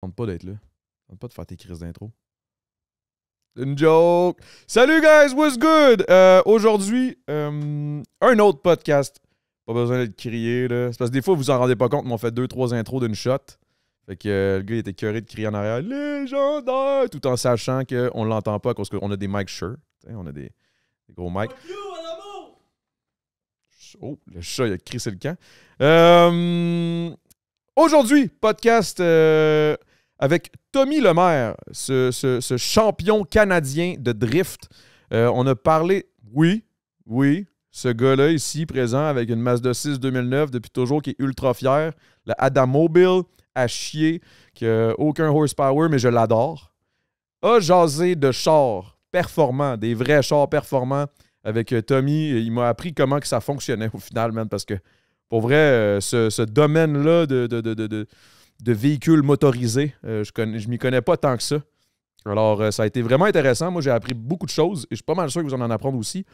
tente pas d'être là. tente pas de faire tes crises d'intro. Une joke. Salut, guys, what's good? Euh, aujourd'hui, euh, un autre podcast. Pas besoin d'être crié, là. C'est parce que des fois, vous vous en rendez pas compte, mais on fait deux, trois intros d'une shot. Fait que euh, le gars, il était curé de crier en arrière Légendaire! Tout en sachant qu'on l'entend pas parce qu'on a des mics sure. on a des, gros mics. Oh, le chat, il a crissé le camp. Aujourd'hui, podcast avec Tommy Lemaire, ce, ce, champion canadien de drift. Euh, on a parlé, oui, oui, ce gars-là ici présent avec une Mazda 6 2009 depuis toujours qui est ultra fier. Le Adam Mobile à chier, qui n'a aucun horsepower, mais je l'adore. A jasé de chars performants, des vrais chars performants avec euh, Tommy. Il m'a appris comment que ça fonctionnait au final, parce que pour vrai, euh, ce, domaine-là de de véhicules motorisés. Euh, je ne m'y connais pas tant que ça. Alors, euh, ça a été vraiment intéressant. Moi, j'ai appris beaucoup de choses et je suis pas mal sûr que vous en en apprendre aussi.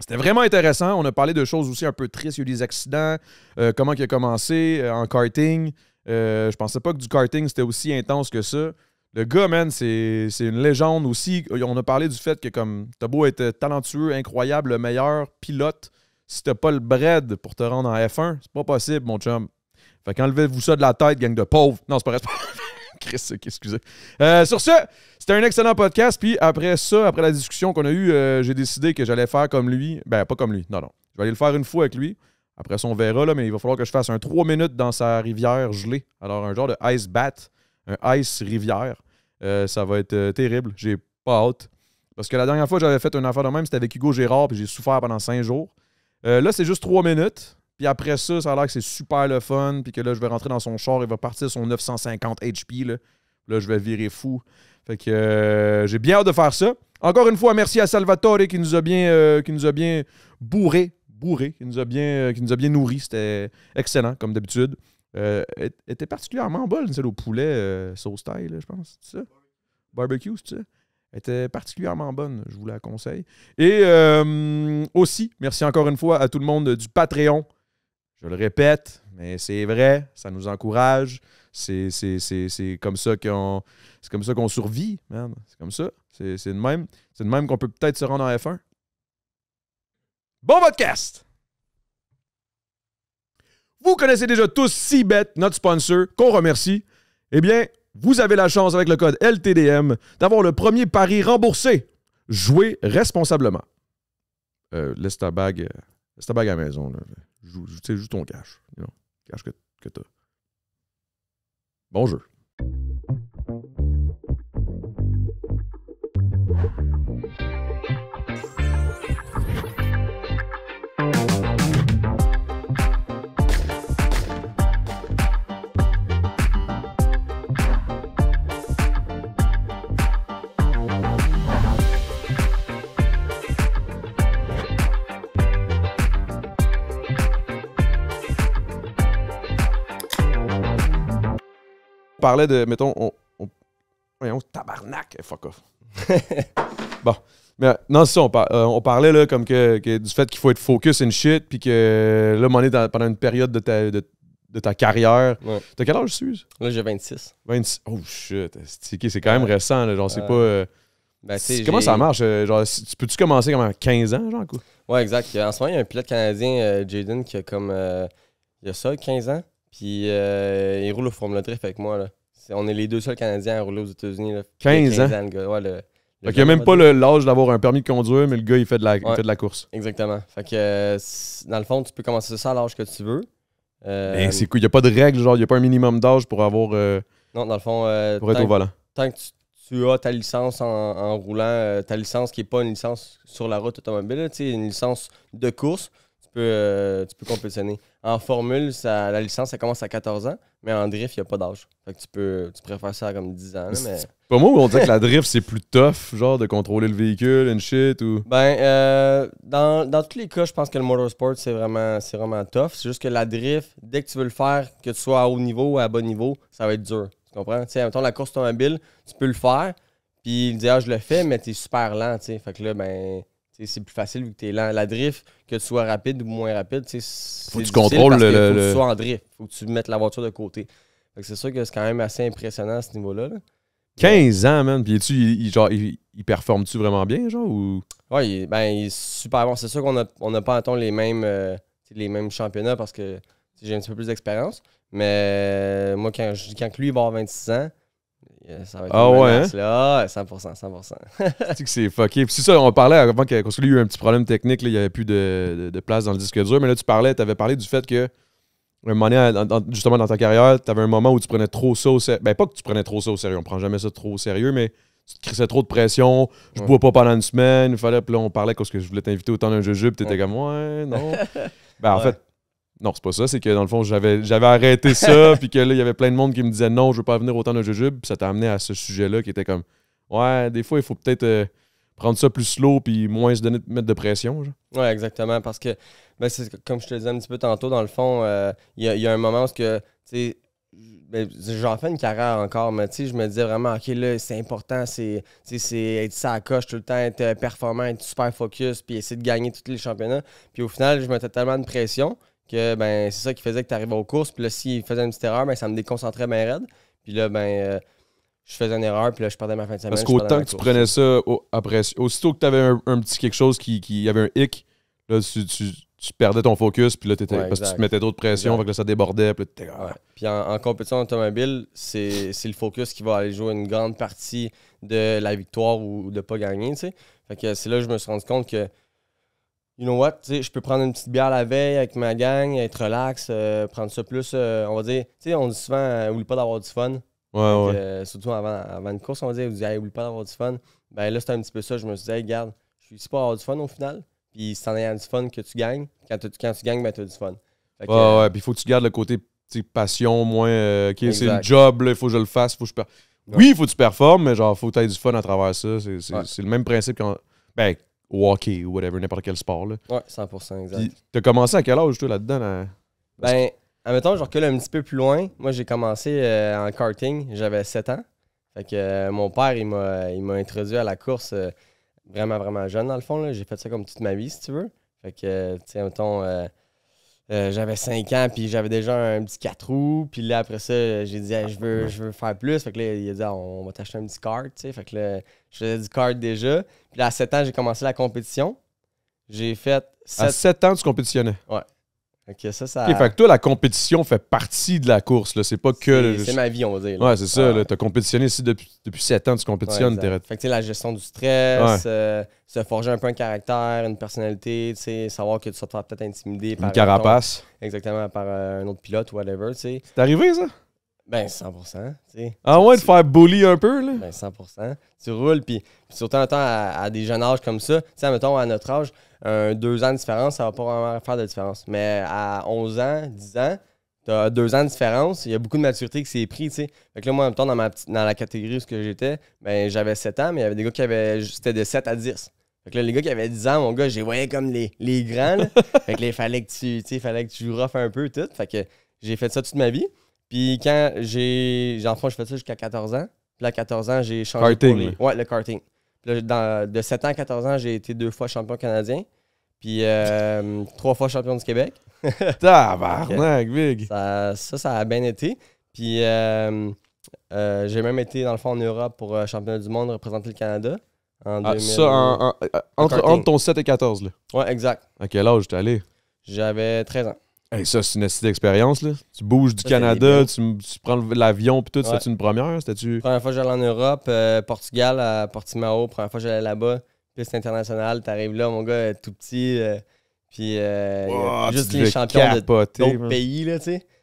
C'était vraiment intéressant. On a parlé de choses aussi un peu tristes. Il y a eu des accidents, euh, comment il a commencé en karting. je pensais pas que du karting, c'était aussi intense que ça. Le gars, man, c'est une légende aussi. On a parlé du fait que comme as beau être talentueux, incroyable, le meilleur pilote, si t'as pas le bread pour te rendre en F1, c'est pas possible, mon chum. Fait qu'enlevez-vous ça de la tête, gang de pauvres. Non, c'est pas responsable. Chris, excusez. Euh, sur ce, c'était un excellent podcast. Puis après ça, après la discussion qu'on a eue, euh, j'ai décidé que j'allais faire comme lui. Ben, pas comme lui, non, non. Je vais aller le faire une fois avec lui. Après ça, on verra, là, mais il va falloir que je fasse un 3 minutes dans sa rivière gelée. Alors, un genre de ice bat, un ice rivière. Euh, ça va être terrible. J'ai pas hâte. Parce que la dernière fois, j'avais fait une affaire de même, c'était avec Hugo Gérard, puis j'ai souffert pendant 5 jours. là, c'est juste 3 minutes. Puis après ça, ça a l'air que c'est super le fun. Puis que là, je vais rentrer dans son char, il va partir son 950 HP. Là, là je vais virer fou. Fait que euh, j'ai bien hâte de faire ça. Encore une fois, merci à Salvatore qui nous a bien, euh, qui nous a bien bourré, bourré, qui nous a bien, euh, qui nous a bien nourri. C'était excellent, comme d'habitude. Elle était particulièrement bonne, celle au poulet sauce taille, je pense. Barbecue, c'est ça? était particulièrement bonne, je vous la conseille. Et aussi, merci encore une fois à tout le monde du Patreon. Je le répète, mais c'est vrai, ça nous encourage. C'est comme ça qu'on c'est comme ça qu'on survit, C'est comme ça. C'est de même. C'est de même qu'on peut peut-être se rendre en F1. Bon podcast! Vous connaissez déjà tous Cibet, notre sponsor, qu'on remercie. Eh bien, vous avez la chance avec le code LTDM d'avoir le premier pari remboursé. Jouez responsablement. Euh, laisse ta euh, à la maison. Là sais, juste ton cash. You know, cash que, que t'as. Bon jeu. parlait de, mettons, on, on, voyons, tabarnak, eh, fuck off. bon. Mais non, c'est ça, on, euh, on, parlait là, comme que, que du fait qu'il faut être focus and shit, puis que là, on est pendant une période de ta, de, de ta carrière. T'as quel âge, Suze? Là, j'ai 26. 26. Oh shit, c'est quand même récent, là, genre, c'est pas. Euh, ben, comment ça marche? Euh, genre, peux-tu commencer comme à 15 ans, genre? Quoi? Ouais, exact. En ce moment, il y a un pilote canadien, Jaden, qui a comme. il y a ça, 15 ans. Puis euh, il roule au Formule Drift avec moi. Là. on est les deux seuls Canadiens à rouler aux États-Unis. 15, ans. il n'y a même pas l'âge d'avoir un permis de conduire, mais le gars, il fait de la, de la course. Exactement. Fait dans le fond, tu peux commencer ça à l'âge que tu veux. Euh, c'est Il n'y a pas de règle, genre, il n'y a pas un minimum d'âge pour avoir. Euh, non, dans le fond. être Tant que tu, as ta licence en, roulant, ta licence qui n'est pas une licence sur la route automobile, c'est une licence de course, peux, euh, tu peux compétitionner. En formule, ça, la licence, ça commence à 14 ans, mais en drift, il n'y a pas d'âge. Fait que tu peux, tu préfères ça comme 10 ans. Mais Pas moi, on dirait que la drift, c'est plus tough, genre de contrôler le véhicule, and shit, ou. Ben, euh, dans, dans, tous les cas, je pense que le motorsport, c'est vraiment, c'est vraiment tough. C'est juste que la drift, dès que tu veux le faire, que tu sois à haut niveau ou à bas niveau, ça va être dur. Tu comprends? Tu sais, la course automobile, tu peux le faire, puis il dit, ah, je le fais, mais tu es super lent, tu sais. Fait que là, ben c'est plus facile vu que tu es lent. La drift, que tu sois rapide ou moins rapide, c'est Faut que tu contrôles le, le, Faut que tu sois en drift. Faut que tu mettes la voiture de côté. c'est sûr que c'est quand même assez impressionnant à ce niveau-là. 15 ans, man. Puis tu il, genre, il, performe-tu vraiment bien, genre? Ou... Oui, ben, il est super bon. C'est sûr qu'on n'a a pas, en les mêmes, euh, les mêmes championnats parce que j'ai un petit peu plus d'expérience. Mais moi, quand, quand lui va avoir 26 ans, euh, ah, ouais, menace, 100%, 100%. sais que c'est fucké. c'est ça, on parlait avant y ait eu un petit problème technique, il n'y avait plus de, place dans le disque dur. Mais là, tu parlais, tu avais parlé du fait que, un moment justement, dans ta carrière, tu avais un moment où tu prenais trop ça au sérieux. Ben, pas que tu prenais trop ça au sérieux, on prend jamais ça trop au sérieux, mais tu te crissais trop de pression, je bois pas pendant une semaine, il fallait, puis là, on parlait parce que je voulais t'inviter au temps d'un jeu-jeu, puis t'étais comme, ouais, non. ben, en fait, non, c'est pas ça. C'est que dans le fond, j'avais, arrêté ça, puis que là, il y avait plein de monde qui me disait non, je veux pas venir autant de jujube. Puis ça t'a amené à ce sujet-là qui était comme ouais, des fois, il faut peut-être euh, prendre ça plus slow puis moins se donner, mettre de pression. Genre. Ouais, exactement. Parce que, ben, c'est, comme je te disais un petit peu tantôt, dans le fond, euh, il y, a, un moment où que, tu sais, ben, j'en fais une carrière encore, mais tu sais, je me disais vraiment, OK, là, c'est important, c'est, c'est être ça à coche tout le temps, être euh, performant, être super focus, puis essayer de gagner tous les championnats. Puis au final, je mettais tellement de pression que ben, c'est ça qui faisait que tu arrivais aux courses. Puis là, s'il faisait une petite erreur, ben, ça me déconcentrait bien raide. Puis là, ben, euh, je faisais une erreur, puis là, je perdais ma fin de semaine. Parce qu'autant que tu prenais ça après, aussitôt que tu avais un, petit quelque chose qui, qui avait un hic, là, tu, perdais ton focus, puis là, étais, parce que tu te mettais d'autres pressions, que ça débordait. Puis, là, ah. puis en, compétition automobile, c'est le focus qui va aller jouer une grande partie de la victoire ou de pas gagner. Fait que c'est là que je me suis rendu compte que you know what, je peux prendre une petite bière la veille avec ma gang, être relax, euh, prendre ça plus, euh, on va dire, tu sais, on dit souvent, euh, oublie pas d'avoir du fun. Ouais, ouais. Euh, surtout avant, avant, une course, on va dire, on dit, pas d'avoir du fun. Ben là, c'était un petit peu ça. Je me suis dit, regarde, je suis ici pour avoir du fun au final. Puis c'est en ayant du fun que tu gagnes. Quand, tu, quand tu gagnes, ben t'as du fun. ouais, ouais. Puis il faut que tu gardes le côté passion, moins, c'est le job, il faut que je le fasse, faut que je. Oui, il faut que tu performes, mais genre, faut que tu aies du fun à travers ça. C'est le même principe quand. Ben, au ou whatever, n'importe quel sport. Là. 100%, exact. Tu t'as commencé à quel âge, toi, là-dedans? Là? Ben, admettons, je recule un petit peu plus loin. Moi, j'ai commencé euh, en karting, j'avais 7 ans. Fait que euh, mon père, euh, il m'a, introduit à la course vraiment, vraiment jeune, dans le fond. J'ai fait ça comme toute ma vie, si tu veux. Fait que, tu sais, mettons, euh, j'avais 5 ans, puis j'avais déjà un petit 4 roues. Puis là, après ça, j'ai dit, je, veux, je veux faire plus. Fait que là, il a dit, on va t'acheter un petit kart. Tu sais. Fait que là, je faisais du kart déjà. Puis là, à 7 ans, j'ai commencé la compétition. J'ai fait. 7... À 7 ans, tu compétitionnais. Ouais ça, ça... fait que toi, la compétition fait partie de la course. C'est pas que. C'est ma vie, on va dire. Ouais, c'est ça. Tu as compétitionné ici depuis, depuis 7 ans, tu compétitionnes. fait que la gestion du stress, euh, se forger un peu un caractère, une personnalité, savoir que tu vas te peut-être intimidé Par une carapace. exactement, par euh, un autre pilote ou whatever. C'est arrivé, ça? Ben, 100%. T'sais. Ah ouais, de faire bully un peu, là? Ben, 100%. Tu roules, puis surtout en temps à, des jeunes âges comme ça, tu sais, mettons, à notre âge, un, deux ans de différence, ça va pas vraiment faire de différence. Mais à 11 ans, 10 ans, t'as deux ans de différence, il y a beaucoup de maturité qui s'est pris, tu sais. Fait que là, moi, en même temps, dans, ma, dans la catégorie où j'étais, ben, j'avais 7 ans, mais il y avait des gars qui avaient, c'était de 7 à 10. Fait que là, les gars qui avaient 10 ans, mon gars, j'ai voyais comme les, les grands, fait que là, il fallait que tu, tu fallait que tu roughes un peu, tout. Fait que j'ai fait ça toute ma vie. Puis quand j'ai. En je fais ça jusqu'à 14 ans. Puis à 14 ans, j'ai changé. Karting. Ouais, le karting. là, de 7 ans à 14 ans, j'ai été deux fois champion canadien. Puis euh, trois fois champion du Québec. Tabarnak, big! Ça, ça, a bien été. Puis euh, euh, j'ai même été, dans le fond, en Europe pour championnat du monde, représenter le Canada. Ah, ça, entre, ton 7 et 14, là. Ouais, exact. À quel âge t'es allé? J'avais 13 ans ça, c'est une espèce d'expérience. Tu bouges du Canada, tu, prends l'avion, puis tout. c'est cétait une première? C'était-tu... Première fois j'allais en Europe, euh, Portugal, à Portimao. Première fois j'allais là-bas, piste internationale. T'arrives là, mon gars, euh, tout petit. Euh, puis juste les champions de pays, là,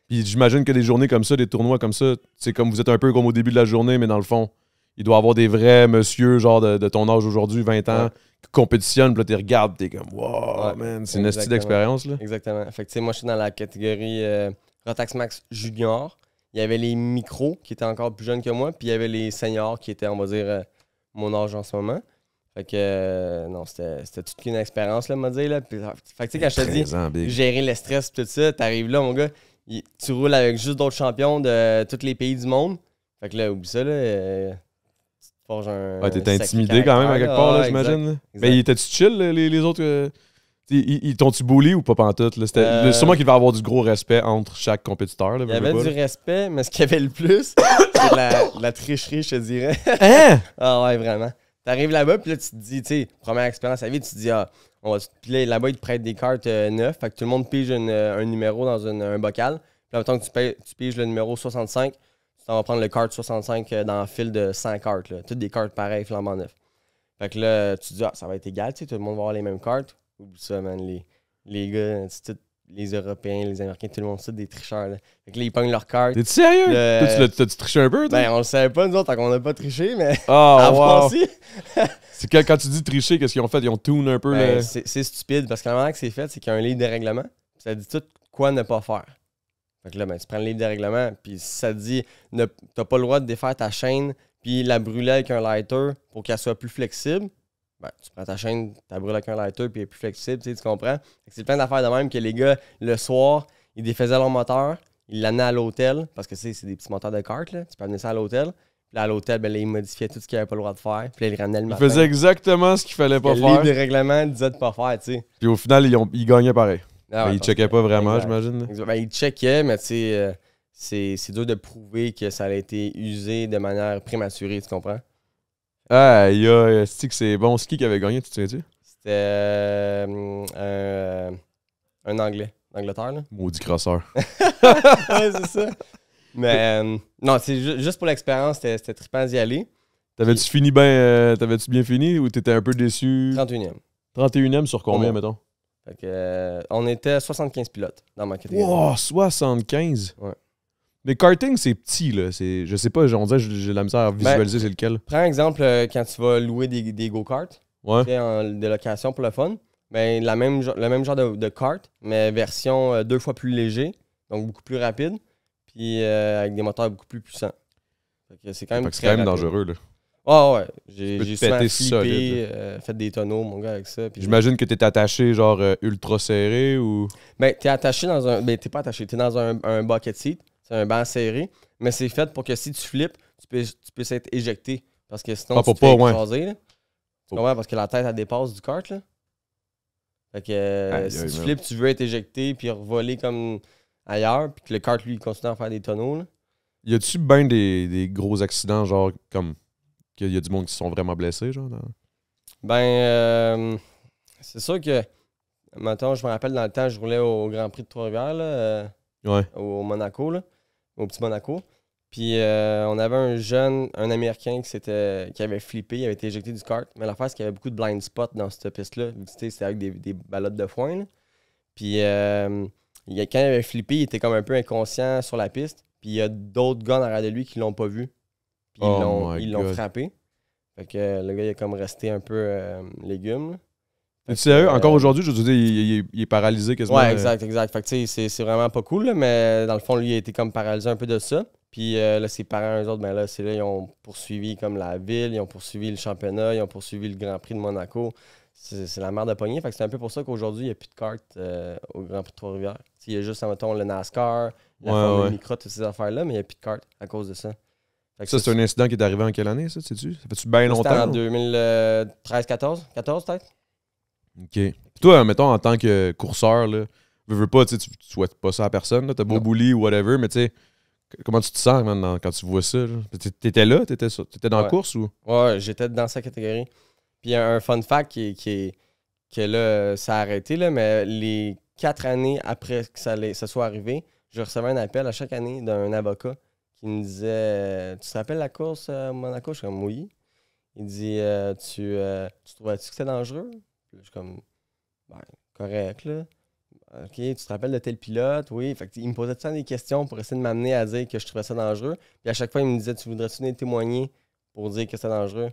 Puis j'imagine que des journées comme ça, des tournois comme ça, c'est comme vous êtes un peu comme au début de la journée, mais dans le fond, il doit y avoir des vrais monsieur, genre de, ton âge aujourd'hui, 20 ans, compétitionnes, là, tu regardes, t'es comme, wow, man, c'est une astuce d'expérience, là. Exactement. Fait que, moi, je suis dans la catégorie euh, Rotax Max Junior. Il y avait les micros qui étaient encore plus jeunes que moi, puis il y avait les seniors qui étaient, on va dire, euh, mon âge en ce moment. Fait que, euh, non, c'était toute une expérience, là, va dire, là. Ah, fait que, tu sais, quand je te dis gérer le stress, tout ça, t'arrives là, mon gars, tu roules avec juste d'autres champions de tous les pays du monde. Fait que là, oublie ça, là t'étais intimidé quand même à quelque part, là, j'imagine. Mais ils étaient tu chill, les, les autres euh, Ils, t'ont-tu boulé ou pas pantoute? Là? Euh, sûrement qu'il y avoir du gros respect entre chaque compétiteur. Là, il y avait du respect, mais ce qu'il y avait le plus, c'est la, la tricherie, je te dirais. Hein? ah ouais, vraiment. T'arrives là-bas, puis là, tu te dis, tu première expérience à la vie, tu te dis, ah, on va, là, là-bas, ils te prêtent des cartes euh, neufs, neuves. Fait que tout le monde pige un numéro dans une, un bocal. Puis même temps que tu, tu piges le numéro 65, on va prendre le kart 65 euh, dans le fil de 100 cartes. Toutes des cartes pareilles, flambant neuf. Fait que là, tu dis, ah, ça va être égal, tu sais, tout le monde va avoir les mêmes cartes. ou ça, man. Les, gars, les Européens, les Américains, tout le monde, c'est des tricheurs. Fait que là, ils pognent leurs cartes. T'es sérieux? tu triches triché un peu, toi? Ben, on le savait pas, nous autres, qu'on n'a pas triché, mais. Oh, wow. c'est que quand tu dis tricher, qu'est-ce qu'ils ont fait? Ils ont tourné un peu. Ben, le... C'est stupide parce que la manière que c'est fait, c'est qu'il y a un livre de règlement. Ça dit tout quoi ne pas faire là, ben, tu prends le livre des règlements, puis ça dit tu n'as pas le droit de défaire ta chaîne puis la brûler avec un lighter pour qu'elle soit plus flexible, ben, tu prends ta chaîne, tu la brûles avec un lighter puis elle est plus flexible, tu, comprends? C'est plein d'affaires de même que les gars, le soir, ils défaisaient leur moteur, ils l'amenaient à l'hôtel, parce que c'est des petits moteurs de kart, là, tu peux amener ça à l'hôtel. là à l'hôtel, ben, ils modifiaient tout ce qu'ils n'avaient pas le droit de faire. Puis là, ils ramenaient le matin. Ils faisaient exactement ce qu'il fallait pas faire. Le livre des règlements disait de pas faire, tu sais. Puis au final, ils gagnaient pareil. Ah ben, il checkait pas vraiment, j'imagine. Ben, il checkait, mais tu sais, euh, c'est dur de prouver que ça a été usé de manière prématurée, tu comprends? Ah, il que c'est bon ski qui avait gagné, tu te souviens-tu? C'était euh, un Anglais d'Angleterre, là. Maudit crosseur. ouais, c'est ça. Mais euh, non, c'est juste pour l'expérience, c'était trippant d'y aller. T'avais-tu fini bien, t'avais-tu bien fini ou t'étais un peu déçu? 31e. 31e sur combien, maintenant? mettons? que, euh, on était 75 pilotes dans ma catégorie. Wow, 75? Ouais. Mais karting, c'est petit, là. C'est, je sais pas, on dirait j'ai la misère à ben, visualiser c'est lequel. Prends exemple euh, quand tu vas louer des, des go-karts. des locations pour le fun. Ben, la même, le même genre de, de kart, mais version euh, deux fois plus léger, donc beaucoup plus rapide, puis avec des moteurs beaucoup plus puissants. c'est quand même, c'est quand dangereux, là. Ah ouais, j'ai flippé, euh, fait des tonneaux, mon gars, avec ça. J'imagine que t'es attaché, genre, euh, ultra serré ou... Ben, t'es attaché dans un... Ben, t'es pas attaché, t'es dans un, un bucket seat, c'est un banc serré, mais c'est fait pour que si tu flippes, tu puisses, tu être éjecté, parce que sinon, ah, tu tu te pas, fais là. Parce que la tête, elle dépasse du cart, là. Fait que euh, si tu flippes, tu veux être éjecté, puis revoler comme ailleurs, puis que le cart, lui, il continue à faire des tonneaux, là. Y a-tu bien des, des gros accidents, genre, comme qu'il y a du monde qui sont vraiment blessés, genre? Ben, euh, c'est sûr que, maintenant je me rappelle, dans le temps, je roulais au Grand Prix de Trois-Rivières, euh, au Monaco, au petit Monaco. Puis euh, on avait un jeune, un Américain qui, s'était, qui avait flippé, il avait été éjecté du kart. Mais l'affaire, c'est qu'il y avait beaucoup de blind spots dans cette piste-là. C'était avec des, des ballottes de foin. Puis il, quand il avait flippé, il était comme un peu inconscient sur la piste. Puis il y a d'autres gars derrière de lui qui l'ont pas vu. Oh ils l'ont frappé. Fait que euh, le gars, il est comme resté un peu légume. Tu sais, encore euh, aujourd'hui, je veux dire, il, est paralysé quasiment. Ouais, euh. exact, exact. Fait que tu sais, c'est vraiment pas cool, mais dans le fond, lui, il a été comme paralysé un peu de ça. Puis là, ses parents, eux autres, ben là, c'est là, ils ont poursuivi comme la ville, ils ont poursuivi le championnat, ils ont poursuivi le Grand Prix de Monaco. C'est la merde de pogner. Fait que c'est un peu pour ça qu'aujourd'hui, il n'y a plus de cartes au Grand Prix de Trois-Rivières. Il y a juste, mettons, le NASCAR, la Formule Micro, toutes ces affaires-là, mais il n'y a plus de cartes à cause de ça ça, c'est un incident qui est arrivé en quelle année, ça, sais Ça fait-tu bien longtemps? en 2013-14, 14 peut-être. OK. toi, mettons, en tant que courseur, là, veux, veux pas, tu, ne souhaites pas ça à personne, t'as beau bully ou whatever, mais tu sais, comment tu te sens maintenant quand tu vois ça? T'étais là? T'étais étais dans la course ou? Ouais, j'étais dans sa catégorie. Puis il un fun fact qui, qui, que là, ça a arrêté, là, mais les quatre années après que ça soit arrivé, je recevais un appel à chaque année d'un avocat qui me disait Tu te rappelles la course à euh, Monaco Je suis comme Oui. Il dit euh, tu, euh, tu trouvais-tu que c'était dangereux Je suis comme ben, Correct, là. OK, tu te rappelles de tel pilote? Oui. Fait il me posait tout des questions pour essayer de m'amener à dire que je trouvais ça dangereux. Puis à chaque fois, il me disait Tu voudrais-tu venir témoigner pour dire que c'est dangereux?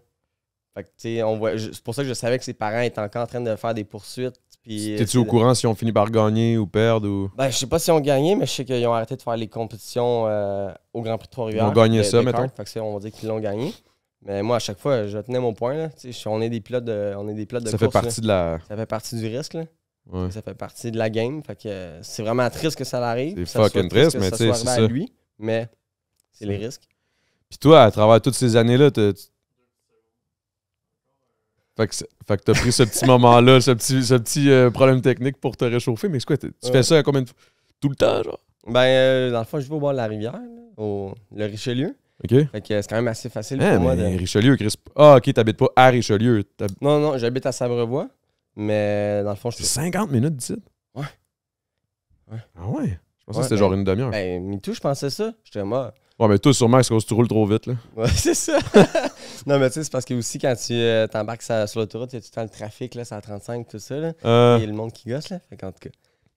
Fait on voit, c'est pour ça que je savais que ses parents étaient encore en train de faire des poursuites euh, T'es-tu au courant si on finit par gagner ou perdre ou... Ben, je sais pas si on gagnait mais je sais qu'ils ont arrêté de faire les compétitions euh, au Grand Prix de Trois-Rivières. Ils ont gagné euh, ça, mettons. Fait que on va dire qu'ils l'ont gagné. Mais moi, à chaque fois, je tenais mon point. Là. On est des pilotes de, on est des ça Fait partie de la... Ça fait partie du risque. Ça fait partie de la game. Fait que c'est vraiment triste que ça arrive. C'est fucking triste, mais c'est ça. mais c'est les risques. Puis toi, à travers toutes ces années-là, tu fait que, fait t'as pris ce petit moment-là, ce petit, ce petit euh, problème technique pour te réchauffer. Mais c'est quoi, tu fais ça à combien de fois? Tout le temps, genre? Ben, euh, dans le fond, je vais au bord de la rivière, au le Richelieu. OK. Fait que c'est quand même assez facile eh, pour moi. De... Richelieu, Chris. Ah, OK, t'habites pas à Richelieu. Non, non, j'habite à Sabrevois, mais dans le fond, je... C'est 50 minutes d'ici? Ouais. ouais. Ah ouais? Je pensais que c'était ben, genre une demi-heure. Ben, tout je pensais ça. J'étais mort. Ouais, mais toi, sûrement, c'est parce que tu roules trop vite, là. Ouais, c'est ça. non, mais tu sais, c'est parce que aussi, quand tu euh, t'embarques sur, l'autoroute, tu y tout le temps le trafic, là, 35, tout ça, là. Euh. Il y a le monde qui gosse, là. Fait tout cas.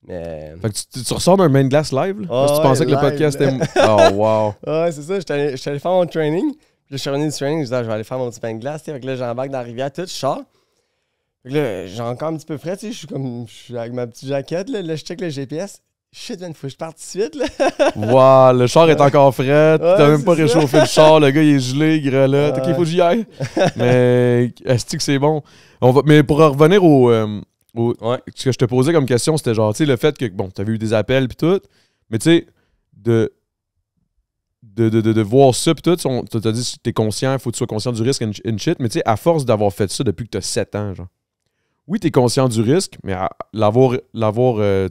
Mais... Euh, que tu, ressors d'un main glass live, là? tu pensais que le podcast était. oh, wow. Ouais, c'est ça. Je suis allé faire mon training. Puis je suis revenu du training, je disais, ah, je vais aller faire mon petit main de glace, Fait que là, j'embarque dans la rivière, tout, je sors. Fait que là, j'ai encore un petit peu frais, tu sais. Je suis comme. Je suis avec ma petite jaquette, là. Là, je check le GPS. Shit, man, faut que je parte suite, là. wow, le char est encore frais. T'as même pas réchauffé le char. Le gars, il est gelé, il grelotte. Ok, faut que j'y aille. Mais est-ce que c'est bon? On va... Mais pour revenir euh, au. Ouais. Ce que je te posais comme question, c'était genre, tu sais, le fait que, bon, t'avais eu des appels puis tout. Mais tu sais, de. De, de, voir ça, puis tout, tu as dit, t'es conscient, faut que tu sois conscient du risque, and shit, mais tu sais, à force d'avoir fait ça depuis que t'as 7 ans, genre, oui, t'es conscient du risque, mais l'avoir, l'avoir, euh,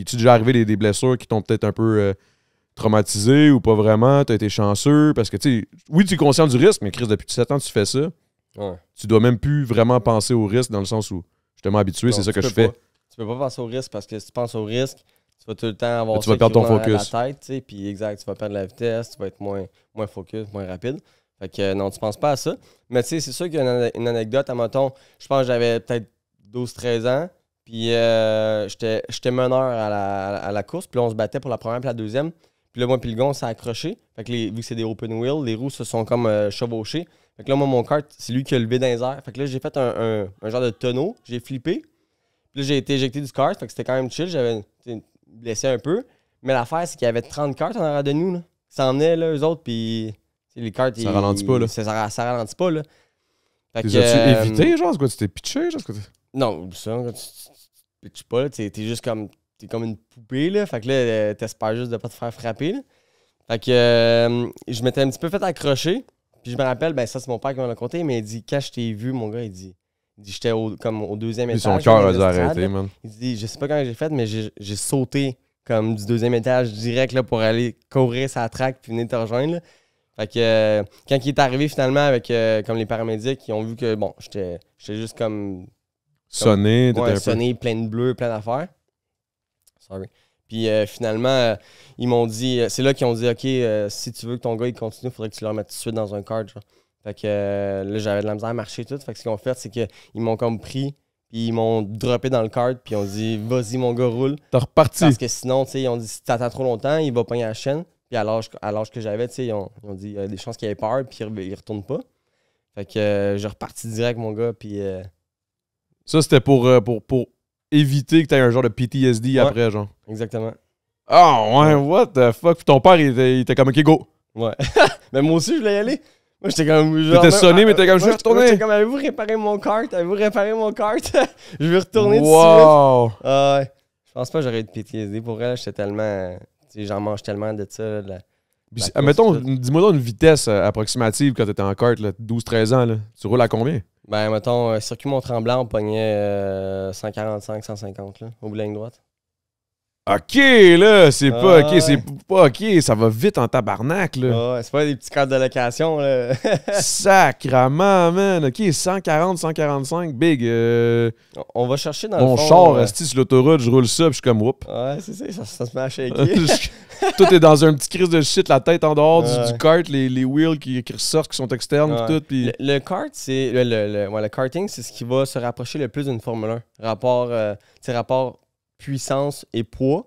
est-tu déjà arrivé des, blessures qui t'ont peut-être un peu euh, traumatisé ou pas vraiment? T'as été chanceux? Parce que, tu sais, oui, tu es conscient du risque, mais Chris, depuis 7 ans, tu fais ça. Tu dois même plus vraiment penser au risque dans le sens où je suis habitué, c'est ça que je fais. Tu peux pas penser au risque parce que si tu penses au risque, tu vas tout le temps avoir tu vas perdre ton la tête, tu sais, puis exact, tu vas perdre la vitesse, tu vas être moins, moins focus, moins rapide. Fait que non, tu penses pas à ça. Mais tu sais, c'est sûr qu'il y a une, anecdote, à mettons, je pense que j'avais peut-être 12-13 ans. Puis euh, j'étais meneur à la, à la, course. Puis là, on se battait pour la première et la deuxième. Puis là, moi, puis le gars, on s'est accroché. Fait que vu que c'est des open wheel, les roues se sont comme euh, chevauchées. Fait que là, moi, mon kart, c'est lui qui a levé dans les airs. Fait que là, j'ai fait un, un, genre de tonneau. J'ai flippé. Puis là, j'ai été éjecté du kart. Fait que c'était quand même chill. J'avais blessé un peu. Mais l'affaire, c'est qu'il y avait 30 cartes en arrière de nous. Là. Ça en là, eux autres. Puis les cartes. Ça ralentit pas, là. Ça, ralentit pas, là. Fait que. Euh, évité, genre? ce tu t'es pitché? Genre, non, ça, tu sais pas. T'es juste comme. T'es comme une poupée, là. Fait que là, euh, t'espères juste de pas te faire frapper. Là. Fait que euh, je m'étais un petit peu fait accrocher. Puis je me rappelle, ben ça, c'est mon père qui m'a compté, mais il dit Quand je t'ai vu, mon gars, il dit. Il dit J'étais comme au deuxième Puis étage. Son cœur a dû arrêter, man. Il dit Je sais pas quand j'ai fait, mais j'ai sauté comme du deuxième étage direct là, pour aller courir sa traque puis venir te rejoindre. Fait que euh, quand il est arrivé finalement avec comme les paramédics, ils ont vu que bon, j'étais juste comme Sonné, ouais, sonné, plein de bleu, plein d'affaires. Sorry. Puis euh, finalement, euh, ils m'ont dit, euh, c'est là qu'ils ont dit, OK, si tu veux que ton gars il continue, il faudrait que tu le remettes tout de suite dans un card. Fait que là, j'avais de la misère à marcher tout. Fait que ce qu'ils ont fait, c'est qu'ils m'ont comme pris, puis ils m'ont droppé dans le card, puis ils ont dit, vas-y, mon gars, roule. T'es reparti. Parce que sinon, tu sais, ils ont dit, si t'attends trop longtemps, il va pogner la chaîne. Puis à l'âge que j'avais, tu sais, ils, ont, dit, il y a des chances qu'il ait peur, puis il, retourne pas. Fait que reparti direct, mon gars, puis. Ça, c'était euh, pour, pour, éviter que tu aies un genre de PTSD après, genre. Exactement. oh, ouais, what the fuck? Puis ton père, il était, comme, OK, go. Ouais. mais ben, moi aussi, je voulais y aller. Moi, j'étais comme. J'étais sonné, mais t'étais comme, je vais J'étais comme, avez-vous réparé mon cart? Avez-vous réparé mon cart? je vais retourner wow. dessus. Ah, wow. ouais. je pense pas que j'aurais eu de PTSD. Pour elle, j'étais tellement. J'en mange tellement de ça, là, admettons, dis-moi une vitesse euh, approximative quand t'étais en kart, 12-13 ans. Tu roules à combien? Ben, mettons, euh, circuit Mont-Tremblant, on pognait 145-150 euh, au bout droite. OK, là, c'est pas OK, ah, c'est pas OK, ça va vite en tabarnak, là. Ah, c'est pas des petits cartes de location, là. Sacrement, man. OK, 140, 145, big. Euh, on va chercher dans le fond. Mon char, ouais. Euh, sur l'autoroute, je roule ça, puis je suis comme, whoop. Ouais, c'est ça, ça, se mâche à tout est dans un petit crise de shit, la tête en dehors du, kart, les, wheels qui, ressortent, qui sont externes, tout. Le, kart, c'est... Le, le, karting, c'est ce qui va se rapprocher le plus d'une Formule 1. Rapport, c'est euh, rapport puissance et poids.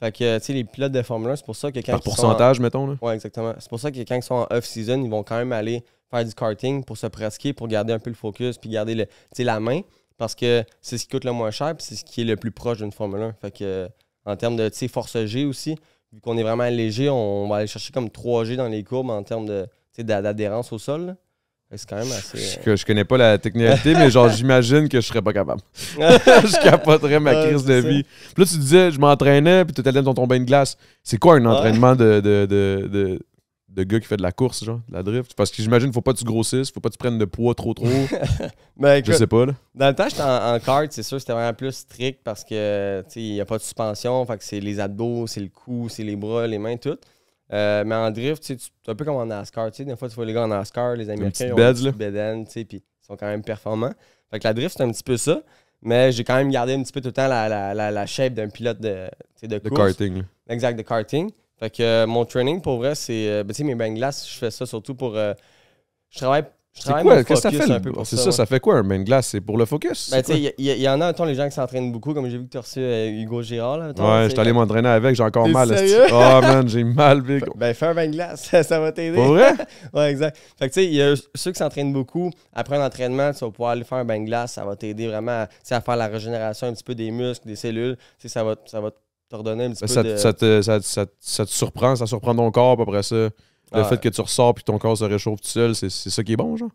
Fait que, tu sais, les pilotes de Formule 1, c'est pour ça que quand. ils sont en... mettons. Là. Ouais, exactement. C'est pour ça que quand ils sont en off-season, ils vont quand même aller faire du karting pour se pratiquer, pour garder un peu le focus, puis garder le, la main, parce que c'est ce qui coûte le moins cher, puis c'est ce qui est le plus proche d'une Formule 1. Fait que, en termes de force G aussi, vu qu'on est vraiment léger, on, va aller chercher comme 3G dans les courbes en termes d'adhérence au sol. C'est quand même euh, Je, connais pas la technicalité, mais genre, j'imagine que je serais pas capable. je capoterais ma crise de vie. Puis là, tu disais, je m'entraînais, puis tu étais dans ton bain de glace. C'est quoi un entraînement de, de, de, gars qui fait de la course, genre, de la drift? Parce que j'imagine, faut pas que tu grossisses, faut pas que tu prennes de poids trop trop. mais ben, je sais pas, Dans le temps, j'étais en, kart, c'est sûr, c'était vraiment plus strict parce que, tu il n'y a pas de suspension, que c'est les abdos, c'est le cou, c'est les bras, les mains, tout. Euh, mais en drift, c'est un peu comme en NASCAR. Des fois, tu vois les gars en NASCAR, les Américains, ont des tu sais puis ils sont quand même performants. Fait que la drift, c'est un petit peu ça. Mais j'ai quand même gardé un petit peu tout le temps la, la, la, shape d'un pilote de, de, de karting. Exact, de karting. Fait que euh, mon training, pour vrai, c'est. Euh, ben, tu sais, mes banglass, je fais ça surtout pour. je travaille c'est quoi? Qu'est-ce que ça fait? C'est ça, ça fait quoi un bain de glace? C'est pour le focus? Ben, tu sais, il y, en a, un temps les gens qui s'entraînent beaucoup, comme j'ai vu que tu as reçu Hugo Girard. ouais, je suis allé m'entraîner avec, j'ai encore mal. Oh man, j'ai mal, Ben, fais un bain de glace, ça va t'aider. Pour vrai? ouais, exact. Fait que tu sais, il y a ceux qui s'entraînent beaucoup. Après un entraînement, tu vas pouvoir aller faire un bain de glace, ça va t'aider vraiment à, faire la régénération un petit peu des muscles, des cellules. ça va, ça va te un petit ben, peu de... ça, te, ça, ça te surprend, ça surprend ton corps après ça. Le ah, fait que tu ressors puis ton corps se réchauffe tout seul, c'est ça qui est bon, genre?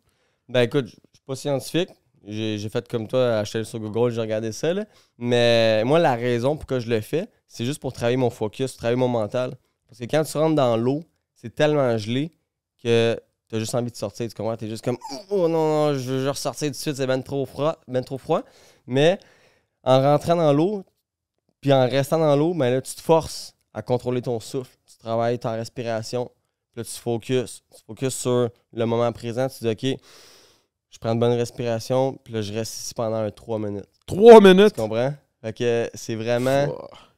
Ben écoute, je suis pas scientifique. J'ai fait comme toi, acheté sur Google, j'ai regardé ça. Mais moi, la raison pour pourquoi je le fais, c'est juste pour travailler mon focus, travailler mon mental. Parce que quand tu rentres dans l'eau, c'est tellement gelé que tu as juste envie de sortir. Tu comprends? es juste comme Oh non, non, je veux ressortir tout de suite, c'est bien trop froid. Ben trop froid. Mais en rentrant dans l'eau, puis en restant dans l'eau, ben là, tu te forces à contrôler ton souffle. Tu travailles ta respiration. Là, tu focuses. sur le moment présent. Tu dis, OK, je prends une bonne respiration, puis là, je reste ici pendant trois minutes. Trois minutes? Tu comprends? Fait que c'est vraiment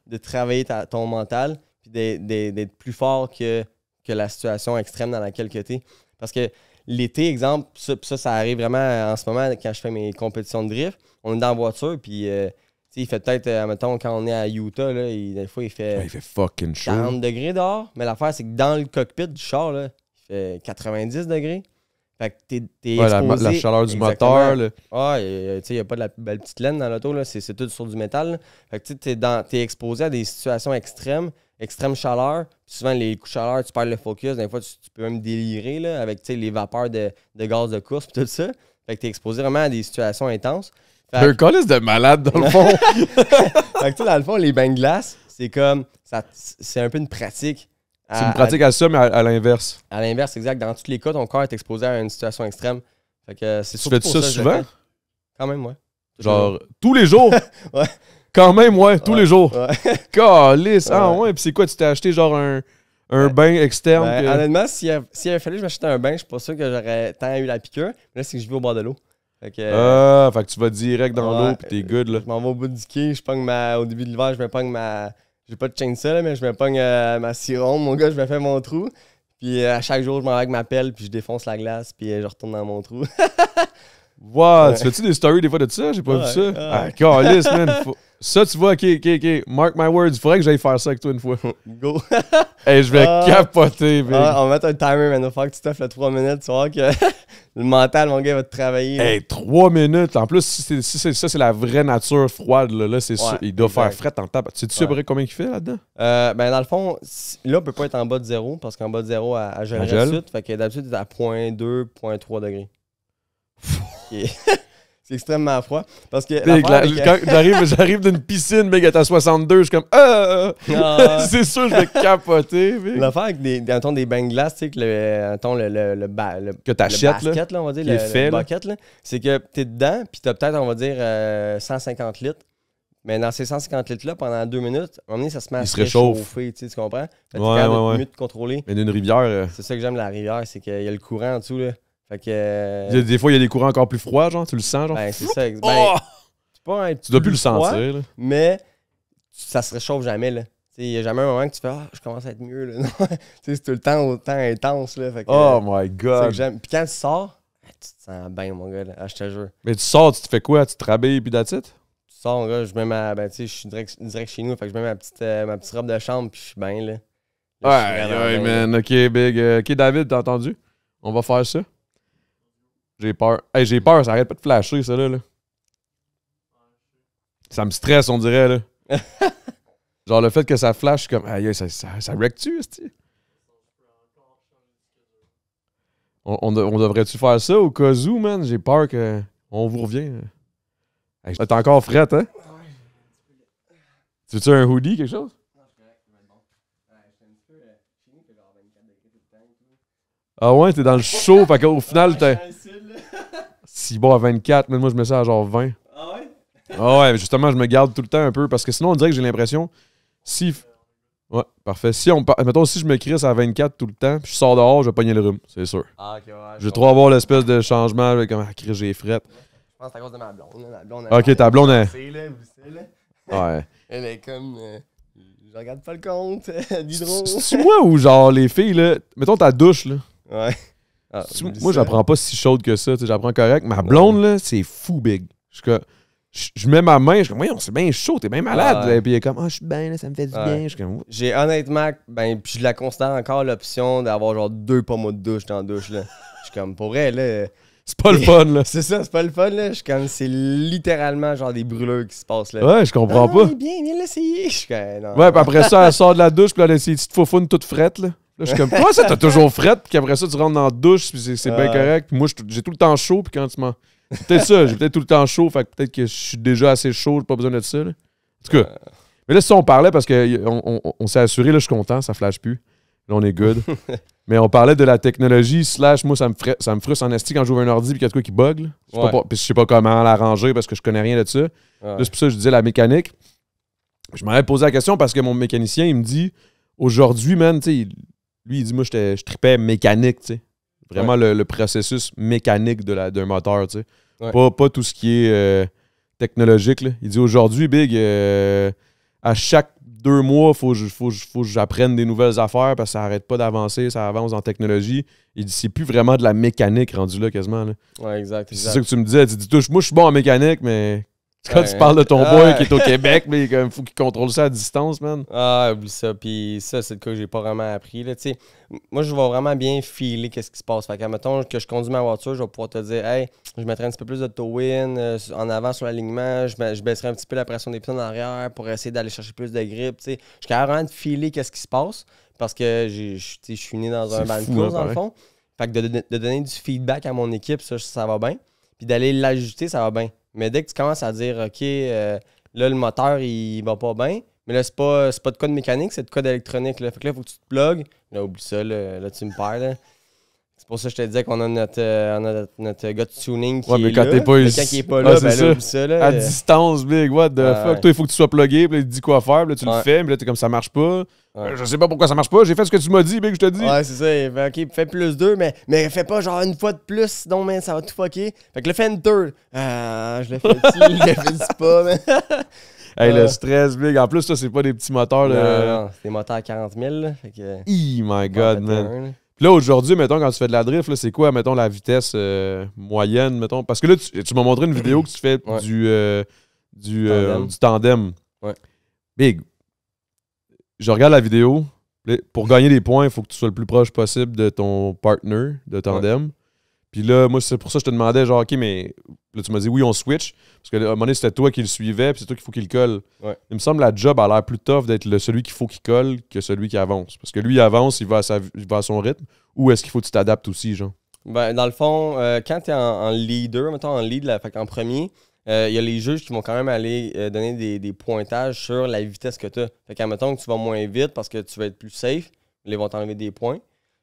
de travailler ton mental, puis d'être plus fort que, que la situation extrême dans laquelle tu es. Parce que l'été, exemple, ça, ça, arrive vraiment en ce moment quand je fais mes compétitions de drift. On est dans la voiture, puis euh, il fait peut-être, euh, mettons, quand on est à Utah, là, il, des fois, il fait, fucking 40 degrés dehors. Mais l'affaire, c'est que dans le cockpit du char, là, il fait 90 degrés. Fait que t'es, t'es exposé. La, la, chaleur du moteur. Là. il n'y a pas de la belle petite laine dans l'auto. Là. C'est, c'est tout sur du métal. Fait que t'es, dans, t'es exposé à des situations extrêmes, extrême chaleur. souvent, les coups de chaleur, tu perds le focus. Des fois, tu, peux même délirer là, avec les vapeurs de, de, gaz de course tout ça. Fait que t'es exposé vraiment à des situations intenses. Un colis de malade, dans le fond. fait que, tu dans le fond, les bains de glace, c'est comme. C'est un peu une pratique. C'est une pratique à, ça, mais à, l'inverse. À l'inverse, exact. Dans tous les cas, ton corps est exposé à une situation extrême. Fait que c'est Tu fais ça, souvent? Quand même, ouais. Genre, tous les jours? ouais. Quand même, ouais, tous les jours. Ouais. Calice! Ah ouais, puis c'est quoi? Tu t'es acheté genre un, un bain externe? Honnêtement, s'il si avait fallu que je m'achète un bain, je suis pas sûr que j'aurais tant eu la piqûre. Mais là, c'est que je vis au bord de l'eau. Fait ah, fait que tu vas direct dans l'eau puis t'es good là. Je m'en vais au bout du quai, je pogne ma. Au début de l'hiver, je me pogne ma. J'ai pas de chainsaw là, mais je me pogne euh, ma siron, mon gars, je me fais mon trou. Puis euh, à chaque jour, je m'en vais avec ma pelle, puis je défonce la glace, puis euh, je retourne dans mon trou. wow, tu fais-tu des stories des fois de ça? J'ai pas vu ça. Ah, calice, man. Ça, tu vois, ok, ok, ok. Mark my words, il faudrait que j'aille faire ça avec toi une fois. Go. hey, je vais ah. capoter, ah, on va mettre un timer, mais Il va que tu t'offres le 3 minutes. Tu vois que le mental, mon gars, va te travailler. Hey, 3 minutes. En plus, si, ça, c'est la vraie nature froide. Là, c'est sûr, Il doit faire fret en tape. Tu sais, ouais. combien il fait là-dedans? Euh, ben, dans le fond, là, on peut pas être en bas de zéro parce qu'en bas de zéro, à, à suite, Fait que d'habitude, il est à 0.2, 0.3 degrés. OK. C'est extrêmement froid. Parce que. Euh, j'arrive, j'arrive d'une piscine, mais mec, à 62, je suis comme. ah. ah c'est sûr, je vais capoter. L'affaire avec des, des, des bangs tu sais, que le, ton, le, le, que t'achètes, là, on va dire, le, fait, bucket, c'est que t'es dedans, puis t'as peut-être, on va dire, 150 euh, litres. Mais dans ces 150 litres-là, pendant deux minutes, à un ça se met à se réchauffer, tu, sais, tu comprends? Fait ouais, ouais, ouais. mieux de contrôler. Mais d'une rivière. Euh, c'est ça que j'aime la rivière, c'est qu'il y a le courant en dessous, là. Fait que. Des, euh, des fois, il y a des courants encore plus froids, genre, tu le sens, genre. Ben, c'est ça. Ben, oh! tu dois plus, plus le sentir, Mais ça se réchauffe jamais, là. Il n'y a jamais un moment que tu fais Ah, je commence à être mieux. Là. c'est tout le temps autant intense. Là, oh euh, my god. Puis quand tu sors, tu te sens bien, mon gars. Ah, je te jure. Mais tu sors, tu te fais quoi Tu te rhabilles puis d'attitude Tu sors, mon gars. Je mets ma. Ben, tu sais, je suis direct, chez nous. Fait que je mets ma petite, euh, ma petite robe de chambre puis je suis bien, là. ouais, ouais, man. Ok, big. ok, David, t'as entendu On va faire ça. J'ai peur. Hey, j'ai peur, ça arrête pas de flasher, ça là. là. Ça me stresse, on dirait, là. Genre le fait que ça flash, comme ça, ça, ça wreck-tu, On, on, devrait-tu faire ça au cas où, man? J'ai peur que on vous revient. T'es encore frette, hein? Tu veux-tu un hoodie, quelque chose? Ah ouais, t'es dans le show, fait qu'au final, t'es. Si bon à 24, mais moi je mets ça à genre 20. Ah ouais? Ah ouais, justement, je me garde tout le temps un peu parce que sinon on dirait que j'ai l'impression. Si. Ouais, parfait. Si on Mettons, si je me crisse à 24 tout le temps, puis je sors dehors, je vais pogner le rhume, c'est sûr. Ah, ok, ouais. Je vais trop avoir l'espèce de changement, comme, à ah, les j'ai frette. Je pense que c'est à cause de ma blonde. ok, ta blonde est. Ouais. elle est comme. Euh, je regarde pas le compte, l'hydro. C'est moi ou genre les filles, là. Mettons ta douche, là. Ouais. Ah, moi, j'apprends pas si chaude que ça. J'apprends correct. Ma blonde, là, c'est fou big. Je, je, mets ma main, je suis comme, c'est bien chaud, t'es bien malade. Et puis, elle est comme, ah, je suis bien, là, ça me fait du bien. J'ai honnêtement, ben, puis je la considère encore l'option d'avoir genre deux pommeaux de douche dans la douche, là. je suis comme, pour elle, là. C'est pas le fun, là. C'est ça, c'est pas le fun, là. Je suis comme, c'est littéralement genre des brûleurs qui se passent, là. Ouais, je comprends ah, pas. viens, viens Ouais, puis après ça, elle sort de la douche, puis là, elle essaie une petite toute frette, là je suis comme, Pourquoi ça, t'as toujours frette ?» puis après ça, tu rentres dans la douche, puis c'est bien correct. moi, j'ai tout le temps chaud, puis quand tu m'en. peut-être ça, j'ai peut-être tout le temps chaud, fait que peut-être que je suis déjà assez chaud, j'ai pas besoin de ça. En tout cas. Mais là, si on parlait, parce qu'on on, s'est assuré, là, je suis content, ça flash plus. Là, on est good. mais on parlait de la technologie, slash, moi, ça me, ça me frustre en esti quand j'ouvre un ordi puis qu'il y a qui bug. puis je sais pas comment l'arranger parce que je connais rien de ça. Là, c'est pour ça que je disais la mécanique. Je m'avais posé la question parce que mon mécanicien, il me dit aujourd'hui, man, tu sais, lui, il dit, moi, je tripais mécanique, tu sais. Vraiment le, processus mécanique d'un moteur, tu sais. Pas, tout ce qui est euh, technologique, Il dit, aujourd'hui, Big, euh, à chaque deux mois, il faut, que j'apprenne des nouvelles affaires parce que ça n'arrête pas d'avancer, ça avance en technologie. Il dit, c'est plus vraiment de la mécanique rendu là quasiment. Là. Ouais, C'est ça que tu me disais. Tu dis, moi, je suis bon en mécanique, mais quand tu parles de ton boy qui est au Québec, mais il faut qu'il contrôle ça à distance, man. Ah, oui ça. Puis ça, c'est le cas que j'ai pas vraiment appris. Là. moi, je vais vraiment bien filer qu'est-ce qui se passe. Fait que, mettons que je conduis ma voiture, je vais pouvoir te dire, hey, je mettrai un petit peu plus de towin euh, en avant sur l'alignement, je, baisserai un petit peu la pression des pneus en arrière pour essayer d'aller chercher plus de grip. Je suis capable vraiment de filer qu'est-ce qui se passe parce que je suis né dans un banc de course, hein, dans le fond. Fait que de, donner du feedback à mon équipe, ça, ça va bien. Puis d'aller l'ajuster, ça va bien. Mais dès que tu commences à dire, OK, euh, là, le moteur, il va pas bien, mais là, c'est pas, pas de code mécanique, c'est de code électronique. Là. Fait que là, il faut que tu te plugues. Là, oublie ça, là, tu me perds. C'est pour ça que je te disais qu'on a notre, euh, notre, gars de tuning qui est là. mais quand il est pas là, c'est ben ça. À distance, big, what the fuck. Toi, il faut que tu sois plugué, puis il te dit quoi faire, tu le fais, mais là, t'es comme ça marche pas. Euh, je sais pas pourquoi ça marche pas, j'ai fait ce que tu m'as dit, big, je te dis. Ouais, c'est ça. fait, ok, fais plus deux, mais, mais fais pas genre une fois de plus, sinon, man, ça va tout fucker. Fait que le fais une deux. Ah, je le fais je le fais pas, mais Hey, le ah. stress, big. En plus, ça, c'est pas des petits moteurs. Non, non, c'est des moteurs à 40 000. Là. my God, man là, aujourd'hui, mettons, quand tu fais de la drift, c'est quoi, mettons, la vitesse euh, moyenne, mettons? Parce que là, tu, m'as montré une vidéo que tu fais du, euh, euh, du, tandem. Ouais. Big. Je regarde la vidéo. Pour gagner des points, il faut que tu sois le plus proche possible de ton partner de tandem. Puis là, moi, c'est pour ça que je te demandais, genre, OK, mais là, tu m'as dit, oui, on switch. Parce qu'à un moment donné, c'était toi qui le suivais, puis c'est toi qu'il faut qu'il colle. Il me semble que la job a l'air plus tough d'être celui qu'il faut qu'il colle que celui qui avance. Parce que lui, il avance, il va à, son rythme. Ou est-ce qu'il faut que tu t'adaptes aussi, genre? Ben, dans le fond, euh, quand tu es en, leader, mettons en lead, fait en premier, euh, il y a les juges qui vont quand même aller euh, donner des, des, pointages sur la vitesse que tu as. Fait mettons que tu vas moins vite parce que tu vas être plus safe, ils vont t'enlever des points.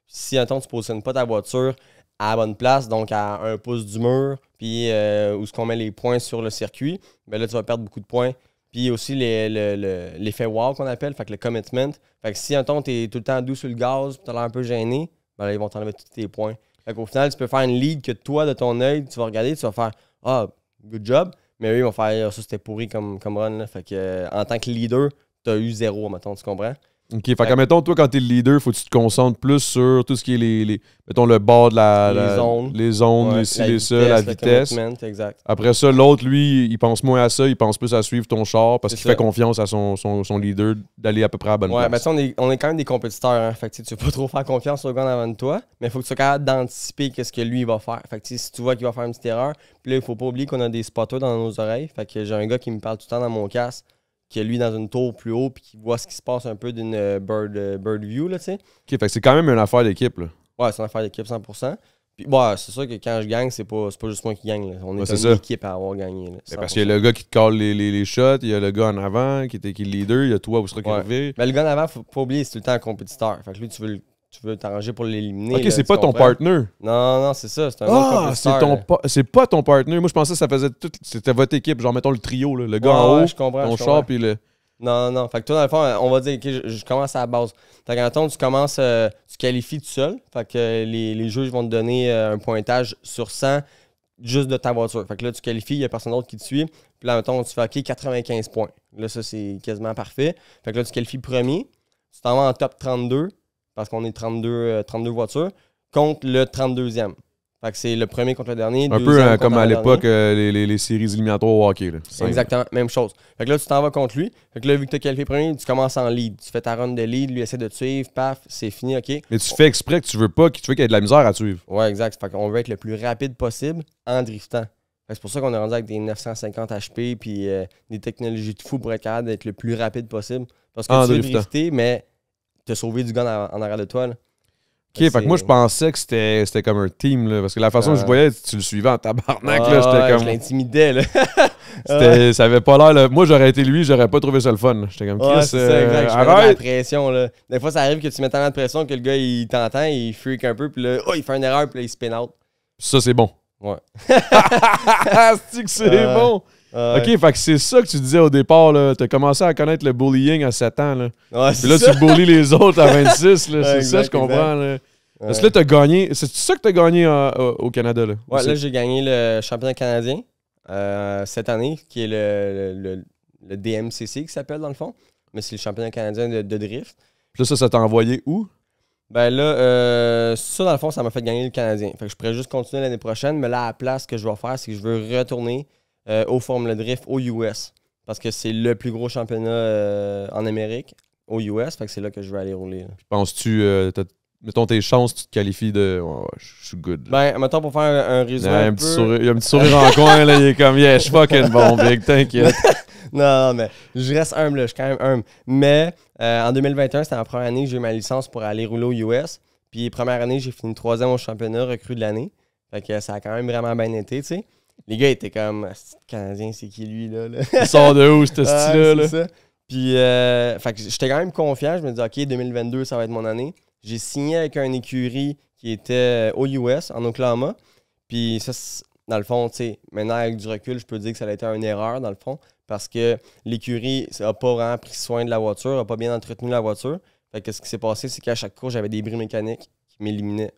Si, mettons, tu positionnes pas ta voiture à la bonne place, donc à un pouce du mur, puis où euh, où ce qu'on met les points sur le circuit, ben là, tu vas perdre beaucoup de points. Puis aussi l'effet les, le, wow qu'on appelle, fait que le commitment. Fait que si un temps, tu es tout le temps doux sur le gaz, tu as l'air un peu gêné, ben ils vont t'enlever tous tes points. Fait qu'au final, tu peux faire une lead que toi, de ton œil, tu vas regarder, tu vas faire Ah, good job. Mais eux, ils vont faire ah, Ça, c'était pourri comme, comme run. Fait que euh, en tant que leader, tu as eu zéro, maintenant tu comprends? OK. Fait que, mettons, toi, quand es le leader, faut que tu te concentres plus sur tout ce qui est les. mettons, le bord de la. Les zones. Les zones, les ça, la vitesse. Après ça, l'autre, lui, il pense moins à ça, il pense plus à suivre ton char parce qu'il fait confiance à son, leader d'aller à peu près à bonne Ouais, mais on est, on est quand même des compétiteurs. Hein. Fait que tu peux pas trop faire confiance au gars avant de toi, mais il faut que tu sois capable d'anticiper ce que lui, va faire. Fait que si tu vois qu'il va faire une petite erreur, puis là, il faut pas oublier qu'on a des spotters dans nos oreilles. Fait que j'ai un gars qui me parle tout le temps dans mon casque qui est lui dans une tour plus haut puis qui voit ce qui se passe un peu d'une euh, bird, euh, bird, view. Là, tu sais. OK, fait que c'est quand même une affaire d'équipe. Là. Ouais, c'est une affaire d'équipe 100%. Puis, bon, bah, c'est sûr que quand je gagne, c'est pas, pas juste moi qui gagne. Là. On est une équipe à avoir gagné. parce qu'il y a le gars qui te colle les, les, les, shots, il y a le gars en avant qui, était, qui leader, il y a toi, où qui arrivé. Mais ben, le gars en avant, faut pas oublier, c'est tout le temps un compétiteur. Fait que lui, tu veux le tu veux t'arranger pour l'éliminer. Ok, c'est pas ton partenaire. Non, non, c'est ça. C'est un ah, c'est pas ton partner. Moi, je pensais que ça faisait tout. C'était votre équipe, genre mettons le trio, le gars en haut, ton puis le. Non, non, Fait que toi, dans le fond, euh, on va dire, OK, je, commence à la base. Fait que, tu commences, euh, tu qualifies tout seul. Fait que euh, les, les, juges vont te donner un pointage sur 100 juste de ta voiture. Fait que là, tu qualifies, il n'y a personne d'autre qui te suit. Puis là, mettons, tu fais OK, 95 points. Là, ça, c'est quasiment parfait. Fait que là, tu qualifies premier. Tu t'en vas en top 32 parce qu'on est 32, 32 euh, voitures, contre le 32e. Fait que c'est le premier contre le dernier. Un peu euh, comme à l'époque, euh, les, séries éliminatoires au hockey. Exactement, même chose. Fait que là, tu t'en vas contre lui. Fait que là, vu que tu as qualifié premier, tu commences en lead. Tu fais ta run de lead, lui essaie de te suivre, paf, c'est fini, OK. Mais tu fais exprès que tu veux pas, que tu veux qu'il y ait de la misère à suivre. Ouais, exact. Fait qu'on veut être le plus rapide possible en driftant. C'est pour ça qu'on est rendu avec des 950 HP puis des technologies de fou pour être capable d'être le plus rapide possible. Parce que tu mais t'as sauver du gun en, arrière de toi. Ok, fait que moi je pensais que c'était comme un team, là, parce que la façon que je ah. voyais, tu le suivais en tabarnak, là, ah, j'étais comme... Je l'intimidais, là. c'était ah, ça avait pas l'air, le Moi j'aurais été lui, j'aurais pas trouvé ça le fun. J'étais comme, euh, arrête! la pression, là. Des fois ça arrive que tu mets tellement de pression que le gars il t'entend, il freak un peu, puis là, oh, il fait une erreur, puis il spin out. Ça c'est bon. Ouais. c'est que c'est bon! OK, c'est ça que tu disais au départ. Tu as commencé à connaître le bullying à 7 ans. Là. Puis là, tu bullies les autres à 26. c'est ça, je comprends. Est-ce que là, gagné. C'est ça que tu gagné euh, euh, au Canada. Là, ouais, là, j'ai gagné le championnat canadien euh, cette année, qui est le, DMCC qui s'appelle dans le fond. Mais c'est le championnat canadien de, drift. Puis là, ça, ça t'a envoyé où? Ben là, ça, dans le fond, ça m'a fait gagner le Canadien. je pourrais juste continuer l'année prochaine, mais là, à la place, ce que je vais faire, c'est que je veux retourner au euh, au Formule Drift aux US. Parce que c'est le plus gros championnat euh, en Amérique, aux US. Fait que c'est là que je vais aller rouler. Penses-tu, euh, mettons tes chances, tu te qualifies de. je suis good. Ben, mettons pour faire un, résumé. un il y a un petit sourire en coin, là, il est comme, yeah, je suis fucking bon, big, t'inquiète. Non, mais je reste humble, je suis quand même humble. Mais en 2021, c'était la première année que j'ai eu ma licence pour aller rouler aux US. Puis première année, j'ai fini troisième au championnat recrue de l'année. Fait que ça a quand même vraiment bien été, tu sais les gars étaient comme, ah, Canadien, c'est qui lui, là? Il sort de où, ce style-là? Puis, euh, j'étais quand même confiant. Je me disais, OK, 2022, ça va être mon année. J'ai signé avec un écurie qui était euh, aux US, en Oklahoma. Puis, ça, dans le fond, tu sais, maintenant, avec du recul, je peux dire que ça a été une erreur, dans le fond, parce que l'écurie n'a pas vraiment pris soin de la voiture, n'a pas bien entretenu la voiture. Fait que ce qui s'est passé, c'est qu'à chaque course, j'avais des bris mécaniques qui m'éliminaient.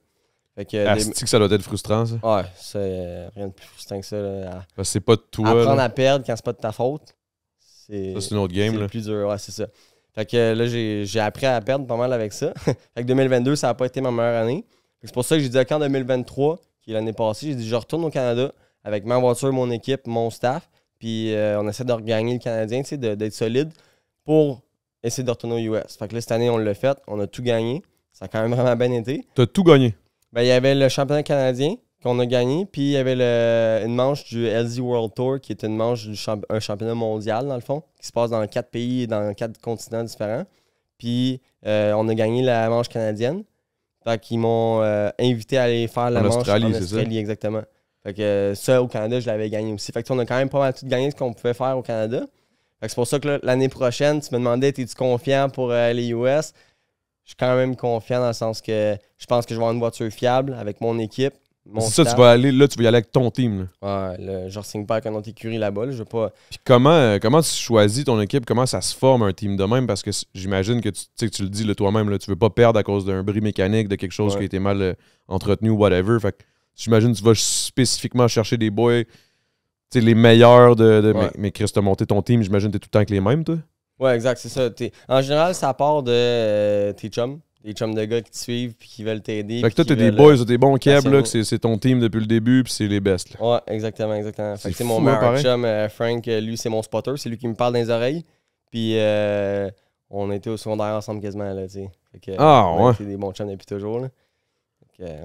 Ah, Est-ce que ça doit être frustrant, ça? Ouais, c'est euh, rien de plus frustrant que ça. c'est pas de toi. Apprendre à perdre quand c'est pas de ta faute. C'est... une autre game. C'est plus dur, ouais, c'est ça. Fait que euh, là, j'ai, appris à perdre pas mal avec ça. fait que 2022, ça n'a pas été ma meilleure année. c'est pour ça que j'ai dit qu'en 2023, qui est l'année passée, j'ai dit je retourne au Canada avec ma voiture, mon équipe, mon staff. Puis euh, on essaie de regagner le Canadien, d'être solide pour essayer de retourner aux US. Fait que là, cette année, on l'a fait. On a tout gagné. Ça a quand même vraiment bien été. T'as tout gagné. Ben, il y avait le championnat canadien qu'on a gagné, puis il y avait une manche du LZ World Tour, qui est une manche du un championnat mondial, dans le fond, qui se passe dans quatre pays et dans quatre continents différents. Puis euh, on a gagné la manche canadienne. Fait qu'ils m'ont euh, invité à aller faire la manche en Australie, ça? exactement. Fait que euh, ça, au Canada, je l'avais gagné aussi. Fait on a quand même pas mal tout gagné ce qu'on pouvait faire au Canada. c'est pour ça que l'année prochaine, tu me demandais, es-tu confiant pour aller les US? je suis quand même confiant dans le sens que je pense que je vais avoir une voiture fiable avec mon équipe. C'est ça, tu vas aller, là, tu vas y aller avec ton team. Ouais, le genre pas un autre écurie là-bas. je veux pas... Puis comment, euh, comment tu choisis ton équipe? Comment ça se forme un team de même? Parce que j'imagine que tu, tu le dis toi-même, tu veux pas perdre à cause d'un bruit mécanique, de quelque chose qui a été mal euh, entretenu ou whatever. Fait j'imagine que tu vas spécifiquement chercher des boys, les meilleurs de... de Chris, Mais, as monté ton team, j'imagine que tu es tout le temps avec les mêmes, toi? Ouais, exact, c'est ça. En général, ça part de euh, tes chums, des chums de gars qui te suivent puis qui veulent t'aider. Fait que toi, t'es des boys, euh, t'es bons Keb, c'est ton team depuis le début, puis c'est les best. Ouais, exactement, exactement. C'est Fait que c'est mon hein, meilleur chum, euh, Frank, lui, c'est mon spotter, c'est lui qui me parle dans les oreilles. Puis euh, on était au secondaire ensemble quasiment, là, tu sais. Ah, ouais. c'est des bons chums depuis toujours, là.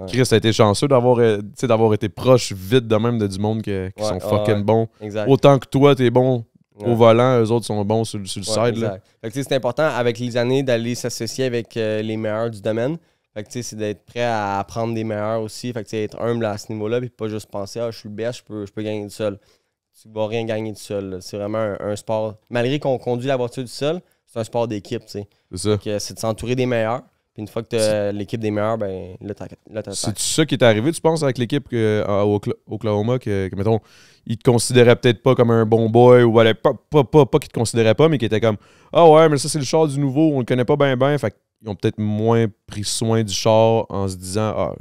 Chris a été chanceux d'avoir d'avoir été proche vite de même de du monde qui sont fucking bons. exact. Autant que toi, t'es bon au volant, eux autres sont bons sur, le side. c'est important avec les années d'aller s'associer avec euh, les meilleurs du domaine. Fait que, c'est d'être prêt à apprendre des meilleurs aussi. Fait que, être humble à ce niveau-là, puis pas juste penser Ah, je suis le best, je peux, gagner du seul. Tu vas rien gagner tout seul. C'est vraiment un, sport. Malgré qu'on conduit la voiture du sol, c'est un sport d'équipe. C'est ça. c'est de s'entourer des meilleurs une fois que t'as l'équipe des meilleurs, ben là, t'as. C'est ça qui est arrivé, tu penses, avec l'équipe à euh, Oklahoma, que, mettons, ils te considéraient peut-être pas comme un bon boy, ou pas, pas, pas, qu'ils te considéraient pas, mais qui était comme Ah ouais, mais ça, c'est le char du nouveau, on le connaît pas bien, bien. Fait ils ont peut-être moins pris soin du char en se disant Ah,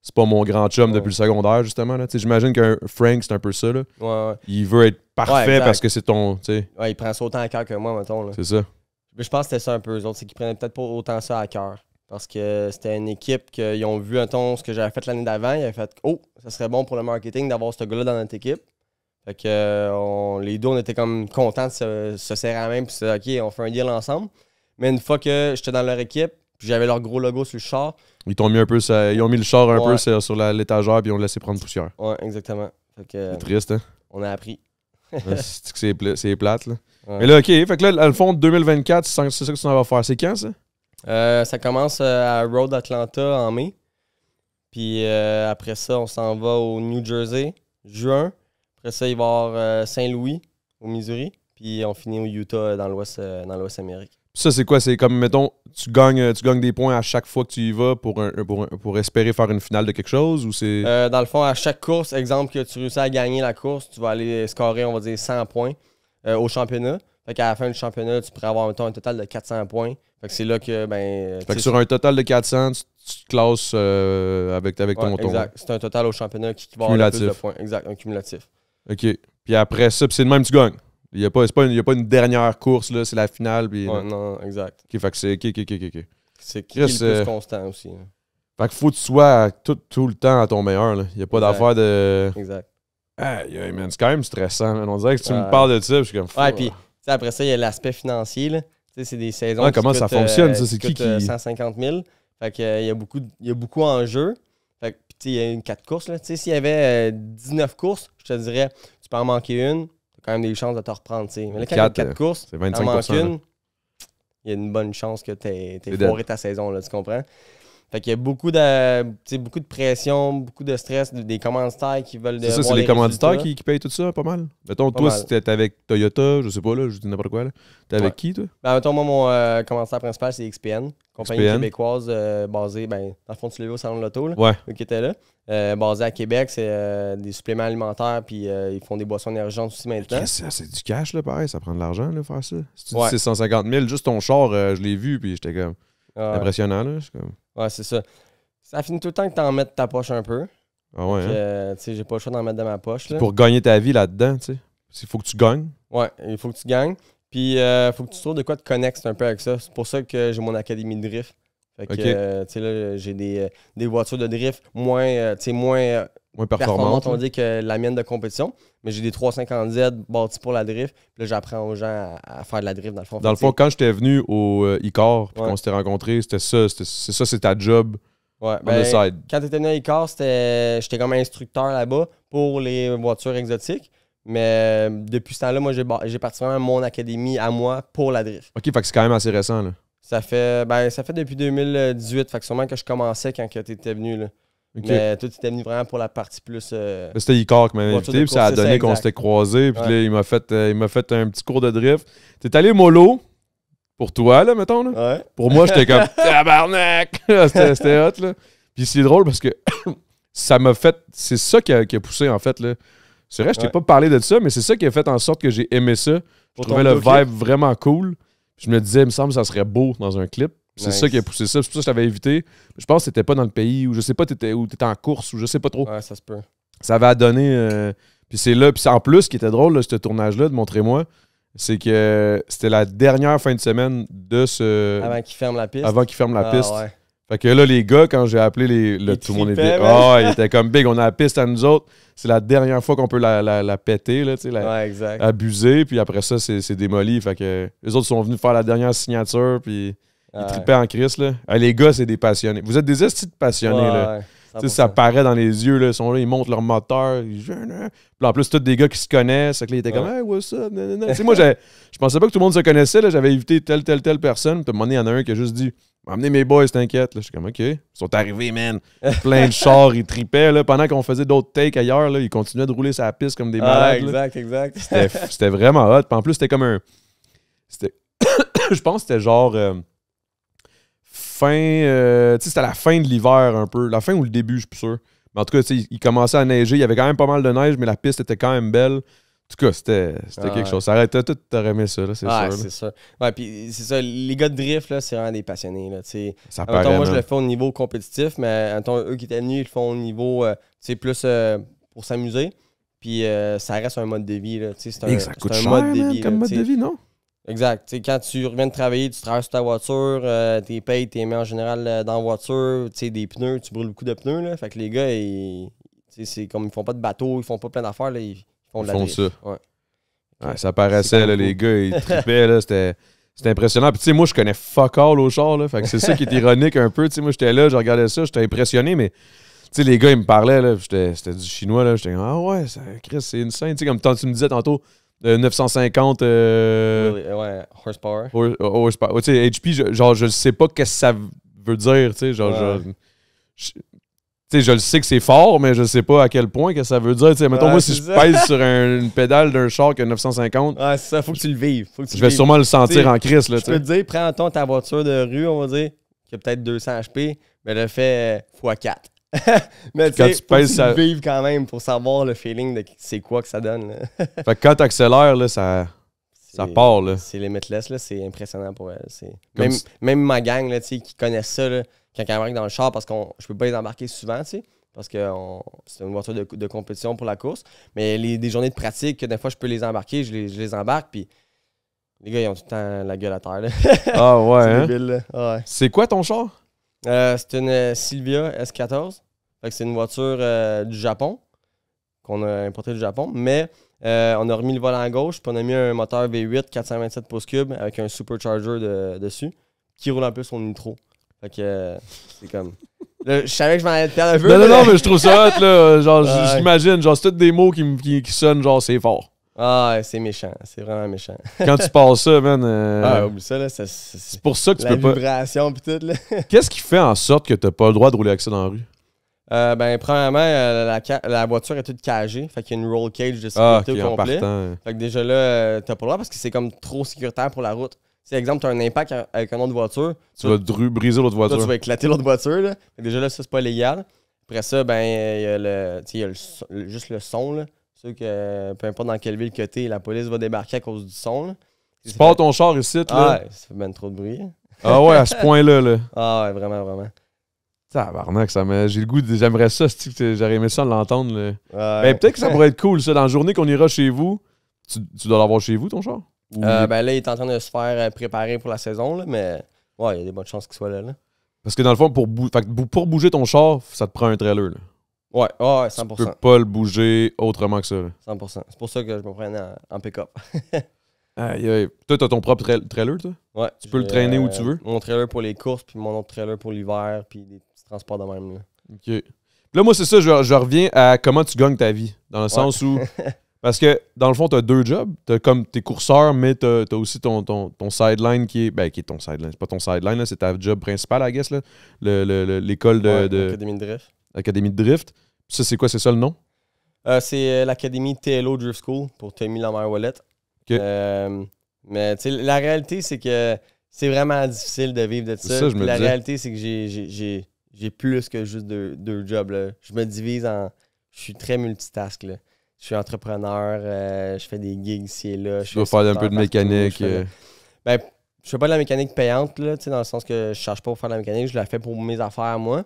c'est pas mon grand chum depuis le secondaire, justement. J'imagine qu'un Frank, c'est un peu ça. Il veut être parfait parce que c'est ton. Ouais, il prend ça autant à cœur que moi, mettons. C'est ça. Je pense que c'était ça un peu, eux C'est qu'ils prenaient peut-être pas autant ça à cœur. Parce que c'était une équipe qu'ils ont vu un ton ce que j'avais fait l'année d'avant. Ils avaient fait Oh, ça serait bon pour le marketing d'avoir ce gars-là dans notre équipe. Fait que euh, les deux, on était comme contents de se, serrer à la main puis c'est « OK, on fait un deal ensemble. Mais une fois que j'étais dans leur équipe, j'avais leur gros logo sur le char. Ils t'ont mis un peu ça, ils ont mis le char un peu sur l'étagère puis ils ont laissé prendre poussière. Ouais, exactement. C'est triste, hein? On a appris. c'est plate, là. Mais là, OK, fait que là, le fond, 2024, c'est ça que tu en vas faire. C'est quand, ça? Euh, ça commence euh, à Road Atlanta en mai. Puis euh, après ça, on s'en va au New Jersey, juin. Après ça, il va y Saint-Louis, au Missouri. Puis on finit au Utah, dans l'Ouest Amérique. Ça, c'est quoi? C'est comme, mettons, tu gagnes, tu gagnes des points à chaque fois que tu y vas pour, pour, espérer faire une finale de quelque chose? ou c'est Dans le fond, à chaque course, exemple que tu réussis à gagner la course, tu vas aller scorer, on va dire, 100 points au championnat. Fait qu'à la fin du championnat, tu pourrais avoir un, total de 400 points. Fait que c'est là que. Ben, fait que sur un total de 400, tu, te classes euh, avec, avec ton Exact. C'est un total au championnat qui, va avoir le plus de points. Exact, un cumulatif. OK. Puis après ça, c'est le même, tu gagnes. Il n'y a, pas, pas une, a pas une dernière course, là, c'est la finale. Puis, ouais, non, exact. OK, fait que c'est. OK, OK, OK, C'est qui le plus euh, constant aussi. Hein. Fait qu'il faut que tu sois tout, tout, le temps à ton meilleur. Il n'y a pas d'affaire de. Exact. Ah, yeah, man, c'est quand même stressant. Man. On dirait que tu me parles de ça. Je suis comme. Ouais, puis après ça, il y a l'aspect financier. C'est des saisons. comment qui ça coûtent, fonctionne, euh, ça? C'est 150 000. Euh, euh, y, a beaucoup, il y a beaucoup en jeu. il y a une 4 courses. S'il y avait 19 courses, je te dirais, tu peux en manquer une, tu as quand même des chances de te reprendre. Mais là, quand il y a 4 courses, tu en manques une, il y a une bonne chance que tu aies, foiré ta saison. Là, tu comprends? Fait qu'il y a beaucoup de, beaucoup de pression, beaucoup de stress, des commanditaires qui veulent. C'est ça, c'est les, commanditaires qui, payent tout ça, pas mal. Mettons, toi, si t'es avec Toyota, je sais pas, là, je dis n'importe quoi, là. T'es avec qui, toi Ben, mettons, moi, mon euh, commanditaire principal, c'est XPN, compagnie québécoise euh, basée, ben, dans le fond, tu l'as vu au Salon de l'Auto, là. Ouais. Qui était là. Euh, basée à Québec, c'est des suppléments alimentaires, puis ils font des boissons énergentes aussi maintenant. C'est du cash, là, pareil, ça prend de l'argent, là, faire ça. Si tu dis 150 000, juste ton char, je l'ai vu, puis j'étais comme. Ah impressionnant, là. Comme... Ouais, c'est ça. Ça finit tout le temps que t'en mettes ta poche un peu. Ah ouais. Hein? Euh, tu sais, j'ai pas le choix d'en mettre dans ma poche. Là. Pour gagner ta vie là-dedans, tu sais. Il faut que tu gagnes. Ouais, il faut que tu gagnes. Puis, il euh, faut que tu trouves de quoi te connecter un peu avec ça. C'est pour ça que j'ai mon académie de drift. Fait que, euh, tu sais, là, j'ai des, voitures de drift moins, moins, moins performantes, on hein. dit, que la mienne de compétition mais j'ai des 350Z bâtis pour la drift. Puis là, j'apprends aux gens à, faire de la drift, dans le fond. Dans le fond, quand j'étais venu au euh, ICAR, puis qu'on s'était rencontré c'était ça, c'est ça, c'est ta job. Ouais, ben, Quand tu étais venu à ICAR, j'étais comme instructeur là-bas pour les voitures exotiques. Mais euh, depuis ce temps-là, moi, j'ai parti vraiment mon académie à moi pour la drift. OK, fait que c'est quand même assez récent, là. Ça fait, ben, ça fait depuis 2018, fait que sûrement que je commençais quand tu étais venu, là. Mais toi, tu t'es venu vraiment pour la partie plus. Euh, c'était Icar qui m'a invité, puis ça a donné qu'on s'était croisés. Puis là, il m'a fait, euh, m'a fait, un petit cours de drift. T'es allé mollo pour toi, là, mettons. Là. Ouais. Pour moi, j'étais comme tabarnak! c'était hot, là. Puis c'est drôle parce que ça m'a fait. C'est ça qui a, poussé, en fait, C'est vrai, je t'ai pas parlé de ça, mais c'est ça qui a fait en sorte que j'ai aimé ça. je trouvais le vibe vraiment cool. Je me disais, il me semble que ça serait beau dans un clip. C'est ça qui a poussé ça. C'est pour ça que je l'avais évité. Je pense que t'étais pas dans le pays ou je sais pas, t'étais où t'étais en course ou je sais pas trop. ça se peut. Ça avait à euh, puis c'est là. Puis en plus, ce qui était drôle, ce tournage-là, de montrer moi c'est que euh, c'était la dernière fin de semaine de ce. Avant qu'il ferme la piste. Avant qu'il ferme la ah, piste. Fait que là, les gars, quand j'ai appelé les, le, tout le monde était. oh, ah, il était comme big, on a la piste à nous autres. C'est la dernière fois qu'on peut la, péter, là, tu exact. abuser. Puis après ça, c'est démoli. Fait que les autres sont venus faire la dernière signature. Puis. Ils tripaient en crise, là. Ah, les gars, c'est des passionnés. Vous êtes des estis de passionnés, là. sais, ça paraît dans les yeux, là, ils montent leur moteur. en plus, tous des gars qui se connaissent. ils étaient comme, hey, what's up? moi, je pensais pas que tout le monde se connaissait. J'avais évité telle, telle, telle personne. Puis à un il y en a un qui a juste dit, amenez mes boys, t'inquiète. Je suis comme, OK. Ils sont arrivés, man. Plein de chars, ils tripaient. Là. Pendant qu'on faisait d'autres takes ailleurs, là, ils continuaient de rouler sa piste comme des ah, malades. exact, exact. C'était vraiment hot. en plus, c'était comme un. Je pense que c'était genre. Euh, fin, euh, tu sais, c'était la fin de l'hiver un peu. La fin ou le début, je suis sûr. Mais en tout cas, il, commençait à neiger. Il y avait quand même pas mal de neige, mais la piste était quand même belle. En tout cas, c'était ah quelque chose. Ça arrêtait tout, t'aurais aimé ça, c'est sûr sûr. c'est ça. Ouais, puis c'est ça. Les gars de drift, c'est vraiment des passionnés. Là, ça moi, je le fais au niveau compétitif, mais eux qui étaient venus, ils le font au niveau euh, plus euh, pour s'amuser. Puis ça reste un mode de vie. Là, c'est un, ça coûte un mode de vie. comme mode de vie, non? Exact. quand tu reviens de travailler, tu travailles sur ta voiture, euh, tes payes, t'es mis en général euh, dans la voiture, sais, des pneus, tu brûles beaucoup de pneus. Là. Fait que les gars, ils, c'est comme ils font pas de bateau, ils font pas plein d'affaires, ils font de ils font ça. Ouais. Ouais, ça paraissait, là, les gars, ils tripaient. C'était impressionnant. Puis, tu sais, moi, je connais fuck all au char. Là, fait que c'est ça qui est ironique un peu. Tu sais, moi, j'étais là, je regardais ça, j'étais impressionné, mais tu sais, les gars, ils me parlaient, là, c'était du chinois, là, j'étais ah ouais, Chris, c'est une scène, tu sais, comme tu me disais tantôt, 950 euh, ouais, horsepower. Tu sais, HP, genre, je sais pas qu'est-ce que ça veut dire. Tu sais, genre, je, sais, je le sais que c'est fort, mais je sais pas à quel point que ça veut dire. mettons, moi, si je pèse sur une pédale d'un char qui a 950. ça, faut que tu le vives. je vais sûrement le sentir en crise. Là, je peux te dire, prends ton ta voiture de rue, on va dire, qui a peut-être 200 HP, mais le fait x4. Euh, mais tu peux vivre quand même pour savoir le feeling de c'est quoi que ça donne. fait quand tu accélères, ça, ça part. Là. C'est limitless, là, c'est impressionnant pour elle. Même, même, ma gang qui connaissent ça, là, quand elle embarquent dans le char, parce que je peux pas les embarquer souvent, parce que c'est une voiture de, compétition pour la course. Mais les, des journées de pratique, des fois je peux les embarquer, je les, embarque, puis. Les gars, ils ont tout le temps la gueule à terre. Ah hein? ouais. c'est quoi ton char? Euh, c'est une euh, Sylvia S14 fait que c'est une voiture euh, du Japon qu'on a importée du Japon. Mais euh, on a remis le volant à gauche, puis on a mis un moteur V8 427 pouces cubes avec un supercharger dessus qui roule en plus son nitro. Fait que euh, c'est comme. je savais que je m'en allais perdre un peu. Non, non, non, mais je trouve ça hot, là. Genre, j'imagine, genre, c'est tous des mots qui, qui, sonnent, genre, c'est fort. Ah, c'est méchant. C'est vraiment méchant. Quand tu passes ça, man. Ah, oublie ça, là. C'est pour ça que tu peux pas. La vibration, pis tout, là. Qu'est-ce qui fait en sorte que t'as pas le droit de rouler avec ça dans la rue? Euh, ben, premièrement, euh, la, la, voiture est toute cagée. Fait qu'il y a une roll cage de sécurité ah, au complet. Fait que déjà là, euh, t'as pas le droit parce que c'est comme trop sécuritaire pour la route. Si, exemple, t'as un impact avec une autre voiture. Tu, vas briser l'autre voiture. tu vas éclater l'autre voiture. Là. Fait que déjà là, ça, c'est pas légal. Après ça, ben, il y a, le, y juste le son. Là. Sûr que peu importe dans quelle ville que t'es, la police va débarquer à cause du son. Là. Tu pars ton char ici, là. ouais, ça fait ben trop de bruit. Ah ouais, à ce point-là, là. Ah ouais, vraiment, vraiment. Tabarnak, ça mais j'ai le goût, j'aimerais ça, j'aurais aimé ça l'entendre. mais ben, peut-être que ça pourrait être cool, ça. Dans la journée qu'on ira chez vous, tu, dois l'avoir chez vous, ton char? Euh, ben là, il est en train de se faire euh, préparer pour la saison, mais ouais, il y a des bonnes chances qu'il soit là, Parce que dans le fond, pour, pour bouger ton char, ça te prend un trailer. Ouais, 100%. peux pas le bouger autrement que ça. 100%. C'est pour ça que je me prenais en, pick-up. Toi, Toi, t'as ton propre trailer, toi? Ouais. Tu peux le traîner où tu veux? Euh, mon trailer pour les courses, puis mon autre trailer pour l'hiver, puis des transport de même. OK. là, moi, c'est ça, je, reviens à comment tu gagnes ta vie. Dans le sens où. Parce que, dans le fond, tu as deux jobs. Tu comme tes courseurs, mais tu as, aussi ton, ton, sideline qui est. Ben, qui est ton sideline. C'est pas ton sideline, c'est ta job principale, I guess. L'école de, de. Académie de drift. Académie de drift. ça, c'est quoi C'est ça le nom euh, C'est euh, l'Académie TLO Drift School pour Tommy Lamar Wallet. OK. Euh, mais la réalité, c'est que c'est vraiment difficile de vivre de ça. la réalité, c'est que j'ai j'ai plus que juste deux, jobs. Je me divise en. Je suis très multitask. Je suis entrepreneur, euh, je fais des gigs ici et là. Tu dois faire un peu de mécanique. Je ne euh. ben, je fais pas de la mécanique payante, là, dans le sens que je cherche pas pour faire de la mécanique, je la fais pour mes affaires, moi.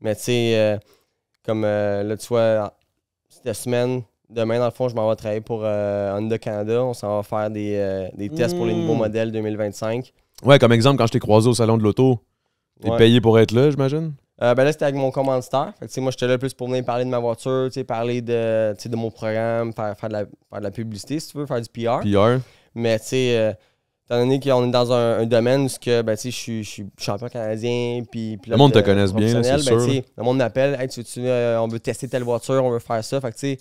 Mais tu sais, euh, comme là, tu vois, cette semaine, demain, dans le fond, je m'en vais travailler pour Honda Canada. On s'en va faire des, tests pour les nouveaux hmm. modèles 2025. Ouais, comme exemple, quand je t'ai croisé au salon de l'auto, t'es payé pour être là, j'imagine? Euh, ben là, c'était avec mon commanditaire. Fait que, moi, j'étais là plus pour venir parler de ma voiture, parler de, de mon programme, faire, de la, de la publicité, si tu veux, faire du PR. Mais tu sais, euh, étant donné qu'on est dans un, domaine où ben, je suis champion canadien, puis le monde te connaît. bien, c'est ben, sûr. Le monde m'appelle, hey, tu, euh, on veut tester telle voiture, on veut faire ça. Fait que tu sais,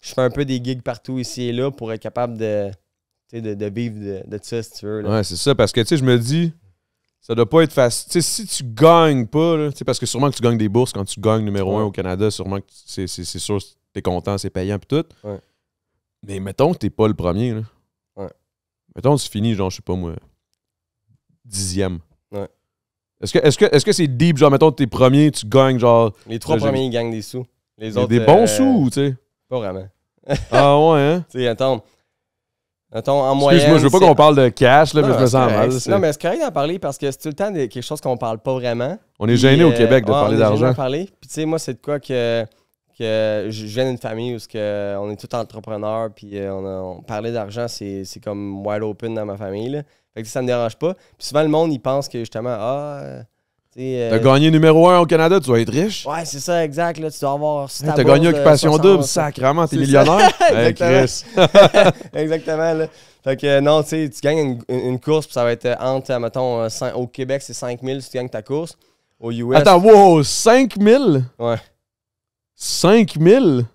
je fais un peu des gigs partout ici et là pour être capable de, de, de vivre de, de, ça, si tu veux. Ouais, c'est ça, parce que tu sais, je me dis ça doit pas être facile. sais, si tu gagnes pas, là, parce que sûrement que tu gagnes des bourses quand tu gagnes numéro un au Canada, sûrement que c'est sûr que t'es content, c'est payant pis tout. Ouais. Mais mettons que t'es pas le premier. Ouais. Mettons que tu finis, genre, je sais pas moi, dixième. Ouais. Est-ce que est-ce que est-ce que c'est deep, genre, mettons t'es premier, tu gagnes genre. Les trois premiers ils gagnent des sous. Les autres. Des bons sous euh, sous, tu sais. Pas vraiment. ah ouais, hein? Tu sais, attends en moyenne. Excuse-moi, je veux pas qu'on parle de cash, là, mais je me sens mal. Non, mais c'est correct d'en parler parce que c'est tout le temps quelque chose qu'on parle pas vraiment. On est gêné au Québec de euh, parler d'argent. parler. Puis, tu sais, moi, c'est de quoi que, que je viens d'une famille où que on est tous entrepreneurs, puis euh, on, a... on parler d'argent, c'est comme wide open dans ma famille. Là. Fait que ça me dérange pas. Puis souvent, le monde, il pense que justement, ah T'as euh, gagné numéro 1 au Canada, tu vas être riche. Ouais, c'est ça, exact. Là, tu dois avoir. Tu hey, T'as gagné Occupation Double, vraiment, t'es millionnaire. Exactement. Exactement. Là. Fait que euh, non, tu sais, tu gagnes une, course, puis ça va être euh, entre, mettons, au Québec, c'est 5000 si tu gagnes ta course. Au US. Attends, wow, 5000? Ouais. 5000?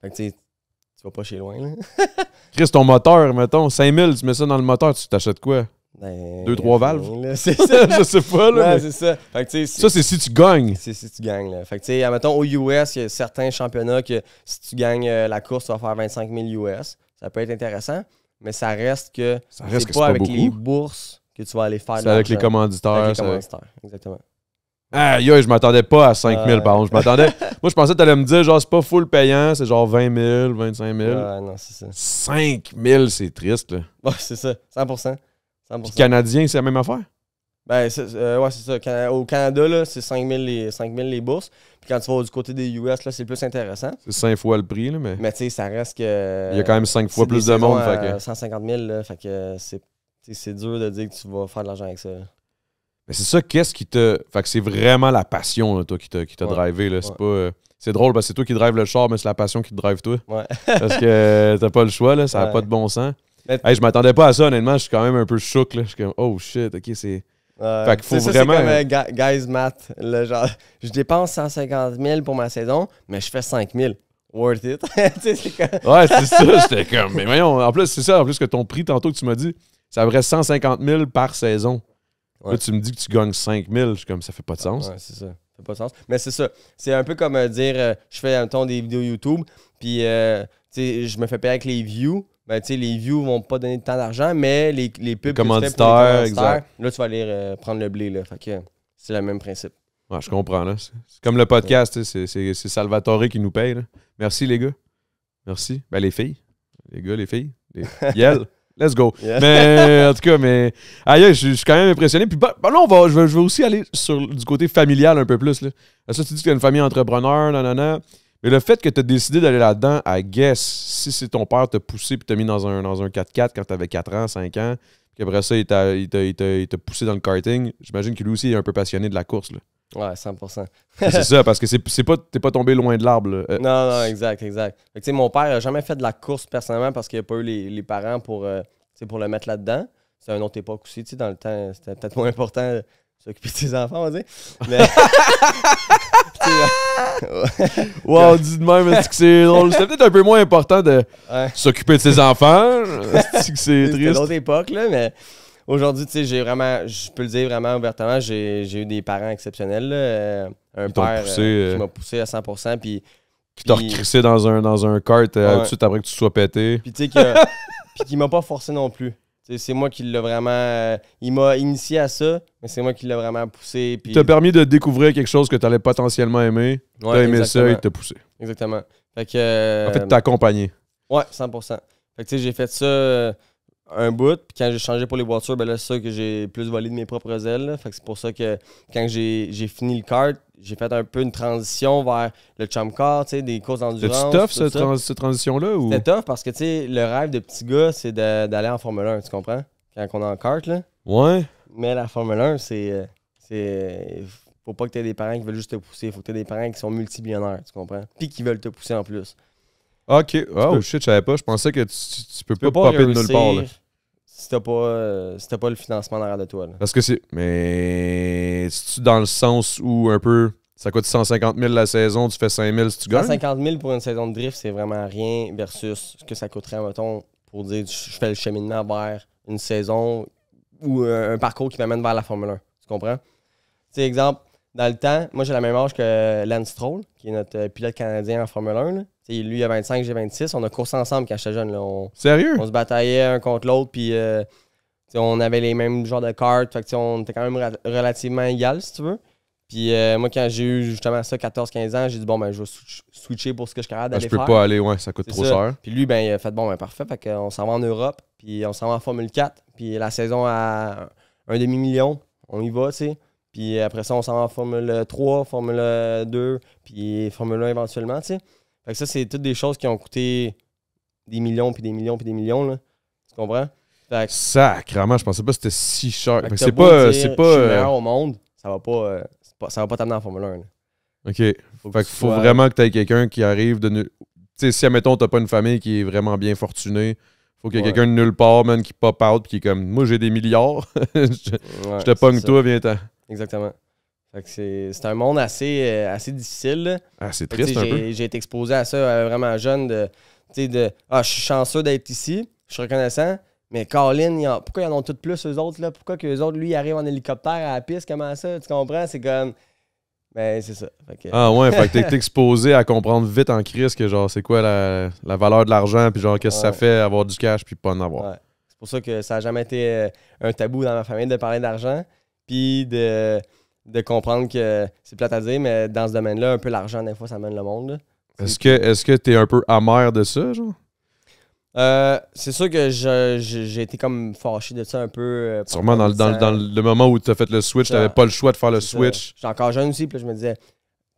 Fait que tu sais, tu vas pas chez loin, là. Chris, ton moteur, mettons, 5000, tu mets ça dans le moteur, tu t'achètes quoi? 2 ben, Deux, trois valves. C'est ça. je sais pas. mais... c'est ça. Fait ça, c'est si tu gagnes. C'est si tu gagnes. Fait que, tu sais, admettons, au US, il y a certains championnats que si tu gagnes euh, la course, tu vas faire 25 000 US. Ça peut être intéressant, mais ça reste que ça reste c'est pas, avec les bourses que tu vas aller faire. C'est avec les commanditaires. Avec les commanditaires, exactement. Ah, yo, je m'attendais pas à 5 000, par Je m'attendais. Moi, je pensais que tu allais me dire, genre, c'est pas full payant, c'est genre 20 000, 25 000. Ah, non, c'est ça. 5 000, c'est triste, là. c'est ça, 100 Canadien, c'est la même affaire? Ben, euh, ouais, c'est ça. Au Canada, c'est 5 000 les, les bourses. Puis quand tu vas du côté des US, là, c'est plus intéressant. C'est 5 fois le prix, là, mais. Mais tu sais, ça reste que. Il y a quand même 5 fois plus de monde. fait que... 150 000, là, fait que c'est dur de dire que tu vas faire de l'argent avec ça. Mais c'est ça, qu'est-ce qui te. Fait que c'est vraiment la passion, toi, qui t'a drivé. Là. C'est pas. Euh, c'est drôle parce que c'est toi qui drive le char, mais c'est la passion qui te drive toi. Ouais. parce que euh, t'as pas le choix, là, ça n'a pas de bon sens. Je je m'attendais pas à ça, honnêtement. Je suis quand même un peu chouque. Là. Je suis comme, oh shit, ok, c'est. fait faut vraiment. C'est comme un « guys math. genre, je dépense 150 000 pour ma saison, mais je fais 5 000. Worth it. ouais, c'est ça. J'étais comme, mais voyons, en plus, c'est ça. En plus, que ton prix, tantôt que tu m'as dit, ça reste 150 000 par saison. Là, tu me dis que tu gagnes 5 000. Je suis comme, ça fait pas de sens. Ouais, c'est ça. Ça fait pas de sens. Mais c'est ça. C'est un peu comme euh, dire, euh, je fais un ton des vidéos YouTube, puis euh, je me fais payer avec les views ben, tu sais, les views vont pas donner tant d'argent, mais les, les pubs. Les commanditaires, les Là, tu vas aller euh, prendre le blé, là. Fait que c'est le même principe. Ouais, je comprends, là. C'est comme le podcast, c'est Salvatore qui nous paye, Merci, les gars. Merci. Ben, les filles. Les gars, les filles. Les... Yel. Let's go. Mais euh, en tout cas, mais ailleurs, je, suis quand même impressionné. Puis ben, ben, on va, je, vais aussi aller sur du côté familial un peu plus. Là, ça, tu dis que tu as une famille entrepreneur, non. Mais le fait que tu as décidé d'aller là-dedans, à guess, si c'est ton père t'a poussé et t'a mis dans un, dans un 4x4 quand t'avais 4 ans, 5 ans, puis après ça, il t'a, poussé dans le karting, j'imagine que lui aussi est un peu passionné de la course. Ouais, 100%. c'est ça, parce que c'est, c'est pas, t'es pas tombé loin de l'arbre. Euh, non, non, exact, exact. Tu sais mon père n'a jamais fait de la course personnellement parce qu'il a pas eu les, parents pour, euh, pour le mettre là-dedans. C'est un autre époque aussi, tu sais dans le temps, c'était peut-être moins important de s'occuper de ses enfants, on va Mais... Euh, wow, dit de même, que c'est drôle? peut-être un peu moins important de s'occuper de ses enfants. c'est triste? C'était l'autre époque, là, mais aujourd'hui, tu sais, j'ai vraiment, je peux le dire vraiment ouvertement, j'ai eu des parents exceptionnels. Euh, un père euh, euh, qui m'a poussé à 100%. Puis, qui t'a recrissé dans un, dans un tout de suite après que tu sois pété. Puis tu sais, qui m'a pas forcé non plus. C'est moi qui l'ai vraiment. Euh, il m'a initié à ça, mais c'est moi qui l'ai vraiment poussé. Tu Il permis de découvrir quelque chose que tu allais potentiellement aimer. Tu as aimé ça et as poussé. Exactement. Fait euh, en fait, t'as accompagné. Ouais, 100 Fait tu sais, j'ai fait ça. Euh, un bout. Puis quand j'ai changé pour les voitures, ben là, c'est sûr que j'ai plus volé de mes propres ailes. Fait que c'est pour ça que quand j'ai, fini le kart, j'ai fait un peu une transition vers le chum car, tu sais, des courses d'endurance. C'était tough, cette transition-là? Ou... C'était tough parce que, tu sais, le rêve de petit gars, c'est d'aller en Formule 1, tu comprends? Quand on est en kart, là. Ouais. Mais la Formule 1, c'est... c'est faut pas que tu aies des parents qui veulent juste te pousser. Faut que tu aies des parents qui sont multimillionnaires, tu comprends? Puis qui veulent te pousser en plus. OK. Ah, oh, shit, je savais pas. Je pensais que tu, tu, peux, pas, pas popper de nulle part. Là. Si t'as pas, euh, pas le financement derrière de toi. Parce que c'est. Mais. si tu dans le sens où un peu. Ça coûte 150 000 la saison, tu fais 5 000 si tu gagnes? 150 000 pour une saison de drift, c'est vraiment rien versus ce que ça coûterait, mettons, pour dire je fais le cheminement vers une saison ou euh, un, parcours qui m'amène vers la Formule 1. Tu comprends? Tu exemple, dans le temps, moi j'ai la même âge que Lance Stroll, qui est notre euh, pilote canadien en Formule 1. Lui, il a 25, j'ai 26. On a coursé ensemble quand j'étais jeune. On, Sérieux? On se bataillait un contre l'autre, puis euh, on avait les mêmes genres de cartes. Fait on était quand même relativement égal, si tu veux. Puis euh, moi, quand j'ai eu justement ça, 14-15 ans, j'ai dit, bon, ben, je vais switcher pour ce que je suis capable ben, d'aller faire. Je peux pas aller, ouais, ça coûte trop cher. Puis lui, ben, il a fait, bon, ben, parfait. Fait qu'on s'en va en Europe, puis on s'en va en Formule 4, puis la saison à un demi-million, on y va, tu sais. Puis après ça, on s'en va en Formule 3, Formule 2, puis Formule 1 éventuellement, tu sais. Fait que ça, c'est toutes des choses qui ont coûté des millions, puis des millions, puis des millions, là. Tu comprends? Fait que, Sacrement, je pensais pas que c'était si cher. Euh, c'est pas. C'est pas. Euh, meilleur au monde, ça va pas. Euh, va pas t'amener en Formule 1. OK. Faut fait faut vraiment que tu aies quelqu'un qui arrive de. Tu sais, si, admettons, t'as pas une famille qui est vraiment bien fortunée, faut qu'il y ait quelqu'un de nulle part, qui pop out, puis qui est comme, moi j'ai des milliards, je, te pogne toi, viens-t'en. Exactement. C'est un monde assez, euh, assez difficile. Ah, c'est triste un peu. J'ai été exposé à ça euh, vraiment jeune, de, de ah, je suis chanceux d'être ici, je suis reconnaissant, mais Colin, pourquoi ils en ont toutes plus, eux autres? Là? Pourquoi que les autres, lui, arrivent en hélicoptère à la piste? Comment ça? Tu comprends? C'est comme. Ben, c'est ça. Ah ouais, fait que t'es exposé à comprendre vite en crise que genre c'est quoi la, valeur de l'argent, puis genre qu'est-ce que ça fait avoir du cash, puis pas en avoir. C'est pour ça que ça n'a jamais été euh, un tabou dans ma famille de parler d'argent, puis de, de, comprendre que c'est plate à dire, mais dans ce domaine-là, un peu l'argent, des fois, ça mène le monde. Est-ce que est-ce que t'es un peu amer de ça, genre? Euh, c'est sûr que j'ai été comme fâché de ça un peu. Euh, Sûrement dans, dans, dans, le moment où tu as fait le switch, tu n'avais pas le choix de faire le switch. J'étais encore jeune aussi, puis je me disais,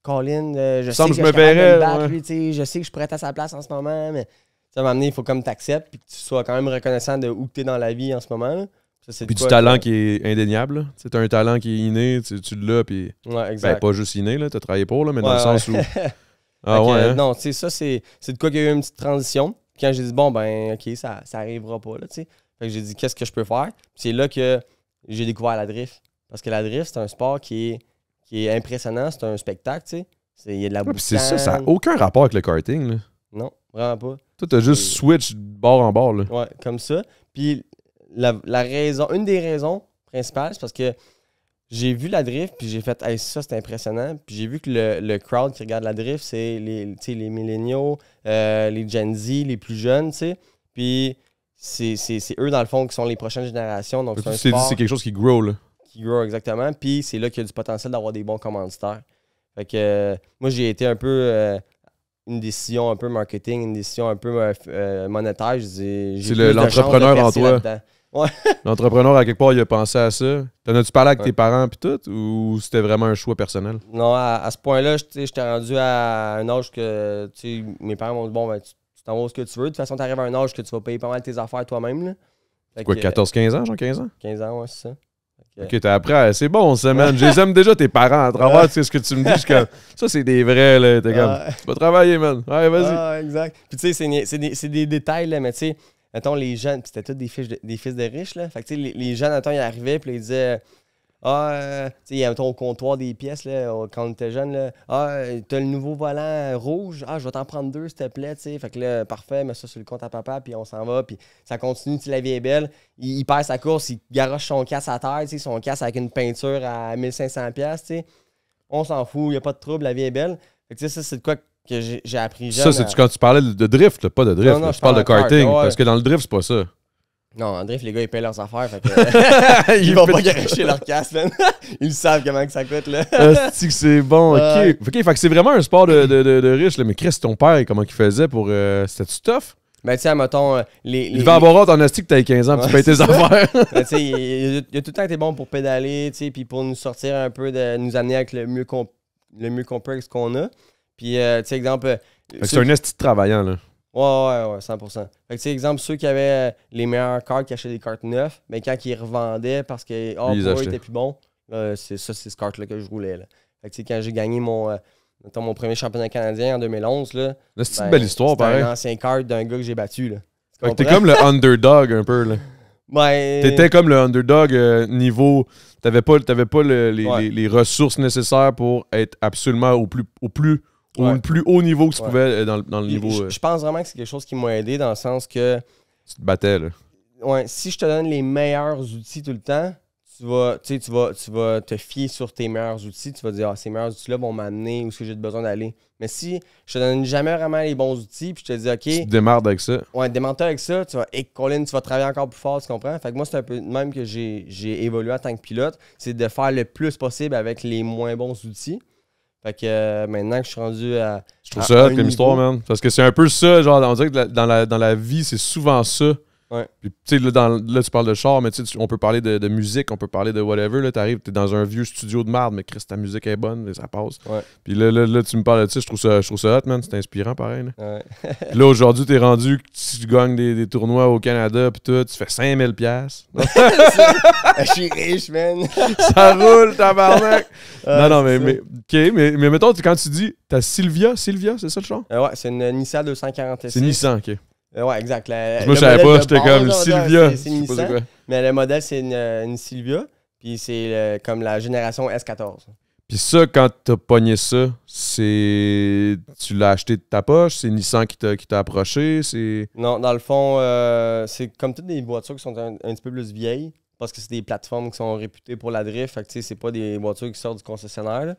Colin, euh, je, sais que je, me verrais, battre, ouais. je sais que je pourrais être à sa place en ce moment, mais ça m'a amené, il faut comme t'acceptes, puis que tu sois quand même reconnaissant de où tu es dans la vie en ce moment. puis du talent qui est indéniable. c'est un talent qui est inné, tu, l'as, puis. Ouais, ben, exact. Ben, pas juste inné, tu as travaillé pour, là, mais dans le sens où. ah ouais. Hein? Non, tu sais, ça, c'est de quoi qu'il y a eu une petite transition quand j'ai dit, bon, ben, OK, ça, ça arrivera pas, là, tu sais. Fait que j'ai dit, qu'est-ce que je peux faire? c'est là que j'ai découvert la drift. Parce que la drift, c'est un sport qui est, qui est impressionnant, c'est un spectacle, tu sais. Il y a de la C'est ça, ça n'a aucun rapport avec le karting, là. Non, vraiment pas. Toi, t'as juste switch bord en bord, là. Ouais, comme ça. Puis la, la raison, une des raisons principales, c'est parce que j'ai vu la drift, puis j'ai fait, ça, c'est impressionnant. Puis j'ai vu que le, crowd qui regarde la drift, c'est les, les milléniaux, euh, les Gen Z, les plus jeunes, tu sais. Puis c'est eux, dans le fond, qui sont les prochaines générations. Donc, c'est quelque chose qui grow, là. Qui grow, exactement. Puis c'est là qu'il y a du potentiel d'avoir des bons commanditaires. Fait que euh, moi, j'ai été un peu. Euh, une décision un peu marketing, une décision un peu monétaire. C'est l'entrepreneur en toi. L'entrepreneur, à quelque part, il a pensé à ça. T'en as-tu parlé avec tes parents puis tout, ou c'était vraiment un choix personnel? Non, à, ce point-là, j'étais rendu à un âge que mes parents m'ont dit Bon, ben, tu t'en vas ce que tu veux. De toute façon, t'arrives à un âge que tu vas payer pas mal tes affaires toi-même. Quoi, 14-15 ans, genre 15 ans? 15 ans, ouais, c'est ça. Ok, t'es après. c'est bon c'est même. Je les aime déjà tes parents à travers ce que tu me dis. Je ça, c'est des vrais, là. T'es comme, tu vas travailler, man. Ouais, vas-y. exact. Puis, tu sais, c'est des, des, détails, là, mais tu sais, Mettons, les jeunes, c'était tous des, fils des fils de riches, là. Fait que, les, les jeunes, attends ils arrivaient, puis ils disaient. Ah, euh, tu sais, mettons, au comptoir des pièces, là, quand on était jeune, là, ah, euh, t'as le nouveau volant rouge, ah, je vais t'en prendre deux, s'il te plaît, tu sais. Fait que là, parfait, mets ça sur le compte à papa, puis on s'en va, puis ça continue, tu la vie est belle. Il, il sa course, il garoche son casse à terre, tu sais, son casse avec une peinture à 1500$, tu sais. On s'en fout, il n'y a pas de trouble, la vie est belle. tu sais, ça, c'est de quoi que j'ai appris Ça, c'est quand tu parlais de drift, pas de drift. je, parle de karting, parce que dans le drift, c'est pas ça. Non, en drift, les gars, ils payent leurs affaires. Euh, ils vont pas garocher leur casse, man. ils savent comment que ça coûte, là. que c'est bon. OK. fait que c'est vraiment un sport de, de, riche, là. Mais Chris, ton père, comment il faisait pour. Euh, cette stuff Ben, tu mettons. Euh, les, il va avoir hâte en astique que t'avais 15 ans, puis ben, tu payes tes affaires. tu il, y a tout le temps que été bon pour pédaler, tu sais, pour nous sortir un peu, nous amener avec le mieux qu'on le mieux qu'on peut avec ce qu'on a. Puis, euh, tu sais, exemple. Euh, c'est un esti travaillant, là. Ouais, ouais, ouais, 100%. Fait que, tu sais, exemple, ceux qui avaient euh, les meilleures cartes, qui achetaient des cartes neuves, mais quand ils revendaient parce que, oh, pour était plus bon, c'est ça, c'est ce carte-là que je roulais, là. Fait que, tu sais, quand j'ai gagné mon. mon premier championnat canadien en 2011. Là, c'est une ben, belle histoire, pareil. un ancien card d'un gars que j'ai battu. Là. Tu t'es comme le underdog un peu. Là. Ouais. Ben, T'étais comme le underdog niveau. T'avais pas, pas les, les, ressources nécessaires pour être absolument au plus, au plus ou le plus haut niveau que tu pouvais euh, dans, le niveau. Euh, je, pense vraiment que c'est quelque chose qui m'a aidé dans le sens que. Tu te battais, là. Ouais, si je te donne les meilleurs outils tout le temps, tu vas, tu, vas, te fier sur tes meilleurs outils. Tu vas dire, ah, ces meilleurs outils-là vont m'amener où ce que j'ai besoin d'aller. Mais si je te donne jamais vraiment les bons outils, puis je te dis, OK. Tu démarres avec ça. Ouais, démarre avec ça. Tu vas, et hey, Colin, tu vas travailler encore plus fort, tu comprends? Fait que moi, c'est un peu même que j'ai évolué en tant que pilote. C'est de faire le plus possible avec les moins bons outils. Fait que euh, maintenant que je suis rendu à. Je trouve ça, comme histoire, man. Parce que c'est un peu ça, genre, on dirait que dans la, dans la vie, c'est souvent ça Ouais. là, dans, là, tu parles de char, mais on peut parler de, musique, on peut parler de whatever. Là, tu es dans un vieux studio de merde, mais Chris, ta musique est bonne, ça passe. Ouais. Puis là, tu me parles de ça, je trouve ça, hot, man. C'est inspirant, pareil. Là, ouais. puis là aujourd'hui, t'es rendu, tu gagnes des, tournois au Canada, puis tout, tu fais 5000 pièces Je suis riche, man. ça roule, tabarnak. Ah, non, non, mais, mais, OK, mais, mettons, quand tu dis, t'as Sylvia, Sylvia, c'est ça le char? Euh, ouais, c'est une Nissan 246. C'est Nissan, OK. Euh, ouais, exact. moi, je savais pas, j'étais comme Sylvia. C'est mais le modèle, c'est une, Sylvia, puis c'est euh, comme la génération S14. Puis ça, quand t'as pogné ça, c'est tu l'as acheté de ta poche, c'est Nissan qui t'a approché, c'est... Non, dans le fond, euh, c'est comme toutes les voitures qui sont un, petit peu plus vieilles, parce que c'est des plateformes qui sont réputées pour la drift, fait que tu sais, c'est pas des voitures qui sortent du concessionnaire,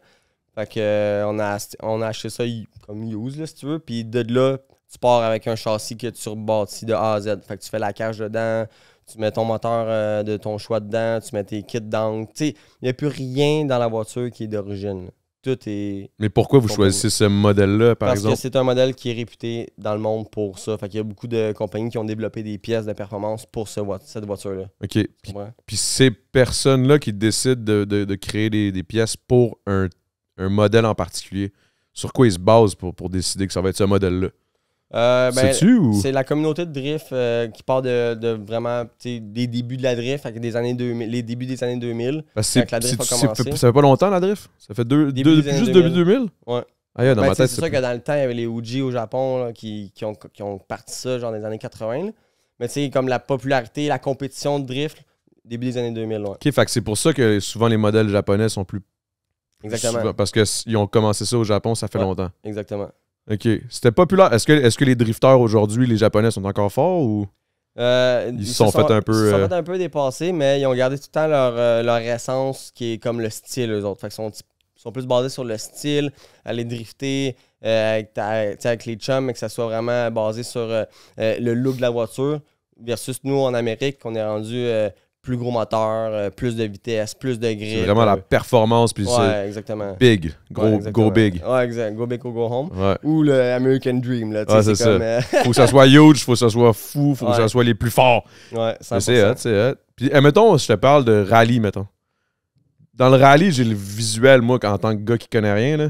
Fait que, on, a, on a acheté ça comme use, là, si tu veux. Puis de là, tu pars avec un châssis que tu rebâtis de A à Z. Fait que tu fais la cage dedans, tu mets ton moteur euh, de ton choix dedans, tu mets tes kits d'angle. Il n'y a plus rien dans la voiture qui est d'origine. Tout est. Mais pourquoi vous choisissez ce modèle-là, par exemple? Parce que c'est un modèle qui est réputé dans le monde pour ça. Fait qu'il y a beaucoup de compagnies qui ont développé des pièces de performance pour ce, cette voiture-là. OK. Puis, ces personnes-là qui décident de, créer des, pièces pour un, modèle en particulier, sur quoi ils se basent pour, pour décider que ça va être ce modèle-là? Euh, ben, cest la communauté de drift euh, qui part de, vraiment des débuts de la drift, avec des années les débuts des années 2000. Ben, ça fait pas longtemps la drift Ça fait deux, juste début 2000 Ouais. Ah, ben, c'est sûr que dans le temps, il y avait les Uji au Japon qui, ont, qui, parti ça genre dans les années 80. Mais Mais c'est comme la popularité, la compétition de drift, début des années 2000. c'est pour ça que souvent les modèles japonais sont plus. Exactement. parce qu'ils ont commencé ça au Japon, ça fait longtemps. Exactement. OK. C'était populaire. Est-ce que, est que les drifters aujourd'hui, les Japonais, sont encore forts ou. Euh, ils, sont, fait un peu. Ils se sont euh, fait un peu dépassés, mais ils ont gardé tout le temps leur, euh, essence qui est comme le style, eux autres. Fait ils sont, plus basés sur le style, aller drifter avec, les chums, mais que ça soit vraiment basé sur le look de la voiture versus nous en Amérique, qu'on est rendu plus gros moteur, euh, plus de vitesse, plus de grip. C'est vraiment la euh, performance, puis ouais, exactement. big, gros, go big. Ouais, exact, go big ou go home. Ou le American Dream, là, ouais, c'est ça. Euh, faut que ça soit huge, faut que ça soit fou, faut que ça soit les plus forts. Ouais, c'est ça. c'est hot. Puis, eh, mettons, je te parle de rallye, mettons. Dans le rallye, j'ai le visuel, moi, en tant que gars qui connaît rien, là.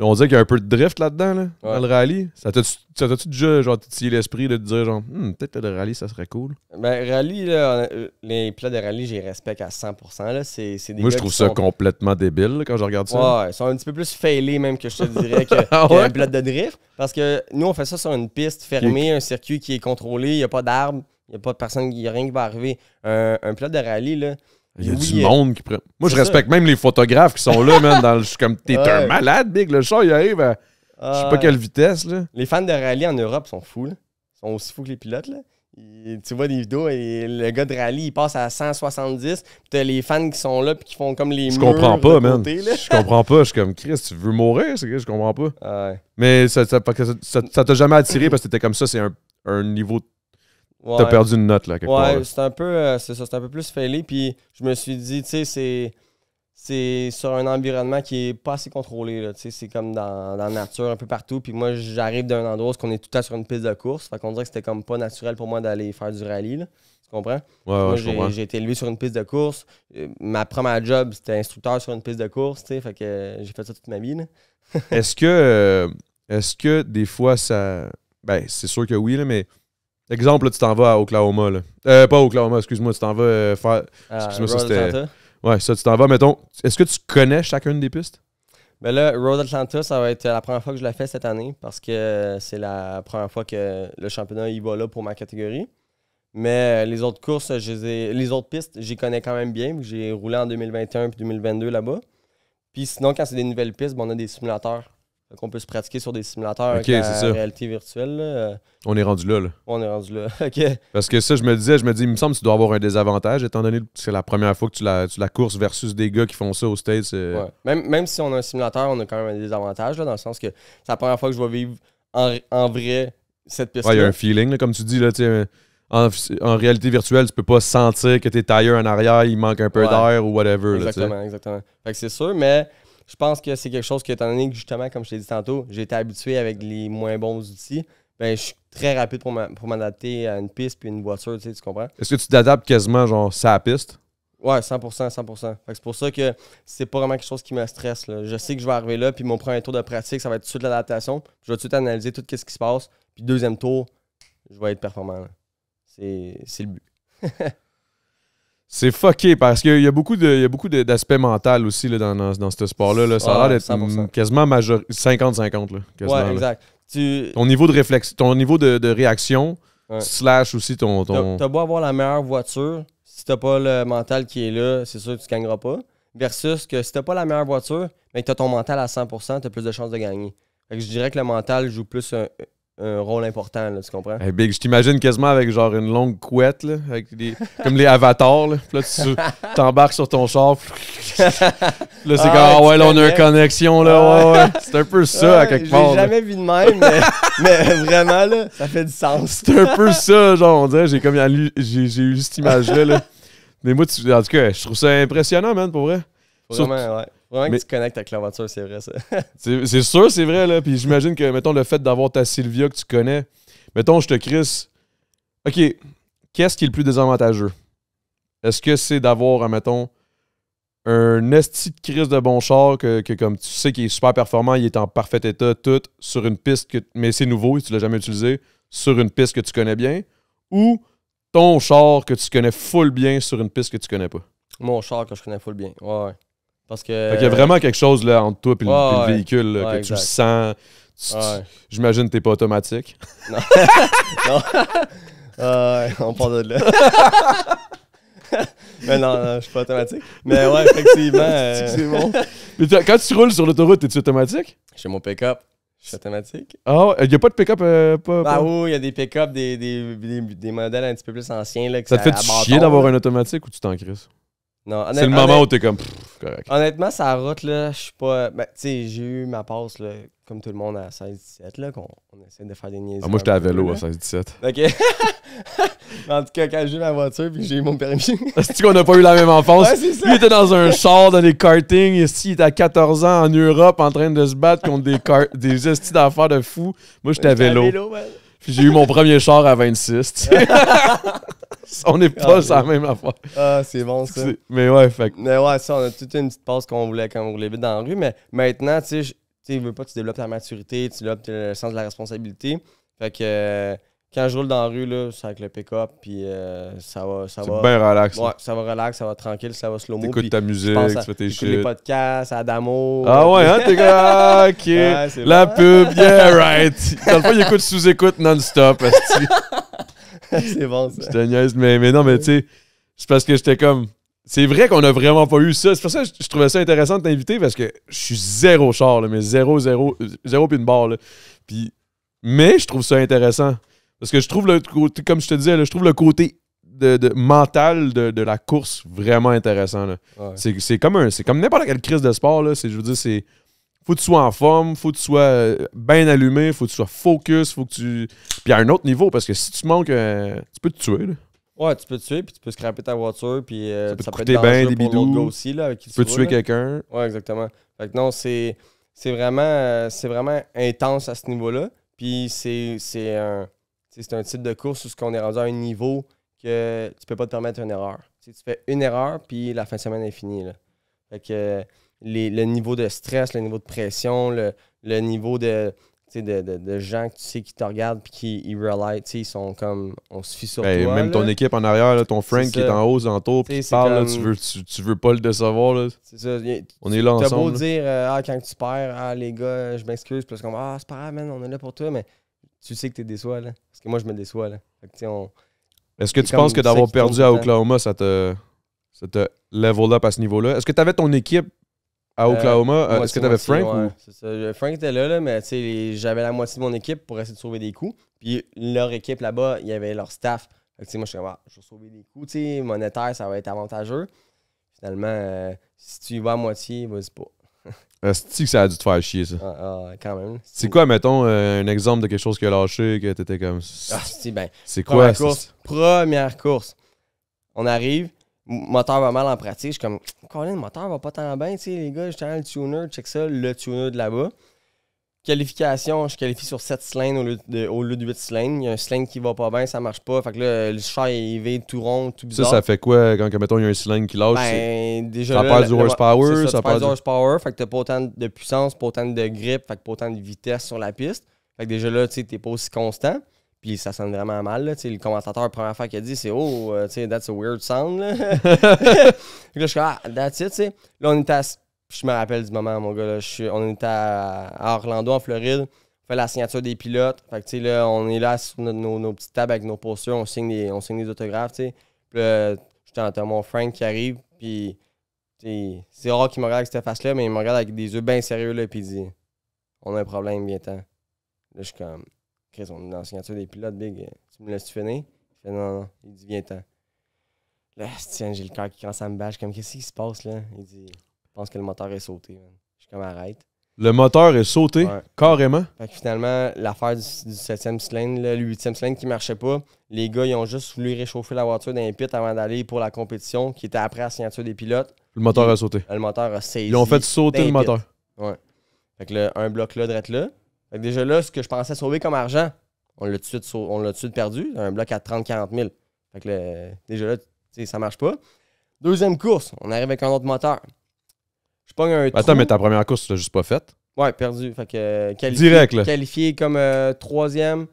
On dirait qu'il y a un peu de drift là-dedans, là, dans le rallye. Ça t'a-tu déjà genre, l'esprit de te dire, genre, hmm, peut-être le rallye, ça serait cool? Ben, rallye, euh, les plats de rallye, j'y respecte à 100%. Moi, je trouve ça complètement débile quand je regarde ça. Ouais, ils sont un petit peu plus failés, même que je te dirais, que, ah de drift. Parce que nous, on fait ça sur une piste fermée, un circuit qui est contrôlé, il n'y a pas d'arbres, il n'y a pas de personne, il a rien qui va arriver. Un, un plat de rallye, là. Il y a du euh, monde qui prend. Moi, je respecte même les photographes qui sont là, man. Dans le... Je suis comme, t'es un malade, Big. Le chat, il arrive à. Je sais pas ah. quelle vitesse, là. Les fans de rallye en Europe sont fous, Ils sont aussi fous que les pilotes, là. tu vois des vidéos et le gars de rallye, il passe à 170. Puis t'as les fans qui sont là puis qui font comme les Je comprends pas, man. je comprends pas. Je suis comme, Chris, tu veux mourir? c'est que Je comprends pas. Mais ça t'a jamais attiré parce que t'étais comme ça, c'est un, un niveau T'as perdu une note, là, quelque part. Ouais, c'est un peu, euh, c'est ça, c'est un peu plus fêlé. Puis je me suis dit, tu sais, c'est, c'est sur un environnement qui est pas assez contrôlé, là. Tu sais, c'est comme dans, la nature, un peu partout. Puis moi, j'arrive d'un endroit où on est tout à temps sur une piste de course. Fait qu'on dirait que c'était comme pas naturel pour moi d'aller faire du rallye, là. Tu comprends? Ouais, ouais, moi, j'ai été élevé sur une piste de course. Euh, ma première job, c'était instructeur sur une piste de course, tu sais. Fait que j'ai fait ça toute ma vie, là. est-ce que, euh, est-ce que des fois, ça. Ben, c'est sûr que oui, là, mais Exemple, là, tu t'en vas à Oklahoma. Euh, pas Oklahoma, excuse-moi, tu t'en vas euh, faire. Excuse-moi, ça c'était. Ouais, ça, tu t'en vas, mettons. Est-ce que tu connais chacune des pistes? Ben là, Road Atlanta, ça va être la première fois que je la fais cette année parce que euh, c'est la première fois que le championnat y va là pour ma catégorie. Mais euh, les autres courses, les, autres pistes, j'y connais quand même bien. J'ai roulé en 2021 puis 2022 là-bas. Puis sinon, quand c'est des nouvelles pistes, ben, on a des simulateurs qu'on peut se pratiquer sur des simulateurs en réalité virtuelle. On est rendu là, On est rendu là. OK. Parce que ça, je me disais, je me dis, il me semble que tu dois avoir un désavantage, étant donné que c'est la première fois que tu la, courses versus des gars qui font ça au States. Euh. Même, même si on a un simulateur, on a quand même un désavantage, dans le sens que c'est la première fois que je vais vivre en, vrai cette piste il y a un feeling, comme tu dis, là, En, réalité virtuelle, tu peux pas sentir que tes tailleurs en arrière, il manque un peu d'air ou whatever. Exactement, exactement. c'est sûr, mais je pense que c'est quelque chose qui est donné que, justement, comme je t'ai dit tantôt, j'ai été habitué avec les moins bons outils, ben, je suis très rapide pour m'adapter à une piste puis une voiture, tu, sais, tu comprends? Est-ce que tu t'adaptes quasiment, genre, à piste? Ouais, 100%, 100%. C'est pour ça que c'est pas vraiment quelque chose qui me stresse. Je sais que je vais arriver là, puis mon premier tour de pratique, ça va être tout de suite l'adaptation. Je vais tout de suite analyser tout ce qui se passe. Puis deuxième tour, je vais être performant. C'est le but. C'est fucké parce qu'il y a beaucoup de, il y beaucoup d'aspects mentaux aussi là, dans, dans, ce sport-là. Là. Ça a l'air d'être ah, quasiment 50-50. Ouais, exact. Ton niveau de réflexion, ton niveau de, de réaction, slash aussi ton. ton... T'as beau avoir la meilleure voiture, si t'as pas le mental qui est là, c'est sûr que tu gagneras pas. Versus que si t'as pas la meilleure voiture, mais que t'as ton mental à 100%, t'as plus de chances de gagner. je dirais que le mental joue plus un, un rôle important, là, tu comprends? je t'imagine quasiment avec genre une longue couette, là, avec des, comme les avatars. Là, là tu t'embarques sur ton char. Puis... là, c'est ah comme, ah ouais, là, on a une connexion. Là, ah ouais, C'est un peu ça, à quelque part. J'ai jamais vu de même, mais, vraiment, là, ça fait du sens. C'est un peu ça, genre, on dirait. J'ai, comme, j'ai, eu cette image-là. Mais moi, tu, en tout cas, je trouve ça impressionnant, man, pour vrai. Vraiment, ouais. Vraiment que tu connectes avec clavature c'est vrai ça. c'est sûr, c'est vrai, là. Puis j'imagine que, mettons, le fait d'avoir ta Sylvia que tu connais, mettons, je te crisse. OK, qu'est-ce qui est le plus désavantageux? Est-ce que c'est d'avoir, mettons, un esti de crise de bon char que, comme tu sais qu'il est super performant, il est en parfait état, tout, sur une piste que. Mais c'est nouveau, tu l'as jamais utilisé, sur une piste que tu connais bien, ou ton char que tu connais full bien sur une piste que tu connais pas? Mon char que je connais full bien. ouais. Parce que. Fait y a vraiment quelque chose là, entre toi et le, véhicule que tu sens. J'imagine que t'es pas automatique. Non. non. on parle de là. mais non, je suis pas automatique. Mais ouais, effectivement. Euh, mais quand tu roules sur l'autoroute, es-tu automatique? J'ai mon pick-up. Je suis automatique. Ah, il n'y a pas de pick-up. Euh, pas, bah, oui, il y a des pick-up, des, des, des, modèles un petit peu plus anciens. Là, ça, ça te fait chier d'avoir un automatique ou tu t'en crises? C'est le moment où t'es comme, Honnêtement, ça route, là, je suis pas. Ben, tu sais, j'ai eu ma passe, comme tout le monde à 16-17, là, qu'on essaie de faire des niaises. Ah, moi, j'étais à vélo à 16-17. Ok. en tout cas, quand j'ai eu ma voiture puis j'ai eu mon permis. cest ce qu'on n'a pas eu la même enfance? Ouais, Lui était dans un char, dans des kartings. Ici, il était à 14 ans en Europe en train de se battre contre des, car- des d'affaires de fous. Moi, j'étais à vélo. ouais. Puis j'ai eu mon premier char à 26. on n'est pas sur la même affaire. Ah, c'est bon ça. Mais ouais, fait. Mais ouais, ça, on a toute une petite passe qu'on voulait quand on voulait vite dans la rue. Mais maintenant, tu sais, tu veux pas, tu développes ta maturité, tu développes le sens de la responsabilité. Fait que euh, quand je roule dans la rue, là, c'est avec le pick-up, puis euh, ça va. Ça c'est bien relax. Ouais, ça va relax, ça va tranquille, ça va slow-mo. T'écoutes ta musique, tu fais tes shit. les podcasts, Adamo. Ah ouais, hein, t'es comme. Ah, ok. la pub, yeah, right. Dans le fond, il écoute sous-écoute non-stop. c'est bon, ça. Je te niaise, mais, non, mais tu sais, c'est parce que j'étais comme. C'est vrai qu'on a vraiment pas eu ça. C'est pour ça que je trouvais ça intéressant de t'inviter parce que je suis zéro char, mais zéro, zéro, zéro puis une barre. Puis, mais je trouve ça intéressant parce que je trouve le côté, comme je te disais, là, je trouve le côté de, mental de, la course vraiment intéressant. C'est comme, un- c'est comme n'importe quelle crise de sport. Là. Je veux dire, c'est. Faut que tu sois en forme, faut que tu sois euh, bien allumé, faut que tu sois focus, faut que tu. Puis à un autre niveau, parce que si tu manques, euh, tu peux te tuer. là. Ouais, tu peux te tuer, puis tu peux scraper ta voiture, puis euh, Ça peut te coûter bien des pour aussi, Tu peux tuer quelqu'un. Ouais, exactement. Fait que non, c'est c'est vraiment, c'est vraiment intense à ce niveau-là. Puis c'est c'est un, c'est un type de course où on est rendu à un niveau que tu peux pas te permettre une erreur. tu fais une erreur, puis la fin de semaine est finie. Fait que le niveau de stress, le niveau de pression, le, niveau de, gens que tu sais qui te regardent puis qui ils ils sont comme on se fie sur ben, toi. Même ton équipe en arrière, ton Frank qui est en hausse, en tour, puis parle, tu, veux, veux pas le décevoir. C'est ça. On est là ensemble. T'as beau dire euh, ah, quand tu perds, ah, les gars, je m'excuse, parce qu'on ah, c'est pas grave, on est là pour toi, mais tu sais que tu es déçois, là. Parce que moi, je me déçois, là. Est-ce que tu penses que d'avoir perdu à Oklahoma, ça te, ça te level up à ce niveau-là? Est-ce que tu avais ton équipe à euh, Oklahoma? Euh, est-ce que tu avais Frank? Euh, Frank était là, là mais j'avais la moitié de mon équipe pour essayer de sauver des coups. Puis leur équipe là-bas, il y avait leur staff. moi, je suis comme, ah, je vais sauver des coups. sais monétaire, ça va être avantageux. Finalement, si tu y vas à moitié, vas-y pas. Euh, cest que ça a dû te faire chier, ça? Ah, ah quand même. C'est quoi, mettons, euh, un exemple de quelque chose que a lâché, que t'étais comme. Ah, si, ben. C'est quoi? Première course. Première course. On arrive, moteur va mal en pratique. Je suis comme, Colin, le moteur va pas tant bien, tu sais, les gars, j'étais le tuner, check ça, le tuner de là-bas. Qualification, je qualifie sur 7 cylindres au lieu de, au 8 cylindres. Il y a un cylindre qui va pas bien, ça marche pas. Fait que là, le char il vide tout rond, tout bizarre. Ça, ça fait quoi quand, mettons, il y a un cylindre qui lâche ben, déjà, Ça passe du horsepower. Ça, ça, du horsepower. Fait que t'as pas autant de puissance, pas autant de grip, pas autant de vitesse sur la piste. Fait que déjà là, tu t'es pas aussi constant. Puis ça sonne vraiment mal. le commentateur, la première fois qu'il a dit, c'est Oh, euh, sais that's a weird sound. Là. je suis ah, that's it. Là, on est à je me rappelle du moment, mon gars. Là, je on était à, Orlando, en Floride. On fait la signature des pilotes. Fait que, tu sais, là, on est là sur nos, nos, petites tables avec nos postures. On signe des, on signe des autographes, tu sais. Puis là, j'entends mon Frank qui arrive. Puis, c'est rare qu'il me regarde avec cette face-là, mais il me regarde avec des yeux bien sérieux, là. Puis il dit On a un problème, bientôt temps Là, je suis comme Chris, on est dans la signature des pilotes, Big. Tu me laisses-tu finir Il fait Non, non. Il dit viens Là, tiens, j'ai le cœur qui commence à me bâche. Comme, qu'est-ce qui se passe, là Il dit je pense que le moteur est sauté. Je suis comme arrête. Le moteur est sauté, carrément. Fait que finalement, l'affaire du, 7e cylindre, le 8e cylindre qui marchait pas, les gars, ils ont juste voulu réchauffer la voiture d'un pit avant d'aller pour la compétition, qui était après la signature des pilotes. Le moteur a sauté. Le moteur a saisi. Ils ont fait sauter le moteur. Ouais. Fait que le un bloc là, drette là. Fait que déjà là, ce que je pensais sauver comme argent, on l'a tout de suite, perdu. Un bloc à 30-40 000. Fait que déjà là, ça marche pas. Deuxième course, on arrive avec un autre moteur. Je pas un Attends, mais ta première course, tu l'as juste pas faite. Ouais, perdu. Fait que euh, qualifié, Direct, là. qualifié comme euh, troisième,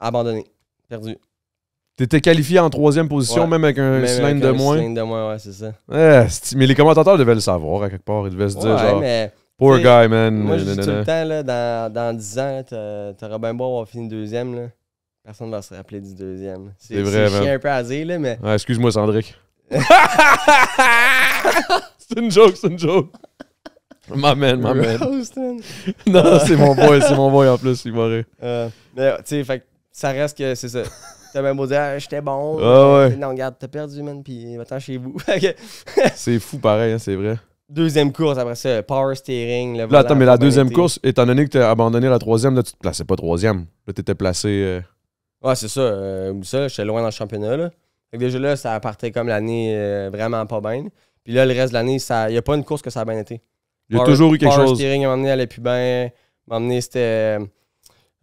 abandonné. Perdu. T'étais qualifié en troisième position, même avec un Même avec un de moins. de moins, ouais, c'est ça. Eh, mais les commentateurs devaient le savoir à quelque part. Ils devaient se dire, genre, poor guy, man. moi, je dis tout le temps, là, dans, dans 10 ans, tu t'auras bien beau avoir fini deuxième, là. Personne ne va se rappeler du deuxième. C'est vrai, C'est chiant un peu à là, mais Ouais, excuse-moi, Sandrick. c'est une joke, c'est une joke. Ma man, ma man. non, c'est mon boy, c'est mon boy en plus, il m'aurait euh, mais tu sais, ça reste que c'est ça. T'as même beau dire, ah, j'étais bon. Ah, non, regarde, t'as perdu, man, puis maintenant chez vous. c'est fou pareil, hein, c'est vrai. Deuxième course, après ça, power steering. Le là, attends, mais la deuxième course, étant donné que t'as abandonné la troisième, là, tu te plaçais pas troisième. Là, t'étais placé. Euh, ouais, c'est ça. Euh, ça, j'étais loin dans le championnat, là déjà là, ça partait comme l'année euh, vraiment pas bien. Puis là, le reste de l'année, il n'y a pas une course que ça a bien été. Il y a toujours eu quelque Power chose. Steering, à un moment donné, plus bien. À un c'était.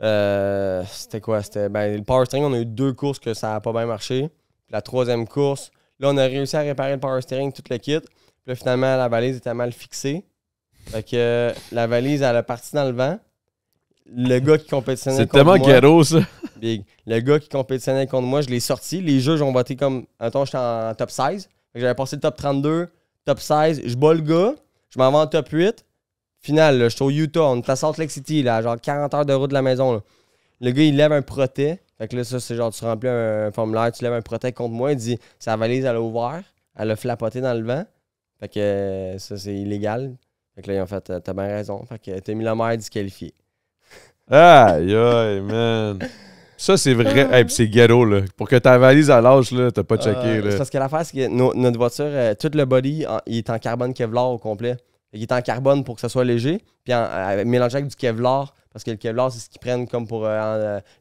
Euh, c'était quoi? C'était. Ben, le Power Steering, on a eu deux courses que ça n'a pas bien marché. la troisième course, là, on a réussi à réparer le Power Steering, tout le kit. Puis là, finalement, la valise était mal fixée. Fait que euh, la valise, elle a parti dans le vent le gars qui compétitionnait contre moi. C'est tellement ça. Le gars qui compétitionnait contre moi, je l'ai sorti. Les juges ont voté comme. Attends, j'étais en top 16. J'avais passé le top 32, top 16. Je bats le gars. Je m'en vais en top 8. Final, je suis au Utah. On est à Salt Lake City, là, genre 40 heures de route de la maison. Le gars, il lève un protet. Fait que là, ça, c'est genre, tu remplis un, formulaire, tu lèves un protet contre moi. Il dit, sa valise, elle a ouvert. Elle a flapoté dans le vent. Fait que euh, ça, c'est illégal. Fait que là, ils ont fait, euh, t'as bien raison. Fait que t'as mis la mère disqualifié Aïe, aïe, man. Ça, c'est vrai. c'est ghetto, là. Pour que ta valise, à lâche, là. T'as pas checké, euh, là. parce que l'affaire, c'est que notre voiture, euh, tout le body, il est en carbone Kevlar au complet. Il est en carbone pour que ça soit léger, puis en- euh, avec du Kevlar, parce que le Kevlar, c'est ce qu'ils prennent comme pour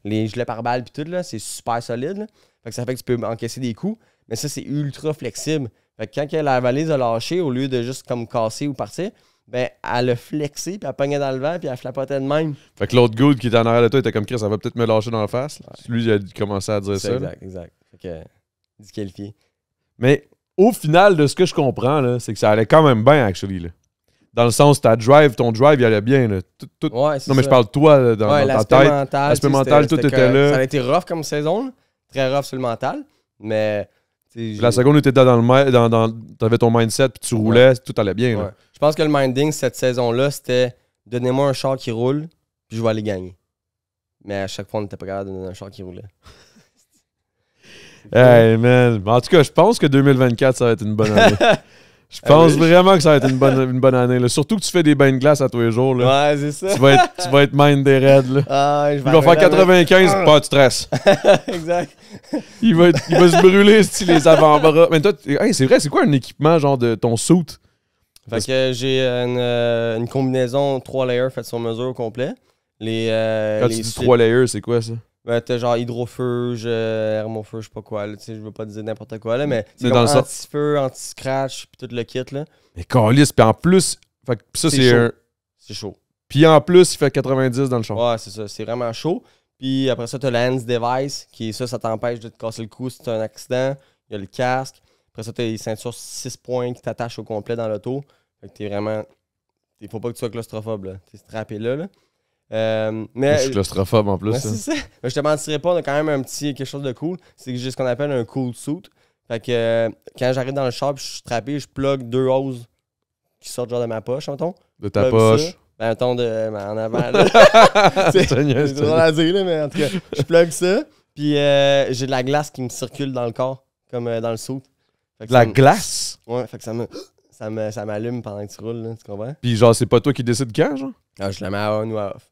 les gilets par balles puis tout, là. C'est super solide, là. Fait que ça fait que tu peux encaisser des coups, mais ça, c'est ultra flexible. Fait que quand la valise a lâché, au lieu de juste comme casser ou partir, ben, elle a flexé, puis elle pognait dans le vent, puis elle flapotait de même. Fait que l'autre good qui était en arrière de toi était comme Chris, ça va peut-être me lâcher dans la face. Lui, il a commencé à dire ça. Exact, exact. Fait que, disqualifié. Mais au final, de ce que je comprends, c'est que ça allait quand même bien, actually. Là. Dans le sens, ta drive, ton drive, il allait bien. Là. non, mais je parle de toi dans, dans ta tête. Mental, l'aspect mental, tout était, était, là. Ça a été rough comme saison, très rough sur le mental, mais la seconde où tu dans le dans, dans avais ton mindset, puis tu roulais, tout allait bien. Je pense que le minding cette saison-là, c'était donnez-moi un char qui roule, puis je vais aller gagner. Mais à chaque fois, on n'était pas capable de donner un char qui roulait. hey man, en tout cas, je pense que 2024, ça va être une bonne année. Je pense ah vraiment que ça va être une bonne, une bonne année. Là. Surtout que tu fais des bains de glace à tous les jours. Là. Ouais, c'est ça. Tu vas être, tu vas être mind des raids. Là. Ah, il va faire 95, pas de stress. exact. Il va, il va se brûler les avant-bras. Mais toi, c'est vrai, c'est quoi un équipement genre de ton suit? Fait que j'ai une, euh, une, combinaison trois layers faite sur mesure au complet. Les, euh, Quand tu dis trois layers, c'est quoi ça? t'as genre hydrofuge, euh, je sais pas quoi, tu je veux pas dire n'importe quoi, là, mais c'est anti-feu, anti-scratch, pis tout le kit, là. Mais calice, pis en plus, pis ça, c'est C'est chaud. Puis en plus, il fait 90 dans le champ. Ouais, c'est ça, c'est vraiment chaud. Puis après ça, t'as le hands device, qui ça, ça t'empêche de te casser le cou si t'as un accident. Il y a le casque. Après ça, t'as les ceintures 6 points qui t'attachent au complet dans l'auto. Fait que t'es vraiment... Il faut pas que tu sois claustrophobe, là. T'es strappé là, là. Euh, mais, je suis claustrophobe en plus. je te mentirais pas, on a quand même un petit quelque chose de cool. C'est que j'ai ce qu'on appelle un cool suit. Fait que euh, quand j'arrive dans le shop, je suis trappé, je plug deux hoses qui sortent genre de ma poche, ton De ta poche. Ben, mettons de, ben, en avant. c'est génial. à dire, mais en tout cas, je plug ça. Puis euh, j'ai de la glace qui me circule dans le corps, comme dans le que La glace? Ouais, fait que ça me ça m'allume pendant que tu roules, tu comprends? Puis genre, c'est pas toi qui décide quand, genre? Ah, je la mets à on ou à off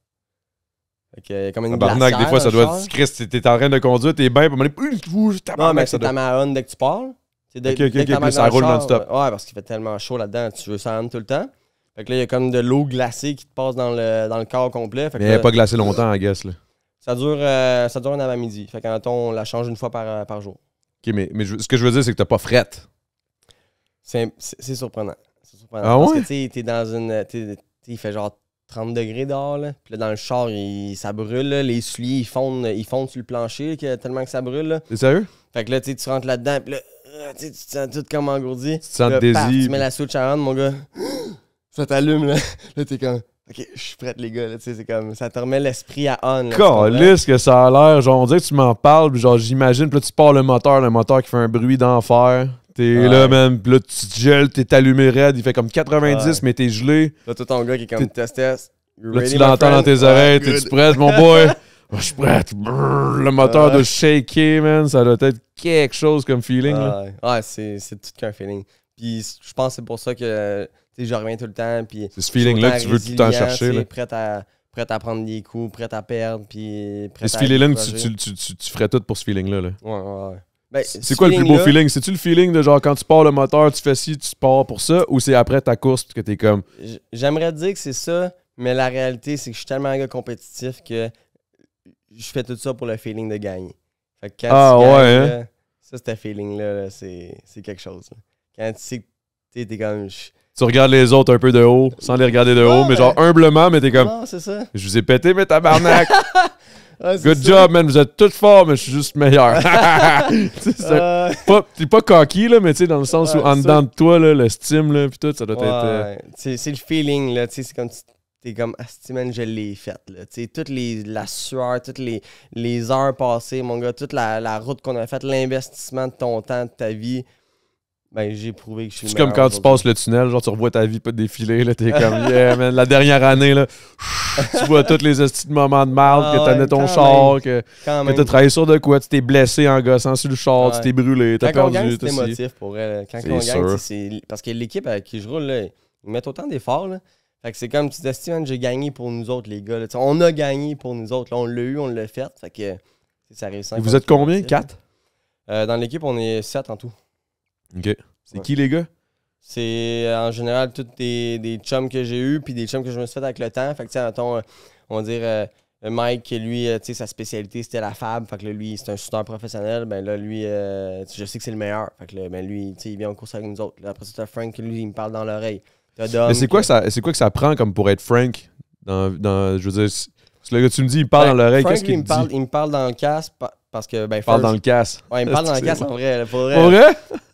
y a comme une barnaque, des fois, ça doit être. Christ, t'es en train de conduire, t'es bien, puis Non, mais c'est ta marronne dès que tu parles. c'est ok, ok, dès que tu ça roule non-stop. Ouais, parce qu'il fait tellement chaud là-dedans, tu veux ça tout le temps. Fait que là, il y a comme de l'eau glacée qui te passe dans le, dans le corps complet. Fait que mais elle n'est pas glacée longtemps, I guess. Là. Ça, dure, euh, ça dure un avant-midi. Fait qu'en on la change une fois par, euh, par jour. Ok, mais, mais ce que je veux dire, c'est que t'as pas frette. C'est surprenant. C'est surprenant. Ah parce ouais? que tu t'es dans une. t'es il fait genre 30 degrés dehors, là. Puis là, dans le char, ça brûle, là. Les souliers, ils fondent, ils fondent sur le plancher tellement que ça brûle, C'est sérieux? Fait que là, tu rentres là-dedans, puis là, ah, tu te sens tout comme engourdi. Tu te sens désir. Tu mets la switch à rendre, mon gars. Ça t'allume, là. Là, t'es comme... Ok, je suis prête, les gars. Là, c'est comme, ça te remet l'esprit à on. ce que ça a l'air. Genre, on dirait que tu m'en parles, pis genre, j'imagine. Puis là, tu pars le moteur, le moteur qui fait un bruit d'enfer. T'es là, man. Là, tu te gèles, t'es allumé raide. Il fait comme 90, mais t'es gelé. Là, tout ton gars qui est comme test test. Là, tu l'entends dans tes oreilles. T'es-tu mon boy? Oh, je suis prête. le moteur de shaker, man. Ça doit être quelque chose comme feeling. Ouais, c'est tout qu'un feeling. Puis je pense que c'est pour ça que je reviens tout le temps. Puis c'est ce feeling-là que tu veux tout le temps chercher. Là. Prêt à à prendre des coups, prêt à perdre, puis prêt Et ce feeling-là, tu, tu, tu, tu, ferais tout pour ce feeling-là. Là. Ouais, ouais, ouais. Ben, c'est quoi le plus beau feeling? C'est-tu le feeling de genre quand tu pars le moteur, tu fais ci, tu pars pour ça, ou c'est après ta course que t'es comme. J'aimerais dire que c'est ça, mais la réalité, c'est que je suis tellement un gars compétitif que je fais tout ça pour le feeling de gagner. ah, ouais, hein? Ça, c'est là, feeling-là, c'est quelque chose. Quand tu sais que t'es comme tu regardes les autres un peu de haut, sans les regarder de haut, mais genre humblement, mais t'es comme. Non, c'est ça. Je vous ai pété, mais tabarnak! Good job, man. Vous êtes tous forts, mais je suis juste meilleur. pas, t'es pas coquille là, mais tu dans le sens où en dedans de toi, là, le steam, là, tout, ça doit être. Euh, c'est le feeling, là. Tu sais, c'est comme t'es comme asti ah, je l'ai faite là tu sais toutes les la sueur toutes les, les heures passées mon gars toute la, la route qu'on a faite l'investissement de ton temps de ta vie ben, j'ai prouvé que je suis. C'est comme quand tu passes le tunnel, genre tu revois ta vie pas défiler, là, t'es comme, yeah, man, la dernière année, là, tu vois tous les petits moments de mal que que ah t'amenais ton char, que, que t'as travaillé sur de quoi, tu t'es blessé en gossant sur le char, tu t'es brûlé, t'as perdu. C'est émotif pour elle. Quand on gagne, c'est. Parce que l'équipe avec qui je roule, là, ils mettent autant d'efforts, là. Fait que c'est comme, tu que j'ai gagné pour nous autres, les gars. On a gagné pour nous autres, on l'a eu, on l'a fait. Fait que ça réussit. Vous êtes combien Quatre euh, Dans l'équipe, on est sept en tout. OK. C'est qui, les gars? C'est euh, en général tous des, des chums que j'ai eu puis des chums que je me suis fait avec le temps. Fait que, tu euh, on va dire. Euh, Mike, lui, sais, sa spécialité, c'était la fab. Fait que lui, c'est un shooter professionnel. Ben là, lui, je sais que c'est le meilleur. Fait que ben lui, il vient en course avec nous autres. après c'est Frank, lui, il me parle dans l'oreille. Mais c'est quoi, que... ça, quoi que ça prend comme pour être Frank? Dans, dans, je veux dire, parce que tu me dis, il parle dans ben, l'oreille, qu'est-ce qu'il me parle, Il me parle dans le casque parce que. Ben, il parle dans le casque. Ouais, il me parle dans le casque en vrai. Pour vrai?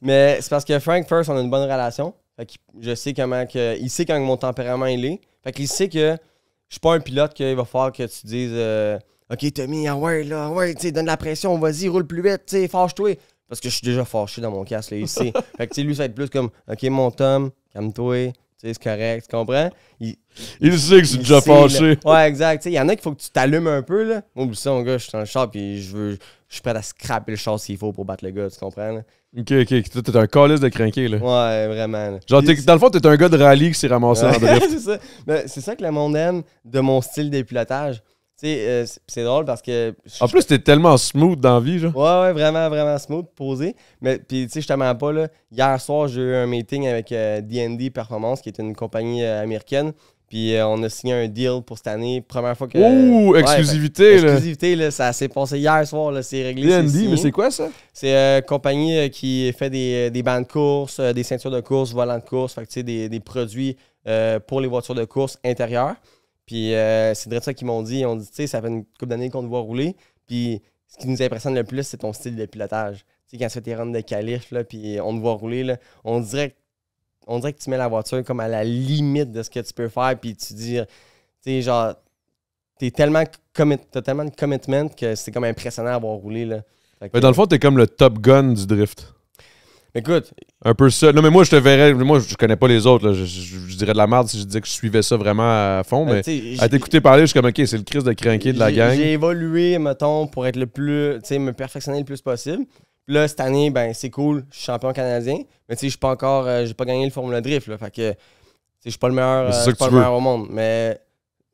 Mais c'est parce que Frank, first, on a une bonne relation. Fait que je sais comment que. Il sait quand mon tempérament il est. Fait qu'il sait que je suis pas un pilote qu'il va falloir que tu dises euh, OK, Tommy, ah ouais, là, ah ouais, tu donne la pression, vas-y, roule plus vite, tu sais, fâche-toi. Parce que je suis déjà fâché dans mon casque, là, ici. fait que, lui, ça va être plus comme OK, mon Tom, calme-toi, c'est correct, tu comprends? Il, il sait que c'est déjà fâché. Ouais, exact. Il y en a qu'il faut que tu t'allumes un peu. Là. Moi, oublie ça, mon gars, je suis dans le char, et je veux. Je suis prêt à scraper le char s'il faut pour battre le gars, tu comprends? Ok, ok. Toi, t'es un calice de crinqué, là. Ouais, vraiment. Genre, dans le fond, t'es un gars de rallye qui s'est ramassé en drift. c'est ça. Ben, c'est ça que le monde aime de mon style pilotage. Euh, c'est drôle parce que. En plus, t'es tellement smooth dans la vie, genre. Ouais, ouais, vraiment, vraiment smooth, posé. Mais, puis, tu sais, je pas, là. Hier soir, j'ai eu un meeting avec DD euh, Performance, qui est une compagnie euh, américaine. Puis on a signé un deal pour cette année. Première fois que. Ouh, ben, exclusivité, là. Exclusivité, là, ça s'est passé hier soir, là, c'est réglé. DND, mais c'est quoi ça? C'est une compagnie qui fait des, des bandes de course, des ceintures de course, volants de course, fait des, des produits pour les voitures de course intérieures. Puis euh, c'est de ça qu'ils m'ont dit. Ils dit, tu sais, ça fait une couple d'années qu'on te voit rouler. Puis ce qui nous impressionne le plus, c'est ton style de pilotage. Tu sais, quand tu fais tes de calife, là, puis on te voit rouler, là, on, dirait, on que tu mets la voiture comme à la limite de ce que tu peux faire. Puis tu dis, tu sais, genre, t'es tellement, commit, tellement de commitment que c'est comme impressionnant à voir rouler. Là. Mais dans le fond, t'es comme le Top Gun du drift. Écoute. Un peu ça. Non, mais moi, je te verrais. Moi, je connais pas les autres. Je, dirais de la merde si je disais que je suivais ça vraiment à fond. Ben, mais à t'écouter parler, je suis comme, OK, c'est le Christ de crinquer de la gang. J'ai évolué, mettons, pour être le plus. Tu sais, me perfectionner le plus possible. Puis là, cette année, ben, c'est cool. Je suis champion canadien. Mais tu sais, je suis pas encore. Je euh, j'ai pas gagné le Formula Drift. Là, fait que. Je suis pas le meilleur, euh, le meilleur au monde. Mais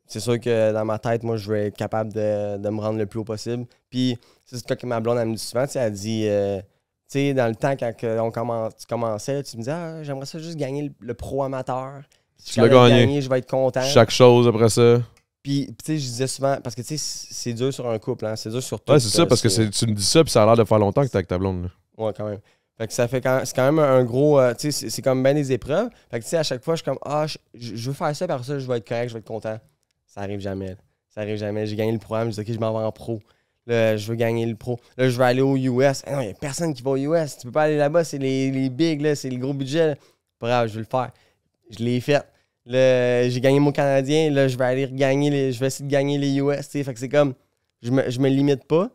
c'est sûr que dans ma tête, moi, je vais être capable de, me rendre le plus haut possible. Puis, c'est ce que ma blonde, elle me dit souvent. Elle dit. Euh, sais, dans le temps, quand on commence, tu commençais, tu me disais, ah, j'aimerais ça juste gagner le, pro amateur. Si je l'as Je vais être content. Chaque chose après ça. Puis, tu sais, je disais souvent, parce que, tu sais, c'est dur sur un couple, hein, c'est dur sur tout. Ouais, c'est ça, euh, parce que tu me dis ça, puis ça a l'air de faire longtemps que t'es avec ta blonde. Ouais, quand même. Fait que ça fait quand c'est quand même un gros. Euh, tu sais, c'est comme bien des épreuves. Fait que, tu sais, à chaque fois, je suis comme, ah, je, veux faire ça, par ça, je vais être correct, je vais être content. Ça arrive jamais. Ça arrive jamais. J'ai gagné le programme, je dis, OK, je m'en vais en pro je veux gagner le pro. Là, je veux aller aux US. Ah non, il n'y a personne qui va aux US. Tu peux pas aller là-bas. C'est les, les bigs, c'est le gros budget. Bref, je vais le faire. Je l'ai fait. J'ai gagné mon Canadien. Là, je vais aller gagner les, je vais essayer de gagner les US. Fait que c'est comme, je me, me limite pas.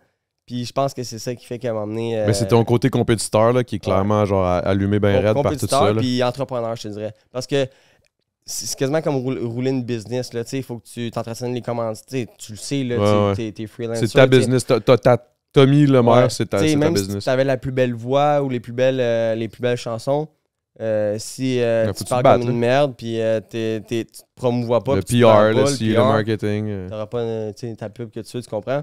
Puis je pense que c'est ça qui fait qu'elle m'a amené... Mais c'est ton côté compétiteur qui est clairement genre allumé bien raide par tout ça. entrepreneur, je te dirais. Parce que c'est quasiment comme rouler une business. il faut que tu t'entretiennes les commandes. tu le sais, t'es, freelancer. C'est ta business. T'as, ta, Tommy Le maire, c'est ta, même business. Si tu avais la plus belle voix ou les plus belles, euh, belles chansons, euh, si euh, ben, tu parles comme une hein? merde, puis tu tu te promouvois pas, le PR, le, pas, CEO, le, marketing. T'auras pas ta pub que tu veux, tu comprends?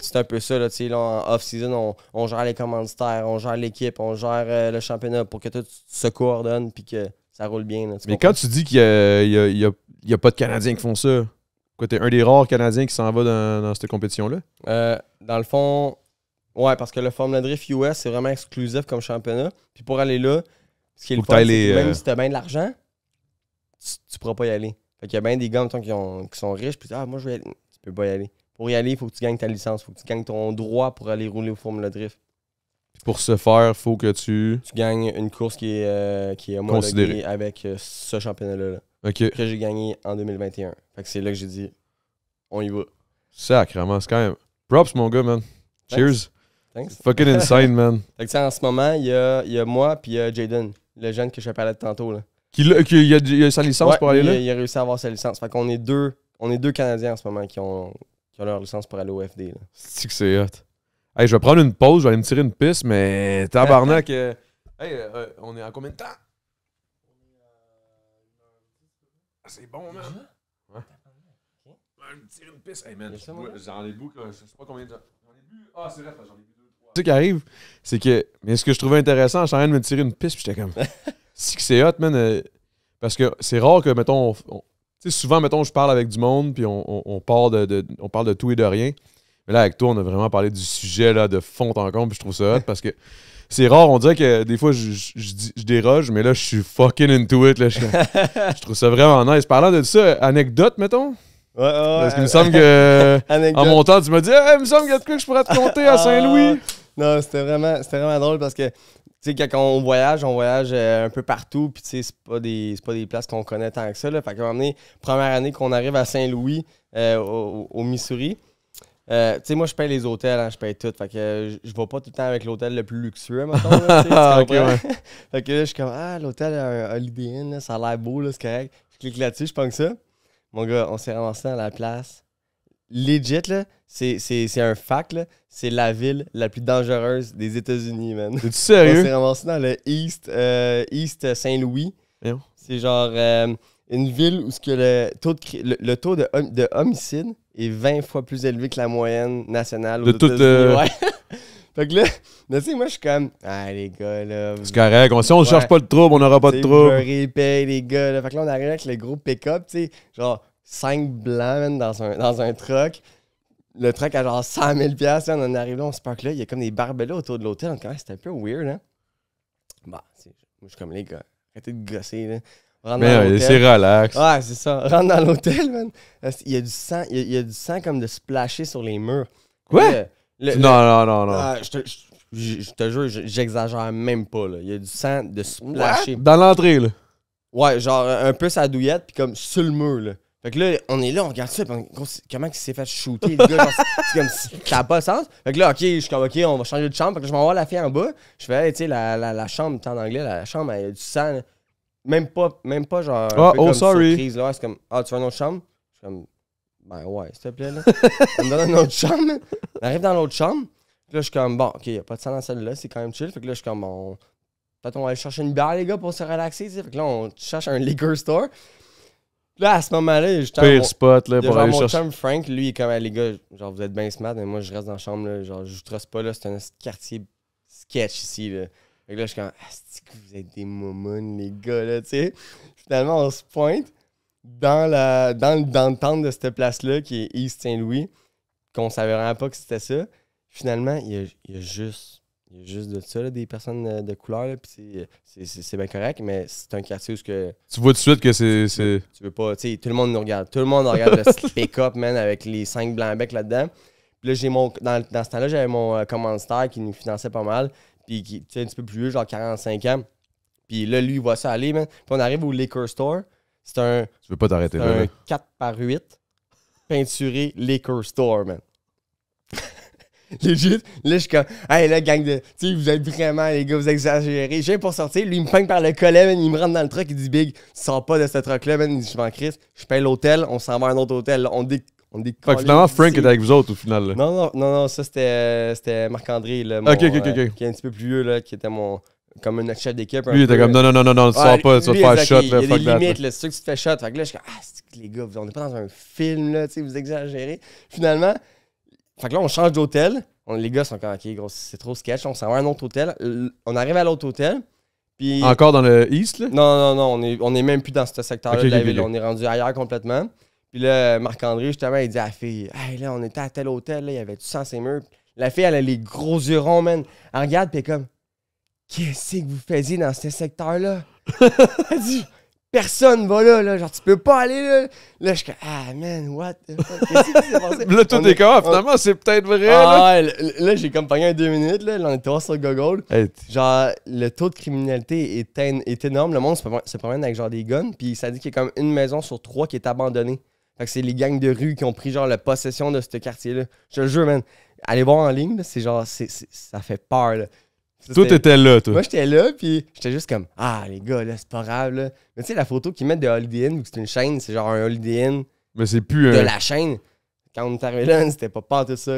c'est un peu ça, là, là en off-season, on, gère les commanditaires, on gère l'équipe, on gère le championnat pour que tu se coordonnes puis que ça roule bien. mais quand tu dis qu'il n'y a, a, pas de Canadiens qui font ça, quoi, t'es un des rares Canadiens qui s'en va dans, cette compétition-là? Euh, dans le fond, ouais, parce que le Formula Drift US, c'est vraiment exclusif comme championnat. Puis pour aller là, ce qui est le même euh, si t'as bien de l'argent, tu, ne pourras pas y aller. Fait y a bien des gars qui, ont, sont riches, puis ah, moi je vais y aller. Tu peux pas y aller. Pour y aller, il faut que tu gagnes ta licence, il faut que tu gagnes ton droit pour aller rouler au Formula Drift pour ce faire, faut que tu. Tu gagnes une course qui est, euh, qui est homologuée avec euh, ce championnat-là. Là, Que j'ai gagné en 2021. Fait que c'est là que j'ai dit, on y va. Sacrement, c'est quand même. Props, mon gars, man. Cheers. Thanks. Fucking insane, man. Fait que en ce moment, il y a, y a, moi puis il y a Jaden, le jeune que je parlais de tantôt. Là. Qui, a, y a, sa licence pour aller là? Il a réussi à avoir sa licence. Fait qu'on est deux, on est deux Canadiens en ce moment qui ont, qui ont leur licence pour aller au FD. C'est que c'est hot. Hey, je vais prendre une pause, je vais aller me tirer une piste, mais tabarnak. Euh. hey, euh, euh, on est en combien de temps? Ah, c'est bon, man. Ouais. Je vais me tirer une piste. Hey, man, j'en ai bu, je sais pas combien de temps. J'en ai bu. Ah, c'est vrai, j'en ai bu deux, trois. Ce qui arrive, c'est que. Mais ce que je trouvais intéressant, je suis en train de me tirer une piste, puis j'étais comme. si que c'est hot, man. parce que c'est rare que, mettons, tu sais, souvent, mettons, je parle avec du monde, puis on, on- de, de- on parle de tout et de rien. Mais là, avec toi, on a vraiment parlé du sujet là, de fond en comble, puis je trouve ça hot parce que c'est rare. On dirait que des fois, je, je, déroge, mais là, je suis fucking into it. Là. Je, trouve ça vraiment nice. Parlant de ça, anecdote, mettons. Ouais, ouais, parce qu'il me semble que. en montant, tu m'as dit, il me semble qu'il y a de quoi que je pourrais te compter à ah, Saint-Louis. non, c'était vraiment, vraiment drôle parce que tu sais, quand on voyage, on voyage euh, un peu partout, puis tu sais, c'est pas, des, pas des places qu'on connaît tant que ça. Là. Fait qu'à un moment donné, première année qu'on arrive à Saint-Louis, euh, au, Missouri, euh, tu sais, moi, je paye les hôtels, hein, je paye tout. Fait que euh, je vais pas tout le temps avec l'hôtel le plus luxueux, maintenant tu ah, fait que là, je suis comme, ah, l'hôtel un Holiday Inn, ça a l'air beau, là c'est correct. Je clique là-dessus, je pense que ça. Mon gars, on s'est ramassé dans la place. Legit, là, c'est un fac. là. C'est la ville la plus dangereuse des États-Unis, man. T'es-tu sérieux? On s'est ramassé dans le East, euh, East Saint-Louis. C'est genre une ville où ce que le taux, de, le, taux de, homicide est 20 fois plus élevé que la moyenne nationale. De toute. Euh, ouais. fait que là, tu sais, moi, je suis comme, ah, les gars, là. C'est correct. Si on ne cherche pas de trouble, on n'aura pas de trouble. Paye, les gars. Là. Fait que là, on arrive avec le gros pick-up, tu sais, genre 5 blancs, dans un, dans un truck le truck a genre 100 000 pièces on en arrive là, on se parque là, il y a comme des barbelés autour de l'hôtel. On est c'était un peu weird, hein? Bah, moi, je suis comme les gars, arrêtez de gosser, là. Mais c'est relax. Ouais, c'est ça. Rentre dans l'hôtel, man. Il y a du sang, il y a, du sang comme de splasher sur les murs. Quoi? Ouais. non, non, non, non. Ah, je, te, jure, j'exagère même pas, là. Il y a du sang de splasher. Dans l'entrée, là. Ouais, genre un peu sa douillette, puis comme sur le mur, là. Fait que là, on est là, on regarde ça, puis comment il s'est fait shooter, le gars, c'est comme si ça n'a pas de sens. Fait que là, ok, je suis comme, ok, on va changer de chambre, fait que je m'envoie la fille en bas. Je fais, tu sais, la, la, la, chambre, en anglais, la, chambre, elle y a du sang. Même pas, même pas genre. Ah, oh, comme sorry. Surprise, là. C'est comme, ah, tu veux une autre chambre? Je suis comme, ben ouais, s'il te plaît, là. On me donne une autre chambre. On arrive dans l'autre chambre. là, je suis comme, bon, ok, il n'y a pas de sang dans celle-là, c'est quand même chill. Fait que là, je suis comme, Bon, Peut-être on va aller chercher une bière, les gars, pour se relaxer, Fait que là, on cherche un liquor store. là, à ce moment-là, je Pire mon... spot, là, pour aller Chum, Frank, lui, il est comme, les gars, genre, vous êtes bien smart, mais moi, je reste dans la chambre, Genre, je ne pas, là. C'est un quartier sketch ici, là. Fait que là, je suis comme, ah, vous êtes des momones les gars, là, tu sais. Finalement, on se pointe dans, la, dans, le, dans le de cette place-là, qui est East Saint-Louis, qu'on savait vraiment pas que c'était ça. Finalement, il y a, juste il y a juste de ça, des personnes de couleur, puis c'est bien correct, mais c'est un quartier où ce que. Tu vois tout de suite que c'est. Tu, tu, veux pas, tu sais, tout le monde nous regarde. Tout le monde regarde le pick-up, man, avec les cinq blancs becs là-dedans. Puis là, j'ai mon. Dans, dans ce temps-là, j'avais mon euh, commanditaire qui nous finançait pas mal puis qui est un petit peu plus vieux, genre 45 ans. Puis là, lui, il voit ça aller, man. Puis on arrive au liquor store. C'est un. Tu veux pas t'arrêter là? un 4 par 8 peinturé liquor store, man. Legit. Là, je suis comme, hey, là, gang de. Tu sais, vous êtes vraiment, les gars, vous exagérez. J'ai pour sortir. Lui, il me peigne par le collet, man. Il me rentre dans le truck. Il dit, Big, tu sors pas de ce truck-là, man. Il dit, je m'en crise. Je paye l'hôtel. On s'en va à un autre hôtel. On, dé on fait que finalement, Frank était avec vous autres au final. Non, non, non, ça c'était euh, Marc-André, euh, qui est un petit peu plus vieux, là, qui était mon comme un chef d'équipe. Lui, il était comme non, non, non, non, non, tu sors pas, tu vas te faire shot. Il y a limites, c'est que tu te fais shot. Fait que là, je suis comme, ah, les gars, on n'est pas dans un film, là, tu sais, vous exagérez. Finalement, fait que là, on change d'hôtel. les gars sont comme, ok, gros, c'est trop sketch. On s'en va à un autre hôtel. On arrive à l'autre hôtel. Puis... Encore dans le East, là? Non, non, non, on n'est on est même plus dans ce secteur-là de la ville. On est rendu ailleurs complètement. Puis là, Marc-André, justement, il dit à la fille Hey, là, on était à tel hôtel, là, il y avait tout sang ses murs. La fille, elle a les gros yeux ronds, man. Elle regarde, puis comme Qu'est-ce que vous faisiez dans ce secteur-là Elle dit Personne va là, là. Genre, tu peux pas aller là. Là, je suis comme Ah, man, what Qu'est-ce qui s'est passé Là, tout est comme ah, Finalement, c'est peut-être vrai. Ah, là, là, j'ai comme pogné un deux minutes, là. Là, on était sur Google. genre, le taux de criminalité est, est énorme. Le monde se promène avec genre des guns, puis ça dit qu'il y a comme une maison sur trois qui est abandonnée c'est les gangs de rue qui ont pris genre la possession de ce quartier-là. Je te le jure, man. Allez voir en ligne, c'est genre, c'est, ça fait peur, là. Toi, t'étais là, toi. Moi, j'étais là, puis j'étais juste comme, ah, les gars, là, c'est pas grave, là. Mais tu sais, la photo qu'ils mettent de Holiday Inn, c'est une chaîne, c'est genre un Holiday Inn Mais c'est plus de la chaîne quand on est arrivé là, c'était pas pas tout ça.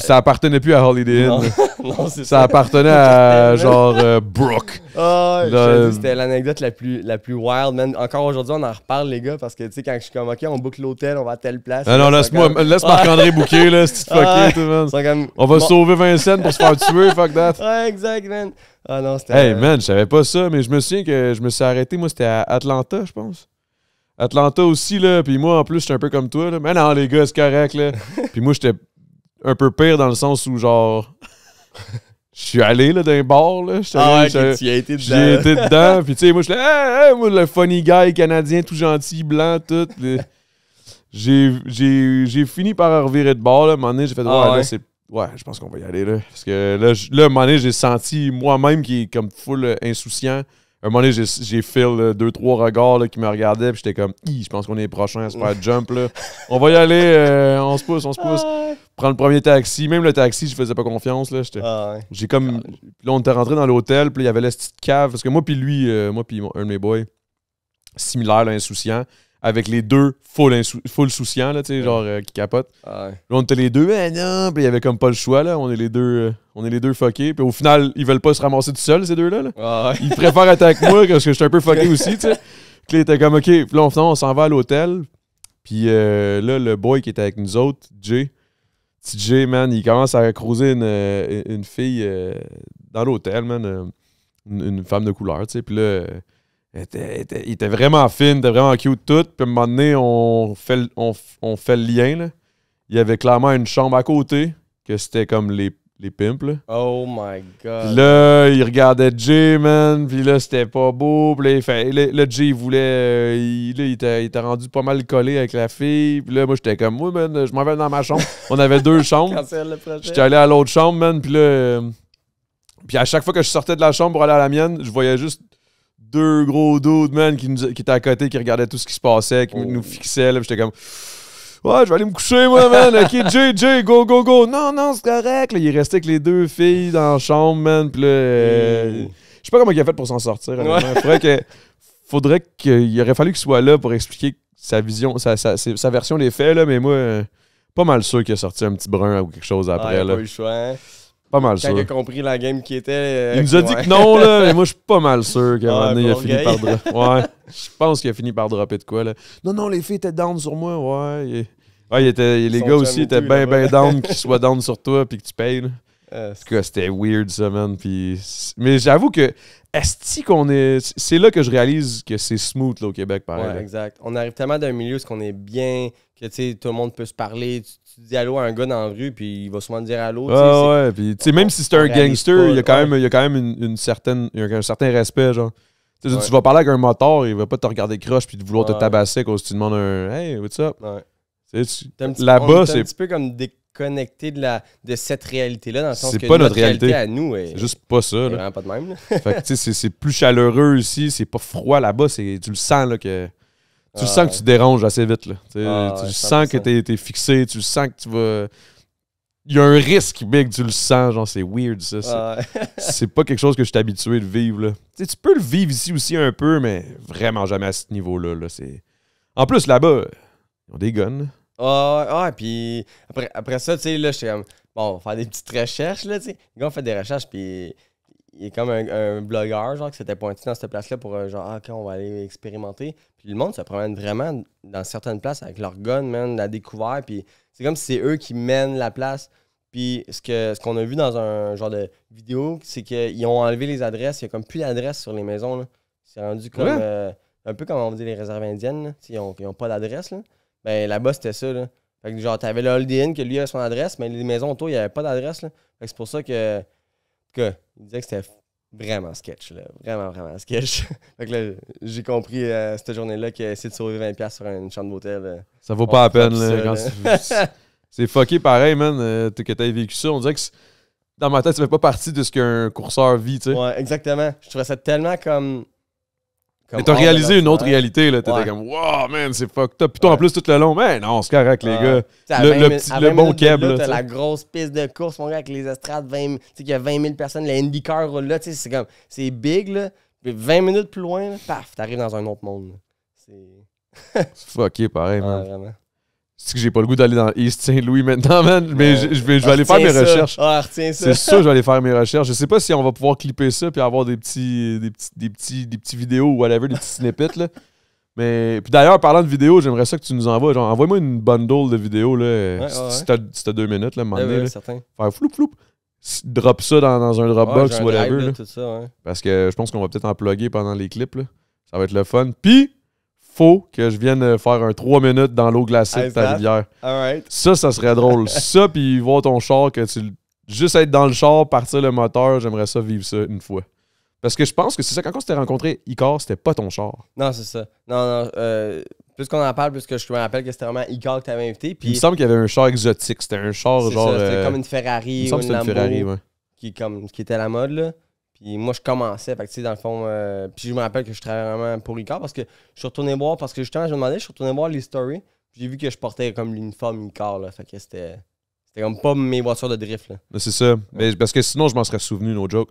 Ça appartenait plus à Holiday Inn. Non, ça, appartenait à genre euh, Brooke. Ah c'était l'anecdote la plus, la plus wild, man. Encore aujourd'hui, on en reparle, les gars, parce que tu sais, quand je suis comme, OK, on boucle l'hôtel, on va à telle place. Non non, laisse-moi, laisse Marc-André bouquer, là, si tu te tout le monde. On va sauver Vincent pour se faire tuer, fuck that. Ouais, exact, man. Ah non, Hey, euh, man, je savais pas ça, mais je me souviens que je me suis arrêté, moi, c'était à Atlanta, je pense. Atlanta aussi, là. Puis moi, en plus, j'étais un peu comme toi, là. Mais non, les gars, c'est correct, là. puis moi, j'étais un peu pire dans le sens où, genre, je suis allé, là, d'un bord, là. Ah ouais, tu été dedans. J'ai été dedans. puis, tu sais, moi, je suis là, moi, le funny guy canadien, tout gentil, blanc, tout. J'ai fini par revirer de bord, là. À un moment donné, j'ai fait, ah, ouais, c'est ouais, je pense qu'on va y aller là. Parce que là, là à un moment donné, j'ai senti moi-même qui est comme full insouciant un moment donné, j'ai fait euh, deux, trois regards qui me regardaient, puis j'étais comme, je pense qu'on est prochain à se faire jump. Là. On va y aller, euh, on se pousse, on se pousse. Ah. prendre le premier taxi. Même le taxi, je faisais pas confiance. Là, ah, J'ai comme. Ah, là, on était rentré dans l'hôtel, puis il y avait la petite cave. Parce que moi, puis lui, euh, moi, puis un de mes boys, similaire, insouciant, avec les deux full, full souciants, là, tu sais, genre euh, qui capotent. Là, on était les deux, mais eh non, puis il y avait comme pas le choix, là. On est les deux, euh, on est les deux fuckés. Puis au final, ils veulent pas se ramasser tout seuls, ces deux-là. Là. Ils préfèrent être avec moi parce que je suis un peu fucké aussi, tu sais. Puis était comme, OK, puis là, on, on s'en va à l'hôtel. Puis euh, là, le boy qui était avec nous autres, Jay, petit Jay, man, il commence à croiser une, fille dans l'hôtel, man, une, une, femme de couleur, tu sais. Puis là, il était vraiment fine, il était vraiment cute, tout. Puis à un moment donné, on fait, on, fait le lien. Là. Il y avait clairement une chambre à côté, que c'était comme les, les pimps. Là. Oh my god. Puis là, il regardait Jay, man. Puis là, c'était pas beau. Puis là, Jay, il voulait. Euh, il, était, rendu pas mal collé avec la fille. Puis là, moi, j'étais comme, oui, man, je m'en vais dans ma chambre. on avait deux chambres. J'étais allé à l'autre chambre, man. Puis là. Euh, puis à chaque fois que je sortais de la chambre pour aller à la mienne, je voyais juste deux gros dudes, man, qui, nous, étaient à côté, qui regardaient tout ce qui se passait, qui oh. nous fixaient. j'étais comme. Ouais, je vais aller me coucher, moi, man. Ok, JJ, go, go, go. Non, non, c'est correct. il est resté avec les deux filles dans la chambre, man. Puis là, euh, oh. je sais pas comment il a fait pour s'en sortir. Il Faudrait que, faudrait qu'il aurait fallu qu'il soit là pour expliquer sa vision, sa, sa, sa version des faits, Mais moi, euh, pas mal sûr qu'il a sorti un petit brun ou quelque chose après, hein. Pas mal Quand sûr. il a compris la game qui était. Euh, il nous a dit que non, là, mais moi, je suis pas mal sûr qu'à un moment donné, il a fini par dropper. Ouais. Je pense qu'il a fini par dropper de quoi, là. Non, non, les filles étaient down sur moi, ouais. ouais il était... les gars aussi étaient bien, bien down qu'ils soient down sur toi puis que tu payes, En tout cas, c'était weird, ça, man. Puis... Mais j'avoue que, est-ce est-ce qu'on est. C'est là que je réalise que c'est smooth, au Québec, pareil. Ouais, exact. On arrive tellement d'un milieu où on est bien, que, tu sais, tout le monde peut se parler, tu dis allô à un gars dans la rue, puis il va souvent te dire allô. Ah ouais, puis tu sais, même si c'est un gangster, il y a quand même, y a quand même une, certaine, y a un certain respect, genre. Tu vas parler avec un moteur, il va pas te regarder croche puis vouloir te tabasser quand tu demandes un Hey, what's up? Là-bas, c'est. un petit peu comme déconnecté de, la, de cette réalité-là, dans le sens que pas notre, réalité. à nous. C'est juste pas ça. Vraiment pas de même. fait c'est plus chaleureux ici, c'est pas froid là-bas, tu le sens là, que. Tu le sens que tu déranges assez vite. Là. tu ah, sens que t'es fixé, tu sens que tu vas. Il y a un risque que tu le sens, genre c'est weird ça. Ah, c'est pas quelque chose que je suis habitué de vivre. Là. tu peux le vivre ici aussi un peu, mais vraiment jamais à ce niveau-là. en plus, là-bas, ils ont des guns. Ah, ah, puis après, ça, tu sais, là, suis comme, bon, faire des petites recherches, là, tu fait des recherches, puis il est comme un, blogueur, genre, qui s'était pointé dans cette place-là pour, euh, genre, ah, OK, on va aller expérimenter. Puis le monde se promène vraiment dans certaines places avec leur gun, même, la découverte. Puis c'est comme si c'est eux qui mènent la place. Puis ce qu'on ce qu'on a vu dans un genre de vidéo, c'est qu'ils ont enlevé les adresses. Il n'y a comme plus d'adresse sur les maisons, là. C'est rendu comme. Euh, un peu comme on dit les réserves indiennes, là. Ils, n'ont ont pas d'adresse, là. Ben là-bas, c'était ça, là. Fait que genre, t'avais le hold-in que lui a son adresse, mais les maisons autour, il n'y avait pas d'adresse, c'est pour ça que il disait que c'était vraiment sketch, là. Vraiment, vraiment sketch. fait que là, j'ai compris euh, cette journée-là qu'essayer de sauver 20$ sur une chambre d'hôtel. Euh, ça vaut pas la peine, là. c'est fucké pareil, man, euh, que as vécu ça. On dirait que dans ma tête, ça fait pas partie de ce qu'un courseur vit, tu sais. Ouais, exactement. Je trouvais ça tellement comme et t'as réalisé une autre réalité, là. T'étais comme, wow, man, c'est fucked up. Puis toi, en plus, tout le long, man, non, c'est correct, les gars. le, le, petit, le bon keb, là. T'as la grosse piste de course, mon gars, avec les estrades, sais, qu'il y a 20 000 personnes, les IndyCar là, tu sais, c'est comme, c'est big, là. Puis 20 minutes plus loin, paf, t'arrives dans un autre monde. C'est. c'est fucké, pareil, man c'est que j'ai pas le goût d'aller dans East Saint-Louis maintenant, man. Mais je, vais, je vais ah, aller faire mes ah, recherches. Ah, retiens ça. C'est sûr, je vais aller faire mes recherches. Je sais pas si on va pouvoir clipper ça puis avoir des petits, des petits, des petits, vidéos ou whatever, des petits snippets, là. Mais puis d'ailleurs, parlant de vidéos, j'aimerais ça que tu nous envoies. Genre, envoie-moi une bundle de vidéos, là. si t'as deux minutes, là, m'emmener. Ouais, certain. Faire floup, floup. Drop ça dans, un Dropbox ou whatever. Parce que je pense qu'on va peut-être en plugger pendant les clips, Ça va être le fun. Puis faut que je vienne euh, faire un 3 minutes dans l'eau glacée de ta rivière. Ça, ça serait drôle. ça, puis voir ton char, que tu juste être dans le char, partir le moteur, j'aimerais ça vivre ça une fois. Parce que je pense que c'est ça, quand on s'était rencontré, Icar, c'était pas ton char. Non, c'est ça. Non, non. Euh, plus qu'on en parle, plus que je me rappelle que c'était vraiment Icar que t'avais invité. Il me semble qu'il y avait un char exotique. C'était un char genre. C'était euh, comme une Ferrari. ou une, une Ferrari, ouais. qui, comme, qui était à la mode, là. Puis moi, je commençais. Fait que, tu sais, dans le fond, euh, puis je me rappelle que je travaillais vraiment pour Ricard parce que je suis retourné voir, parce que justement, je me demandais, je suis retourné voir les stories. J'ai vu que je portais comme l'uniforme Ricard, là. Fait que c'était. C'était comme pas mes voitures de drift, là. C'est ça. Mais parce que sinon, je m'en serais souvenu, no joke.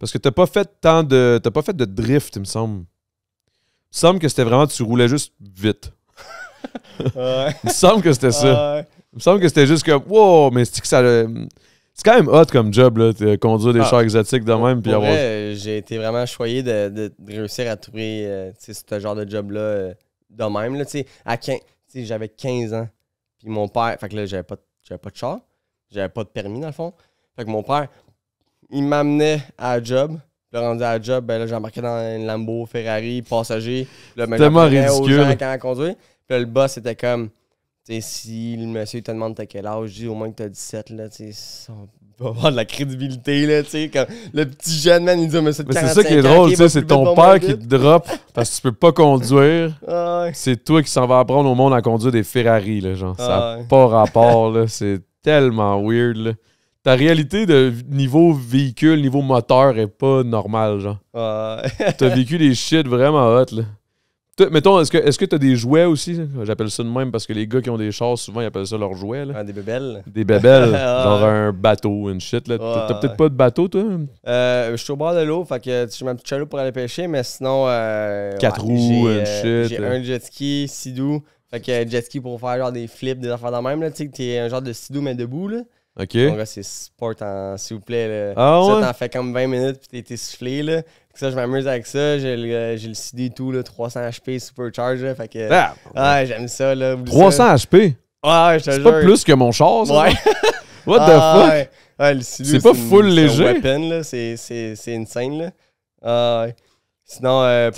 Parce que t'as pas fait tant de. T'as pas fait de drift, il me semble. Il me semble que c'était vraiment, tu roulais juste vite. il me semble que c'était ça. Il me semble que c'était juste que, wow, mais c'est que ça. Euh, c'est quand même hot comme job, là, de conduire des ah. chars exotiques de même. Puis avoir... j'ai été vraiment choyé de, réussir à trouver euh, ce genre de job-là euh, de même. Là, à 15, j'avais 15 ans. Puis mon père, fait que là, j'avais pas, j'avais pas de char. J'avais pas de permis, dans le fond. Fait que mon père, il m'amenait à un job. le rendu à un job, ben là, j'embarquais dans un Lambo, Ferrari, passager. le ben, tellement ridicule. conduire. le boss était comme si le monsieur te demande t'as quel âge, dis au moins que t'as 17, là, t'sais, ça va avoir de la crédibilité, là, le petit jeune, man, il dit, monsieur C'est ça qui est drôle, tu c'est ton père qui te drop parce que tu peux pas conduire. C'est toi qui s'en vas apprendre au monde à conduire des Ferrari, là, genre. ça n'a pas rapport, là. C'est tellement weird, Ta réalité de niveau véhicule, niveau moteur est pas normale, genre. ouais. T'as vécu des shit vraiment hot, là. Mettons, est-ce que est-ce que t'as des jouets aussi? J'appelle ça de même parce que les gars qui ont des chars, souvent, ils appellent ça leurs jouets. Là. Ah, des bébelles. Des bébelles. genre ah, un bateau, une shit. Là. T'as, peut-être pas de bateau, toi? Euh, je suis au bord de l'eau, fait que tu mets un petit chalut pour aller pêcher, mais sinon. Euh, Quatre roues, une euh, shit. J'ai euh. un jet ski, sidou. Fait que jet ski pour faire genre des flips, des affaires dans le même. Tu sais, t'es un genre de sidou, mais debout. là. OK. Mon gars, c'est sport, en... s'il vous plaît. Ah ça, t'en fait comme 20 minutes, puis t'es soufflé, là. Ça, je m'amuse avec ça. J'ai le, le CD et tout, là, 300 HP supercharge, Fait que... Ah, j'aime ça, là. 300 HP? Ouais, je te C'est pas plus que mon char, ça. Ouais. What the ah, fuck? Ouais. c'est, pas full léger. C'est une scène. C'est, insane, là. Ah, Sinon, euh,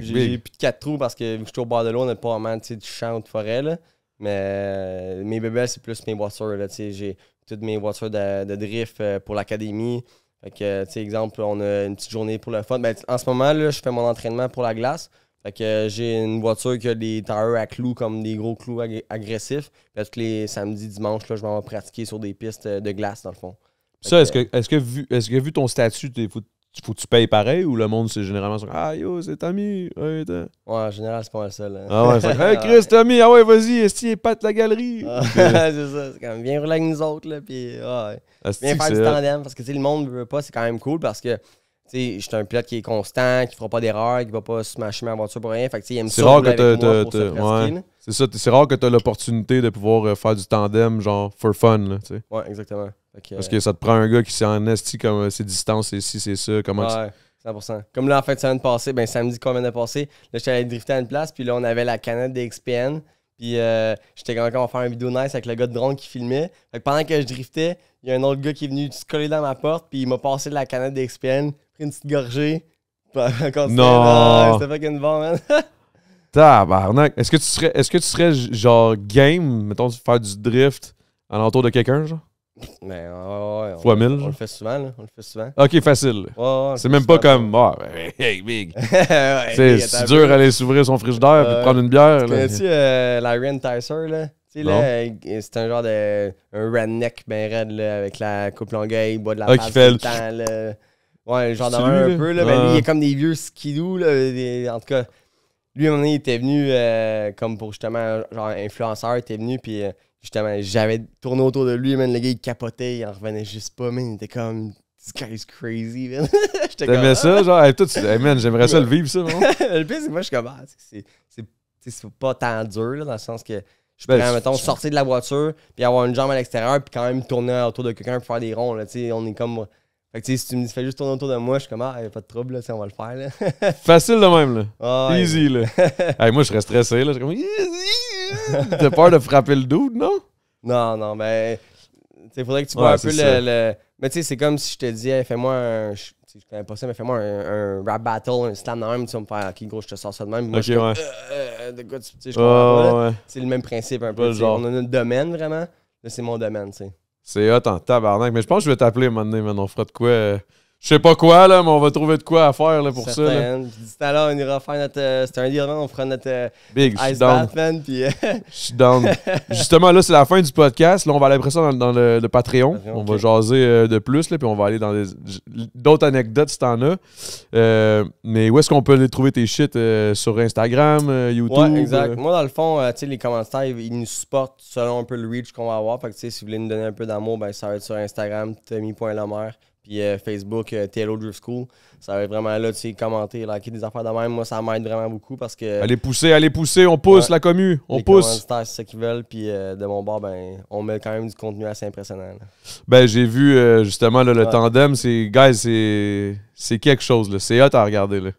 j'ai, plus de 4 trous parce que que je suis au bord de l'eau, on n'a pas vraiment de champ ou de forêt, là. Mais euh, mes bébés, c'est plus mes voitures. J'ai toutes mes voitures de, drift euh, pour l'académie. Fait que, tu sais, exemple, on a une petite journée pour le fun. Ben, en ce moment, là, je fais mon entraînement pour la glace. Fait que euh, j'ai une voiture qui a des tires à clous comme des gros clous agressifs. tous les samedis, dimanches, là, je m'en vais pratiquer sur des pistes de glace, dans le fond. ça, est-ce que, est-ce que, est que, vu ton statut, il faut faut que tu payes pareil ou le monde, c'est généralement sur Ah yo, c'est Tommy. Ouais, en général, c'est pas un seul Ah ouais, c'est Hey Chris, Tommy, ah ouais, vas-y, est-ce pâte la galerie ah, C'est ça, c'est quand même bien rouler avec nous autres, là, puis ouais. Viens faire du tandem parce que le monde veut pas, c'est quand même cool parce que je suis un pilote qui est constant, qui fera pas d'erreur, qui va pas se mâcher ma voiture pour rien. Fait que, il aime c'est rare que C'est c'est rare que tu as l'opportunité de pouvoir euh, faire du tandem, genre for fun. Là, ouais, exactement. Parce euh, que ça te prend un gars qui s'est en comme ses euh, distances, c'est si c'est ça. Comment ouais, 100%. Comme là, en fin de semaine passée, ben samedi combien de passé, là, j'étais allé drifter à une place, puis là, on avait la canette d'XPN. Puis euh, j'étais quand même faire une vidéo nice avec le gars de drone qui filmait. Fait pendant que je driftais, il y a un autre gars qui est venu se coller dans ma porte, puis il m'a passé la canette d'XPN une petite gorgée. non non! Ah, C'était fucking bon, man. Tabarnak. Est-ce que tu serais, est-ce que tu serais genre game, mettons, faire du drift à l'entour de quelqu'un, genre? Mais ben, ouais, ouais, on, mille, le fait souvent, là. On le fait souvent. Ok, facile. c'est même pas comme, oh, hey, big. c'est dur d'aller s'ouvrir son frigidaire et prendre une bière. Tu connais-tu euh, la Ryan Tyser, là? Tu sais, là, c'est un genre de. un redneck ben red, là, avec la coupe longueuille, il boit de la ah, tout le temps, Ouais, j'en un peu. Là. Ben, lui, il est comme des vieux skidou. En tout cas, lui, à un moment donné, il était venu euh, comme pour justement, genre, influenceur, il était venu, puis euh, justement, j'avais tourné autour de lui, le gars, il capotait, il en revenait juste pas, mais il était comme, this guy is crazy, j'étais T'aimais ça, ah. genre, j'aimerais ça le vivre, ça, le pire, c'est que moi, je suis comme, ah, c'est pas tant dur, dans le sens que je ben, pourrais, mettons, sortir de la voiture, puis avoir une jambe à l'extérieur, puis quand même tourner autour de quelqu'un pour faire des ronds, on est comme fait que si tu me fais juste tourner autour de moi, je suis comme, ah, pas de trouble, là, on va le faire. Facile de même, là. Ah, Easy, là. moi, je serais stressé, là. Je comme, t'as peur de frapper le dude, non? Non, non, mais. Ben, Il faudrait que tu vois un peu le, Mais tu sais, c'est comme si je te disais, fais-moi un. Je, connais pas ça, mais fais-moi un, rap battle, un slam » Tu vas me faire, ok, gros, je te sors ça de même. Moi, je euh, de quoi tu. sais, je C'est le même principe un peu. On a notre domaine, vraiment. Là, c'est mon domaine, tu sais. C'est hot en tabarnak. Mais je pense que je vais t'appeler maintenant, mais On fera de quoi. Euh, je sais pas quoi, là, mais on va trouver de quoi à faire pour ça. Je Puis tout à l'heure, on ira faire notre. Euh, C'était un livre, on fera notre euh, Big, Ice Batman. Puis, euh, Je suis down. Justement, là, c'est la fin du podcast. Là, on va aller après ça dans, le, Patreon. on va jaser de plus, là, puis on va aller dans d'autres anecdotes si t'en as. mais où est-ce qu'on peut aller trouver tes shit sur Instagram, YouTube Ouais, exact. Moi, dans le fond, tu sais, les commentaires, ils, nous supportent selon un peu le reach qu'on va avoir. Fait que, tu sais, si vous voulez nous donner un peu d'amour, ben, ça va être sur Instagram, Tommy.Lomère. Puis euh, Facebook, euh, TLO Drift School. Ça va être vraiment là, tu sais, commenter, liker des affaires de même. Moi, ça m'aide vraiment beaucoup parce que. Allez pousser, allez pousser, on pousse la commu, on les pousse. C'est ce qu'ils veulent. Puis euh, de mon bord, ben, on met quand même du contenu assez impressionnant. Ben, j'ai vu justement le tandem. C'est, guys, c'est, quelque chose. C'est hot à regarder. Là.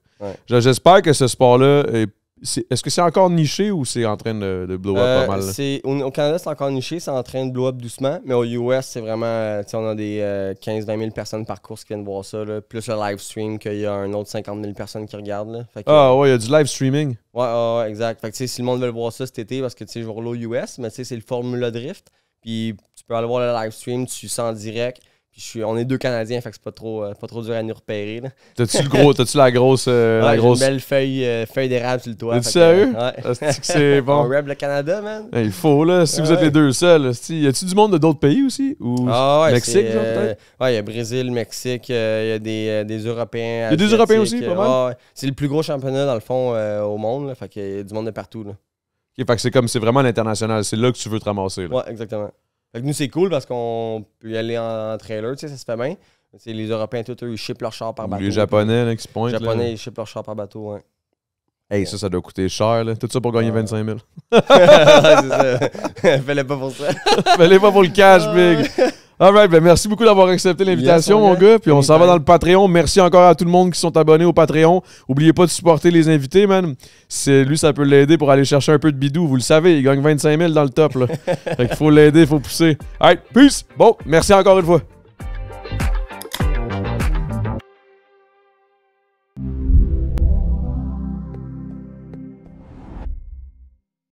J'espère que ce sport-là est est-ce que c'est encore niché ou c'est en train de, blow up pas euh, mal? Au, Canada, c'est encore niché, c'est en train de blow up doucement. Mais au US, c'est vraiment. On a des 15-20 euh, 000 personnes par course qui viennent voir ça, là, plus le live stream qu'il y a un autre 50 000 personnes qui regardent. Là. ah ouais, il y a du live streaming. Ouais, ouais, exact. Fait que, si le monde veut le voir ça cet été, parce que je vais rouler au US, mais c'est le Formula Drift. Puis tu peux aller voir le live stream, tu sens en direct. Puis je on est deux Canadiens, fait que c'est pas trop, euh, pas trop dur à nous repérer. T'as-tu le gros, tas la grosse, euh, la grosse... Une belle feuille, euh, feuille d'érable sur le toit. T'es sérieux? c'est bon. on rêve le Canada, man. Ben, il faut là. Si vous êtes les deux seuls, y a-tu du monde de d'autres pays aussi ou ah, Mexique genre peut-être? ouais, il y a Brésil, Mexique, il y a des, des Européens. Il y a des Européens aussi, pas mal. c'est le plus gros championnat dans le fond au monde, là, fait qu'il y a du monde de partout là. fait que c'est comme c'est vraiment l'international, c'est là que tu veux te ramasser. Là. Ouais, exactement. Fait nous, c'est cool parce qu'on peut y aller en, trailer, tu sais, ça se fait bien. les Européens, tous, eux, ils shippent leur char par bateau. Les Japonais, là, qui se pointent. Les Japonais, ils shippent leur char par bateau, ouais. Hey, ça, ça doit coûter cher, là. Tout ça pour gagner 25 ah. 000. c'est ça. Fallait pas pour ça. Fallait pas pour le cash, ah. big. Alright, ben merci beaucoup d'avoir accepté l'invitation, mon gars. Puis on s'en va dans le Patreon. Merci encore à tout le monde qui sont abonnés au Patreon. Oubliez pas de supporter les invités, man. C'est, lui, ça peut l'aider pour aller chercher un peu de bidou. Vous le savez, il gagne 25 000 dans le top. Là. faut l'aider, il faut pousser. All peace. Bon, merci encore une fois.